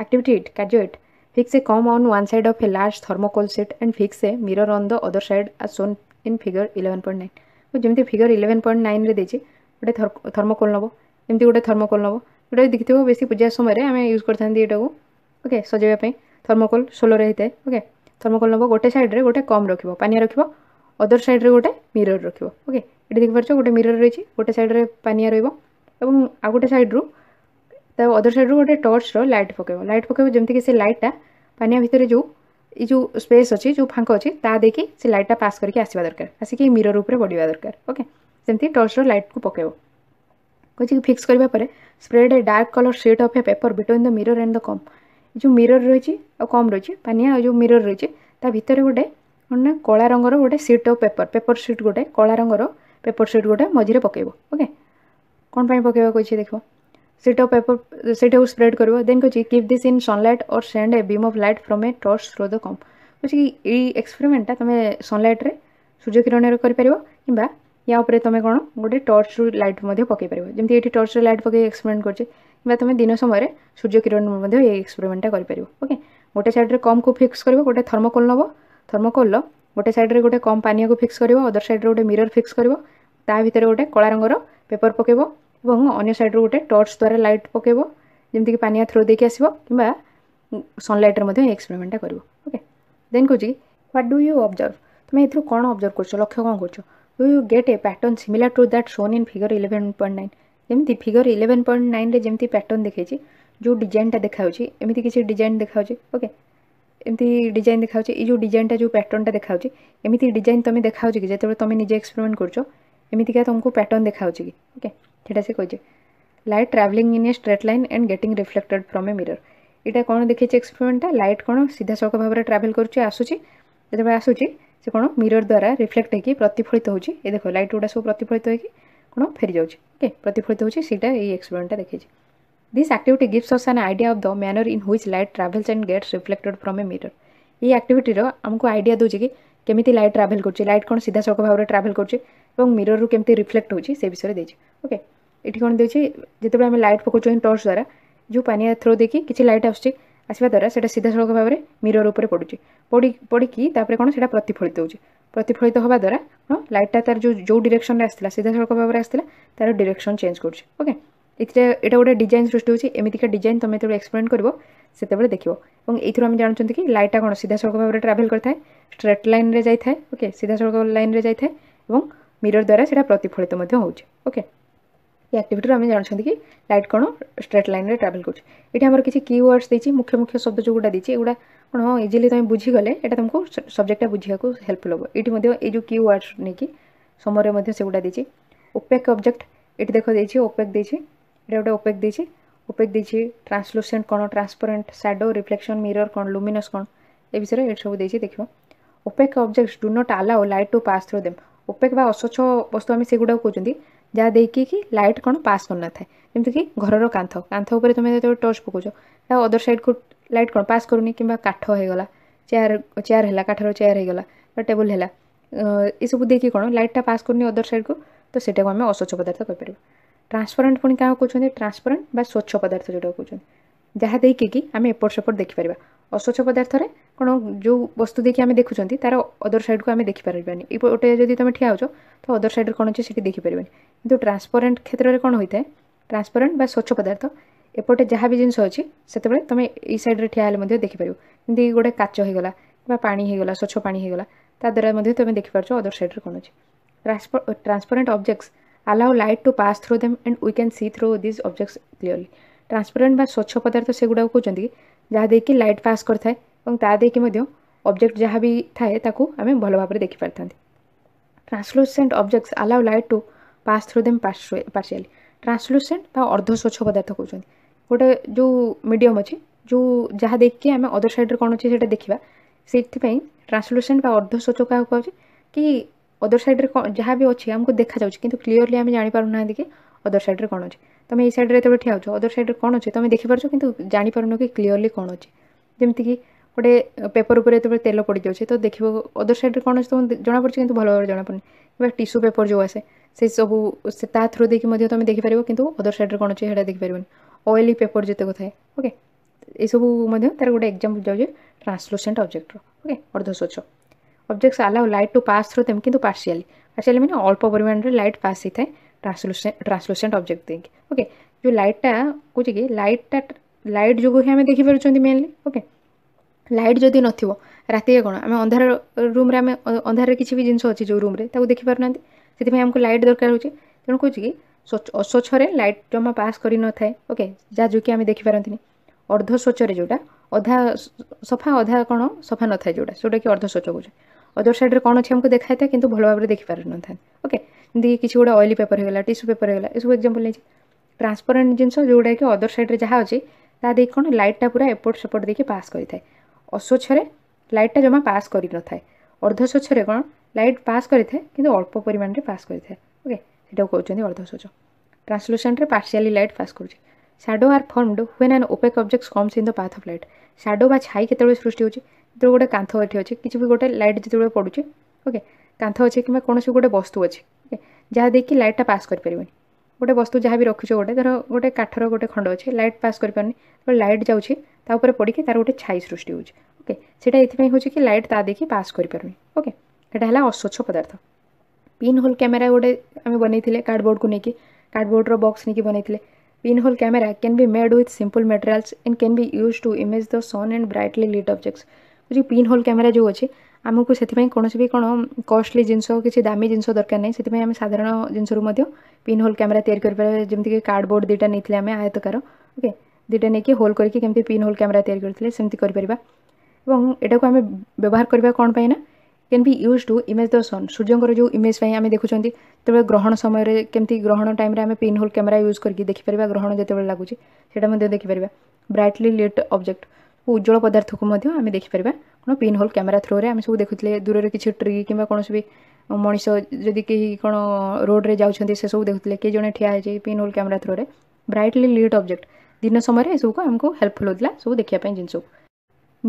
ଆକ୍ଟିଭିଟି ଏଇଟ୍ କାର୍ଯ୍ୟ eight fix a comb on one side of a large thermocol sheet and fix a mirror on the other side as shown in figure eleven point nine ଯେମିତି ଫିଗର୍ ଇଲେଭେନ୍ ପଏଣ୍ଟ ନାଇନ୍ରେ ଦେଇଛି ଗୋଟେ thermocol ନେବ ଏମିତି ଗୋଟେ thermocol ନେବ ଯେଉଁଟାକି ଦେଖିଥିବ ବେଶୀ ପୂଜା ସମୟରେ ଆମେ ୟୁଜ୍ କରିଥାନ୍ତି ଏଇଟାକୁ ଓକେ ସଜାଇବା ପାଇଁ ଥର୍ମୋକୋଲ୍ ଷୋଲରେ ହେଇଥାଏ ଓକେ ଥର୍ମୋକୋଲ୍ ନେବ ଗୋଟେ ସାଇଡ଼୍ରେ ଗୋଟେ କମ୍ ରଖିବ ପାନିଆ ରଖିବ ଅଦର ସାଇଡ଼୍ରେ ଗୋଟେ ମିରର୍ ରଖିବ ଓକେ ଏଠି ଦେଖିପାରୁଛ ଗୋଟେ ମିରର୍ ରହିଛି ଗୋଟେ ସାଇଡ଼୍ରେ ପାନିଆ ରହିବ ଏବଂ ଆଉ ଗୋଟେ ସାଇଡ଼୍ରୁ ତା ଅଦର ସାଇଡ଼୍ରୁ ଗୋଟେ ଟର୍ଚ୍ର ଲାଇଟ୍ ପକାଇବ ଲାଇଟ୍ ପକାଇବ ଯେମିତିକି ସେ ଲାଇଟ୍ଟା ପାନିଆ ଭିତରେ ଯେଉଁ ଏଇ ଯେଉଁ ସ୍ପେସ୍ ଅଛି ଯେଉଁ ଫାଙ୍କ ଅଛି ତା ଦେଇକି ସେ ଲାଇଟ୍ଟା ପାସ୍ କରିକି ଆସିବା ଦରକାର ଆସିକି ମିରର୍ ଉପରେ ପଡ଼ିବା ଦରକାର ଓକେ ସେମିତି ଟର୍ଚ୍ଚର ଲାଇଟ୍କୁ ପକାଇବ କହିଛି ଫିକ୍ସ କରିବା ପରେ spread a dark colour sheet of a paper between the mirror and the comb ଏ ଯେଉଁ ମିରର୍ ରହିଛି ଆଉ କମ୍ ରହିଛି ପାନିଆ ଆଉ ଯେଉଁ ମିରର୍ ରହିଛି ତା ଭିତରେ ଗୋଟେ ମାନେ କଳା ରଙ୍ଗର ଗୋଟେ sheet of paper paper sheet ଗୋଟେ କଳା ରଙ୍ଗର ପେପର୍ ସିଟ୍ ଗୋଟେ ମଝିରେ ପକାଇବ ଓକେ କ'ଣ ପାଇଁ ପକାଇବାକୁ ଅଛି ଦେଖିବ ସିଟ୍ ଅଫ୍ ପେପର୍ ସେଇଟାକୁ ସ୍ପ୍ରେଡ୍ କରିବ ଦେନ୍ କହୁଛି keep this in sunlight or send a beam of light from a torch through the comb କହୁଛି କି ଏଇ ଏକ୍ସପେରିମେଣ୍ଟଟା ତୁମେ ସନ୍ଲାଇଟ୍ରେ ସୂର୍ଯ୍ୟକିରଣରେ କରିପାରିବ କିମ୍ବା ୟା ଉପରେ ତୁମେ କ'ଣ ଗୋଟେ ଟର୍ଚ୍ଚରୁ ଲାଇଟ୍ ମଧ୍ୟ ପକାଇ ପାରିବ ଯେମିତି ଏଠି ଟର୍ଚ୍ଚରେ ଲାଇଟ୍ ପକାଇ ଏକ୍ସପେରିମେଣ୍ଟ କରୁଛେ କିମ୍ବା ତୁମେ ଦିନ ସମୟରେ ସୂର୍ଯ୍ୟ କିରଣରୁ ମଧ୍ୟ ଏଇ ଏକ୍ସପେରିମେଣ୍ଟଟା କରିପାରିବ ଓକେ ଗୋଟେ ସାଇଡ଼୍ରେ କମ୍କୁ ଫିକ୍ସ କରିବ ଗୋଟେ ଥର୍ମୋକୋଲ୍ ନେବ ଥର୍ମୋକୋଲ୍ର ଗୋଟେ ସାଇଡ଼୍ରେ ଗୋଟେ କମ୍ ପାନୀୟକୁ ଫିକ୍ସ କରିବ ଅଦର ସାଇଡ଼୍ରେ ଗୋଟେ ମିରର୍ ଫିକ୍ସ କରିବ ତା ଭିତରେ ଗୋଟେ କଳା ରଙ୍ଗର ପେପର୍ ପକାଇବ ଏବଂ ଅନ୍ୟ ସାଇଡ଼୍ରୁ ଗୋଟେ ଟର୍ଚ୍ଚ ଦ୍ୱାରା ଲାଇଟ୍ ପକାଇବ ଯେମିତିକି ପାନିଆ ଥ୍ରୋ ଦେଇକି ଆସିବ କିମ୍ବା ସନ୍ଲାଇଟ୍ରେ ମଧ୍ୟ ଏଇ ଏକ୍ସପେରିମେଣ୍ଟଟା କରିବ ଓକେ ଦେନ୍ କହୁଛି କି ହ୍ୱାଟ୍ ଡୁ ୟୁ ଅବଜର୍ଭ ତୁମେ ଏଥିରୁ କ'ଣ ଅବଜର୍ଭ କରୁଛ ଲକ୍ଷ୍ୟ କ'ଣ କରୁଛ you get a pattern similar to that shown in figure 11.9 যেমতি ফিগর ইলেভেন পয়েন্ট নাইনরে যেমতি প্যাটর্ন দেখেছি যে ডিজাইনটা দেখাহচ্ছে এমনি কিছু ডিজাইন দেখাহচ্ছে ওকে এমতি ডিজাইন দেখাহচ্ছে এই যে ডিজাইনটা যে প্যাটর্নটা দেখাহচ্ছে এমনি ডিজাইন তুমি দেখাহচ্ছে কি যেতবে তুমি নিজে এক্সপেরিমেন্ট করছো এমিতিকা তোমাকে প্যাটর্ন দেখাহচ্ছে কি ওকে সেটা সে কইছে light travelling in a straight line and getting reflected from a mirror এটা কোণ দেখেছি এক্সপেরিমেন্টটা লাইট কোণ সিধাসলখ ভাবে ট্রাভেল করছে আসুচি যেতবে আসুচি से कौन मिरर द्वारा रिफ्लेक्ट होकर प्रतिफलित हो देख लाइट गुड़ा सब प्रतिफलित होकर कौन फेरी जाए ओके प्रतिफलित होता ये एक्सपेरिमेंटा देखिए this activity gives us an idea of the manner in which light travels and gets reflected from a mirror ये आक्टिटर आमको आइडिया दूसरे कि कमी लाइट ट्रावेल कर लाइट कौन सीधा सख भाव में ट्रावेल कर मिरर रू कमी रिफ्लेक्ट हो विषय में देखिए ओके ये कौन देते जितेबाला लाइट पकाचे टर्च द्वारा जो पानी थ्रो देखिए किसी लाइट आसूस আসবা দ্বারা সেটা সিধাসলখ ভাবে মিরর উপরে পড়ুছে পড়ি পড়িকি তাপরে কোণ সেটা প্রতিফলিত হচ্ছে প্রতিফলিত হওয়া দ্বারা কোণ লাইটটা তার যে ডিরেকশনরে আসছিল সিধাসলখ ভাবে আসছিল তার ডিরেকশন চেঞ্জ করছে ওকে ଏଥିରେ ଏଇଟା ଗୋଟେ ଡିଜାଇନ୍ ସୃଷ୍ଟି ହେଉଛି ଏମିତିକା ଡିଜାଇନ୍ ତୁମେ ଯେତେବେଳେ ଏକ୍ସପ୍ଲେନ୍ କରିବ ସେତେବେଳେ ଦେଖିବ ଏବଂ ଏଇଥିରୁ ଆମେ ଜାଣୁଛନ୍ତି କି ଲାଇଟ୍ଟା କ'ଣ ସିଧାସଳଖ ଭାବରେ ଟ୍ରାଭେଲ୍ କରିଥାଏ ଷ୍ଟ୍ରେଟ୍ ଲାଇନ୍ରେ ଯାଇଥାଏ ଓକେ ସିଧାସଳଖ ଲାଇନ୍ରେ ଯାଇଥାଏ ଏବଂ ମିରର୍ ଦ୍ୱାରା ସେଇଟା ପ୍ରତିଫଳିତ ମଧ୍ୟ ହେଉଛି ଓକେ এই ଆକ୍ଟିଭିଟିରୁ ଆମେ ଜାଣୁଛନ୍ତି କି ଲାଇଟ୍ କ'ଣ ଷ୍ଟ୍ରେଟ୍ ଲାଇନ୍ରେ ଟ୍ରାଭେଲ୍ କରୁଛି ଏଠି ଆମର କିଛି କି ୱାର୍ଡ଼ସ୍ ଦେଇଛି ମୁଖ୍ୟ ମୁଖ୍ୟ ଶବ୍ଦ ଯେଉଁଗୁଡ଼ା ଦେଇଛି ଏଗୁଡ଼ା କ'ଣ ଇଜିଲି ତୁମେ ବୁଝିଗଲେ ଏଇଟା ତୁମକୁ ସବଜେକ୍ଟଟା ବୁଝିବାକୁ ହେଲ୍ପଫୁଲ୍ ହେବ ଏଇଠି ମଧ୍ୟ ଏଇ ଯେଉଁ କି ୱାର୍ଡ଼ସ୍ ନେଇକି ସମୟରେ ମଧ୍ୟ ସେଗୁଡ଼ା ଦେଇଛି ଓପେକ୍ ଅବଜେକ୍ଟ ଏଠି ଦେଖ ଦେଇଛି ଓପେକ୍ ଦେଇଛି ଏଇଟା ଗୋଟେ ଓପେକ୍ ଦେଇଛି ଓପେକ୍ ଦେଇଛି ଟ୍ରାନ୍ସଲୁସେଣ୍ଟ କ'ଣ ଟ୍ରାନ୍ସପରେଣ୍ଟ ସ୍ୟାଡ଼ୋ ରିଫ୍ଲେକ୍ସନ୍ ମିରର୍ କ'ଣ ଲୁମିନସ୍ କ'ଣ ଏ ବିଷୟରେ ଏଠି ସବୁ ଦେଇଛି ଦେଖିବ opaque object do not allow light to pass through them opaque ବା ଅସ୍ୱଚ୍ଛ ବସ୍ତୁ ଆମେ ସେଗୁଡ଼ାକୁ କହୁଛନ୍ତି ଯାହା ଦେଇକି କି ଲାଇଟ୍ କ'ଣ ପାସ୍ କରୁନଥାଏ ଯେମିତିକି ଘରର କାନ୍ଥ କାନ୍ଥ ଉପରେ ତୁମେ ଯେତେବେଳେ ଟର୍ଚ୍ଚ ପକାଉଛ ତା ଅଦର ସାଇଡ଼୍କୁ ଲାଇଟ୍ କ'ଣ ପାସ୍ କରୁନି କିମ୍ବା କାଠ ହେଇଗଲା ଚେୟାର ଚେୟାର ହେଲା କାଠର ଚେୟାର ହେଇଗଲା ବା ଟେବୁଲ୍ ହେଲା ଏସବୁ ଦେଇକି କ'ଣ ଲାଇଟ୍ଟା ପାସ୍ କରୁନି ଅଦର ସାଇଡ଼୍କୁ ତ ସେଇଟାକୁ ଆମେ ଅସ୍ୱଚ୍ଛ ପଦାର୍ଥ କହିପାରିବା ଟ୍ରାନ୍ସପରେଣ୍ଟ ପୁଣି କାହା କହୁଛନ୍ତି ଟ୍ରାନ୍ସପରେଣ୍ଟ ବା ସ୍ୱଚ୍ଛ ପଦାର୍ଥ ଯେଉଁଟାକୁ କହୁଛନ୍ତି ଯାହା ଦେଇକି କି ଆମେ ଏପଟ ସେପଟ ଦେଖିପାରିବା ଅସ୍ୱଚ୍ଛ ପଦାର୍ଥରେ କ'ଣ ଯେଉଁ ବସ୍ତୁ ଦେଇକି ଆମେ ଦେଖୁଛନ୍ତି ତାର ଅଦର ସାଇଡ଼୍କୁ ଆମେ ଦେଖିପାରିବାନି ଏପଟେ ଯଦି ତୁମେ ଠିଆ ହେଉଛ ତ ଅଦର ସାଇଡ଼୍ରେ କ'ଣ ଅଛି ସେଠି ଦେଖିପାରିବାନି କିନ୍ତୁ ଟ୍ରାନ୍ସପରେଣ୍ଟ କ୍ଷେତ୍ରରେ କ'ଣ ହୋଇଥାଏ ଟ୍ରାନ୍ସପରେଣ୍ଟ ବା ସ୍ୱଚ୍ଛ ପଦାର୍ଥ ଏପଟେ ଯାହା ବି ଜିନିଷ ଅଛି ସେତେବେଳେ ତୁମେ ଏଇ ସାଇଡ଼୍ରେ ଠିଆ ହେଲେ ମଧ୍ୟ ଦେଖିପାରିବ ଯେମିତି ଗୋଟେ କାଚ ହୋଇଗଲା କିମ୍ବା ପାଣି ହୋଇଗଲା ସ୍ୱଚ୍ଛ ପାଣି ହୋଇଗଲା ତା ଦ୍ୱାରା ମଧ୍ୟ ତୁମେ ଦେଖିପାରୁଛ ଅଦର ସାଇଡ଼୍ରେ କ'ଣ ଅଛି transparent objects allow light to pass through them and we can see through these objects clearly transparent ବା ସ୍ୱଚ୍ଛ ପଦାର୍ଥ ସେଗୁଡ଼ାକ କହୁଛନ୍ତି जहाँ देखिए लाइट पास करब्जेक्ट जहाँ भी थाए भल भाव देखी पारि था translucent object allow light to pass through them partially translucent बा अर्ध स्वच्छ पदार्थ कौन गोटे जो मीडियम अच्छे जो जहाँ देखिए आम अदर सैड्रे कौन अच्छे से देखा से ट्रांसलुसेंट बा अर्ध स्वच्छ क्या कह कि अदर सैड्रे जहाँ भी अच्छे आमको देखा जाऊँच क्लीयरली आम जापार ना कि अदर सैड्रे कौन अच्छे তুমি ଏଇ ସାଇଡ଼୍ରେ ଯେତେବେଳେ ଠିଆ ହେଉଛ ଅଦର୍ ସାଇଡ଼୍ରେ କ'ଣ ଅଛି ତୁମେ ଦେଖିପାରୁଛ କିନ୍ତୁ ଜାଣିପାରୁନ କି କ୍ଲିଅର୍ଲି କ'ଣ ଅଛି ଯେମିତିକି ଗୋଟେ ପେପର୍ ଉପରେ ଯେତେବେଳେ ତେଲ ପଡ଼ିଯାଉଛି ତ ଦେଖିବ ଅଦର୍ ସାଇଡ଼୍ରେ କ'ଣ ଅଛି ତୁମେ ଜଣାପଡ଼ୁଛି କିନ୍ତୁ ଭଲ ଭାବରେ ଜଣାପଡ଼ୁନି କିମ୍ବା ଟିସୁ ପେପର୍ ଯେଉଁ ଆସେ ସେ ସବୁ ସେ ତା ଥ୍ରୁ ଦେଇକି ମଧ୍ୟ ତୁମେ ଦେଖିପାରିବ କିନ୍ତୁ ଅଦର୍ ସାଇଡ଼୍ରେ କ'ଣ ଅଛି ସେଇଟା ଦେଖିପାରିବନି ଅଏଲି ପେପର୍ ଯେତେକ ଥାଏ ଓକେ ଏସବୁ ମଧ୍ୟ ତା'ର ଗୋଟେ ଏକ୍ଜାମ୍ପଲ୍ ଯାଉଛି ଟ୍ରାନ୍ସଲୁସେଣ୍ଟ ଅବଜେକ୍ଟର ଓକେ ଅର୍ଦ୍ଧ ସ୍ୱଚ୍ଛ objects allow light to pass through them କିନ୍ତୁ ପାର୍ସିଆଲି ପାର୍ସିଆଲି ମାନେ ଅଳ୍ପ ପରିମାଣରେ ଲାଇଟ୍ ପାସ୍ ହେଇଥାଏ ଟ୍ରାନ୍ସଲୁସେଣ୍ଟ ଟ୍ରାନ୍ସଲୁସେଣ୍ଟ ଅବଜେକ୍ଟ ଦେଇକି ଓକେ ଯେଉଁ ଲାଇଟ୍ଟା କହୁଛି କି ଲାଇଟ୍ଟା ଲାଇଟ୍ ଯୋଗୁଁ ହିଁ ଆମେ ଦେଖିପାରୁଛନ୍ତି ମେନଲି ଓକେ ଲାଇଟ୍ ଯଦି ନଥିବ ରାତିରେ କ'ଣ ଆମେ ଅନ୍ଧାର ରୁମ୍ରେ ଆମେ ଅନ୍ଧାରରେ କିଛି ବି ଜିନିଷ ଅଛି ଯେଉଁ ରୁମ୍ରେ ତାକୁ ଦେଖିପାରୁନାହାନ୍ତି ସେଥିପାଇଁ ଆମକୁ ଲାଇଟ୍ ଦରକାର ହେଉଛି ତେଣୁ କହୁଛି କି ଅସ୍ୱଚ୍ଛରେ ଲାଇଟ୍ ଜମା ପାସ୍ କରିନଥାଏ ଓକେ ଯାହା ଯୋଗୁଁ କି ଆମେ ଦେଖିପାରନ୍ତିନି ଅର୍ଦ୍ଧ ସ୍ୱଚ୍ଛରେ ଯେଉଁଟା ଅଧା ସଫା ଅଧା କ'ଣ ସଫା ନଥାଏ ଯେଉଁଟା ଯେଉଁଟାକି ଅର୍ଦ୍ଧ ସ୍ୱଚ୍ଛ କହୁଛି ଅଦର ସାଇଡ଼୍ରେ କ'ଣ ଅଛି ଆମକୁ ଦେଖାଇଥାଏ କିନ୍ତୁ ଭଲ ଭାବରେ ଦେଖିପାରୁନଥାଏ ଓକେ ଯେମିତିକି କିଛି ଗୋଟେ ଅଏଲି ପେପର୍ ହେଇଗଲା ଟିସୁ ପେପର୍ ହେଇଗଲା ଏସବୁ ଏକ୍ଜାମ୍ପଲ୍ ନେଇଛି ଟ୍ରାନ୍ସପରେଣ୍ଟ ଜିନିଷ ଯେଉଁଟାକି ଅଦର ସାଇଡ଼୍ରେ ଯାହା ଅଛି ତା ଦେଇକି କ'ଣ ଲାଇଟ୍ଟା ପୁରା ଏପଟ ସେପଟ ଦେଇକି ପାସ୍ କରିଥାଏ ଅସ୍ୱଚ୍ଛରେ ଲାଇଟ୍ଟା ଜମା ପାସ୍ କରିନଥାଏ ଅର୍ଦ୍ଧ ସ୍ୱଚ୍ଛରେ କ'ଣ ଲାଇଟ୍ ପାସ୍ କରିଥାଏ କିନ୍ତୁ ଅଳ୍ପ ପରିମାଣରେ ପାସ୍ କରିଥାଏ ଓକେ ସେଇଟାକୁ କହୁଛନ୍ତି ଅର୍ଧ ସ୍ୱଚ୍ଛ ଟ୍ରାନ୍ସଲୁସେଣ୍ଟରେ ପାର୍ସିଆଲି ଲାଇଟ୍ ପାସ୍ କରୁଛି shadow are formed when an opaque object comes in the path of light shadow ବା ଛାଇ କେତେବେଳେ ସୃଷ୍ଟି ହେଉଛି ଯେତେବେଳେ ଗୋଟେ କାନ୍ଥ ଏଠି ଅଛି କିଛି ବି ଗୋଟେ ଲାଇଟ୍ ଯେତେବେଳେ ପଡ଼ୁଛି ଓକେ କାନ୍ଥ ଅଛି କିମ୍ବା କୌଣସି ଗୋଟେ ବସ୍ତୁ ଅଛି ଯାହା ଦେଇକି ଲାଇଟ୍ଟା ପାସ୍ କରିପାରିବନି ଗୋଟେ ବସ୍ତୁ ଯାହା ବି ରଖିଛ ଗୋଟେ ଧର ଗୋଟେ କାଠର ଗୋଟେ ଖଣ୍ଡ ଅଛି ଲାଇଟ୍ ପାସ୍ କରିପାରୁନି ତେଣୁ ଲାଇଟ୍ ଯାଉଛି ତା ଉପରେ ପଡ଼ିକି ତାର ଗୋଟେ ଛାଇ ସୃଷ୍ଟି ହେଉଛି ଓକେ ସେଇଟା ଏଥିପାଇଁ ହେଉଛି କି ଲାଇଟ୍ ତା ଦେଇକି ପାସ୍ କରିପାରୁନି ଓକେ ସେଇଟା ହେଲା ଅସ୍ୱଚ୍ଛ ପଦାର୍ଥ ପିନ୍ ହୋଲ୍ କ୍ୟାମେରା ଗୋଟେ ଆମେ ବନେଇଥିଲେ କାର୍ଡ଼ବୋର୍ଡ଼କୁ ନେଇକି କାର୍ଡ଼ବୋର୍ଡ଼ର ବକ୍ସ ନେଇକି ବନେଇଥିଲେ pin hole camera can be made with simple materials and can be used to image the sun and brightly lit objects ଯେଉଁ ପିନ୍ ହୋଲ୍ କ୍ୟାମେରା ଯେଉଁ ଅଛି ଆମକୁ ସେଥିପାଇଁ କୌଣସି ବି କ'ଣ କଷ୍ଟଲି ଜିନିଷ କିଛି ଦାମୀ ଜିନିଷ ଦରକାର ନାହିଁ ସେଥିପାଇଁ ଆମେ ସାଧାରଣ ଜିନିଷରୁ ମଧ୍ୟ ପିନ୍ ହୋଲ୍ କ୍ୟାମେରା ତିଆରି କରିପାରିବା ଯେମିତିକି କାର୍ଡ଼ବୋର୍ଡ଼ ଦୁଇଟା ନେଇଥିଲେ ଆମେ ଆୟତକାର ଓକେ ଦୁଇଟା ନେଇକି ହୋଲ୍ କରିକି କେମିତି ପିନ୍ ହୋଲ୍ କ୍ୟାମେରା ତିଆରି କରିଥିଲେ ସେମିତି କରିପାରିବା ଏବଂ ଏଟାକୁ ଆମେ ବ୍ୟବହାର କରିବା କ'ଣ ପାଇଁ ନା can be used to image the sun ସୂର୍ଯ୍ୟଙ୍କର ଯେଉଁ ଇମେଜ୍ ପାଇଁ ଆମେ ଦେଖୁଛନ୍ତି ତେବେ ଗ୍ରହଣ ସମୟରେ କେମିତି ଗ୍ରହଣ ଟାଇମ୍ରେ ଆମେ ପିନ୍ ହୋଲ୍ କ୍ୟାମେରା ୟୁଜ୍ କରିକି ଦେଖିପାରିବା ଗ୍ରହଣ ଯେତେବେଳେ ଲାଗୁଛି ସେଇଟା ମଧ୍ୟ ଦେଖିପାରିବା ବ୍ରାଇଟ୍ଲି ଲିଟ୍ ଅବଜେକ୍ଟ ଉଜ୍ଜଳ ପଦାର୍ଥକୁ ମଧ୍ୟ ଆମେ ଦେଖିପାରିବା କ'ଣ ପିନ୍ ହୋଲ୍ କ୍ୟାମେରା ଥ୍ରୋରେ ଆମେ ସବୁ ଦେଖୁଥିଲେ ଦୂରରେ କିଛି ଟ୍ରି କିମ୍ବା କୌଣସି ବି ମଣିଷ ଯଦି କେହି କ'ଣ ରୋଡ଼ରେ ଯାଉଛନ୍ତି ସେସବୁ ଦେଖୁଥିଲେ କିଏ ଜଣେ ଠିଆ ହେଇଛି ପିନ୍ ହୋଲ୍ କ୍ୟାମେରା ଥ୍ରୋରେ ବ୍ରାଇଟଲି ଲିଟ୍ ଅବଜେକ୍ଟ ଦିନ ସମୟରେ ଏସବୁକୁ ଆମକୁ ହେଲ୍ପଫୁଲ୍ ହେଉଥିଲା ସବୁ ଦେଖିବା ପାଇଁ ଜିନିଷକୁ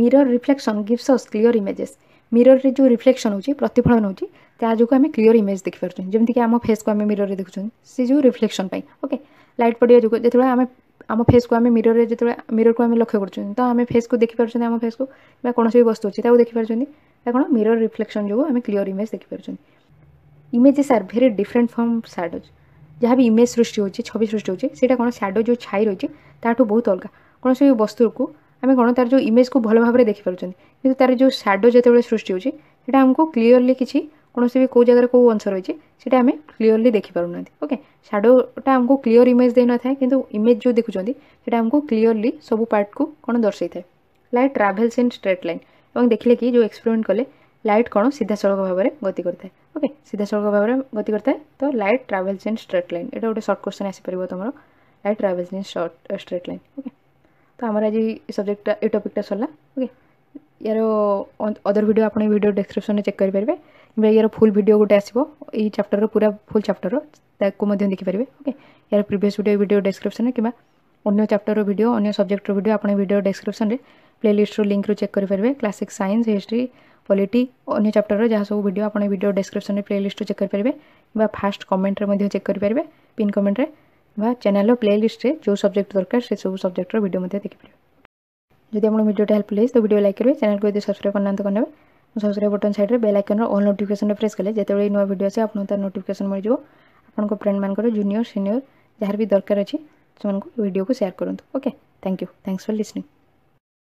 mirror reflection gives us clear images ମିରର୍ରେ ଯେଉଁ ରିଫ୍ଲେକ୍ସନ୍ ହେଉଛି ପ୍ରତିଫଳନ ହେଉଛି ତା ଯୋଗୁଁ ଆମେ କ୍ଲିଅର୍ ଇମେଜ୍ ଦେଖିପାରୁଛନ୍ତି ଯେମିତିକି ଆମ ଫେସ୍କୁ ଆମେ ମିରର୍ରେ ଦେଖୁଛନ୍ତି ସେ ଯେଉଁ ରିଫ୍ଲେକ୍ସନ୍ ପାଇଁ ଓକେ ଲାଇଟ୍ ପଡ଼ିବା ଯୋଗୁଁ ଯେତେବେଳେ ଆମେ ଆମ ଫେସ୍କୁ ଆମେ ମିରରରେ ଯେତେବେଳେ ମିରରକୁ ଆମେ ଲକ୍ଷ୍ୟ କରୁଛନ୍ତି ତ ଆମେ ଫେସ୍କୁ ଦେଖିପାରୁଛନ୍ତି ଆମ ଫେସ୍କୁ ବା କୌଣସି ବି ବସ୍ତୁ ଅଛି ତାକୁ ଦେଖିପାରୁଛନ୍ତି ତା କ'ଣ ମିରର ରିଫ୍ଲେକ୍ସନ୍ ଯୋଗୁଁ ଆମେ କ୍ଲିଅର୍ ଇମେଜ୍ ଦେଖିପାରୁଛନ୍ତି image are very different from shadows ଯାହା ବି ଇମେଜ୍ ସୃଷ୍ଟି ହେଉଛି ଛବି ସୃଷ୍ଟି ହେଉଛି ସେଇଟା କ'ଣ ସ୍ୟାଡ଼ୋ ଯେଉଁ ଛାଇ ରହିଛି ତାଠୁ ବହୁତ ଅଲଗା କୌଣସି ବି ବସ୍ତୁକୁ ଆମେ କ'ଣ ତା'ର ଯେଉଁ ଇମେଜ୍କୁ ଭଲ ଭାବରେ ଦେଖିପାରୁଛନ୍ତି କିନ୍ତୁ ତା'ର ଯେଉଁ ସ୍ୟାଡ଼ୋ ଯେତେବେଳେ ସୃଷ୍ଟି ହେଉଛି ସେଇଟା ଆମକୁ କ୍ଲିଅର୍ଲି କିଛି କୌଣସି ବି କେଉଁ ଜାଗାରେ କେଉଁ ଅଂଶ ରହିଛି ସେଇଟା ଆମେ କ୍ଲିଅରଲି ଦେଖିପାରୁନାହାନ୍ତି ଓକେ ସାଡ଼ୋଟା ଆମକୁ କ୍ଲିଅର ଇମେଜ୍ ଦେଇନଥାଏ କିନ୍ତୁ ଇମେଜ୍ ଯେଉଁ ଦେଖୁଛନ୍ତି ସେଇଟା ଆମକୁ କ୍ଲିଅରଲି ସବୁ ପାର୍ଟକୁ କ'ଣ ଦର୍ଶାଇଥାଏ light travels in straight line ଏବଂ ଦେଖିଲେ କି ଯେଉଁ ଏକ୍ସପେରିମେଣ୍ଟ କଲେ ଲାଇଟ୍ କ'ଣ ସିଧାସଳଖ ଭାବରେ ଗତି କରିଥାଏ ଓକେ ସିଧାସଳଖ ଭାବରେ ଗତି କରିଥାଏ ତ light travels in straight line ଏଇଟା ଗୋଟେ ସର୍ଟ କ୍ୱେଶ୍ଚନ୍ ଆସିପାରିବ ତମର light travels in short straight line okay ତ ଆମର ଆଜି ଏ ସବଜେକ୍ଟଟା ଏ ଟପିକ୍ଟା ସରିଲା ଓକେ ୟାର ଅଦର ଭିଡ଼ିଓ ଆପଣ ଏ ଭିଡ଼ିଓ ଡେସ୍କ୍ରିପ୍ସନ୍ରେ ଚେକ୍ କରିପାରିବେ यार फुल भिड गोटे आसो यही चप्टर पूरा फुल चप्टर ताकू देखिपर ओके यार प्रिभस भिडियो भिडियो डेस्क्रिप्सन में कि अगर चप्टर भिड अगर सब्जेक्टर भिड आप भिडियो डेस्क्रिप्सन में प्लेलीस्टर लिंक रू चेक करेंगे क्लासिक सैंस हिस्ट्री पॉलिटी अगर चप्टर जहाँ सब भिड आप भिड डेस्क्रिप्सन में प्लेलीस्ट्रु चेक करें फास्ट कमेन्ट्रे चेक करेंगे पिन कमेन्ट्रे चेल प्लेलीस्ट जो सब्जेक्ट दरकार से सब सब्जेक्टर भिडियो देखिपर जब आप भिडियो हेल्पफुल तो भिडियो लाइक करेंगे चैनल को यदि सब्सक्राइब करना तो करेंगे ସବସ୍କ୍ରାଇବ୍ ବଟନ୍ ସାଇଡ଼୍ରେ ବେଲ୍ ଆଇକନ୍ର ଅଲ୍ ନୋଟିଫିକେସନ୍ରେ ପ୍ରେସ୍ କଲେ ଯେତେବେଳେ ଏଇ ନୂଆ ଭିଡ଼ିଓ ଆସେ ଆପଣଙ୍କୁ ତା'ର ନୋଟିଫିକେସନ୍ ମିଳିଯିବ ଆପଣଙ୍କ ଫ୍ରେଣ୍ଡମାନଙ୍କର ଜୁନିୟର୍ ସିନିୟର୍ ଯାହାର ବି ଦରକାର ଅଛି ସେମାନଙ୍କୁ ଭିଡ଼ିଓକୁ ସେୟାର୍ କରନ୍ତୁ okay thank you thanks for ଲିସ୍ନିଙ୍ଗ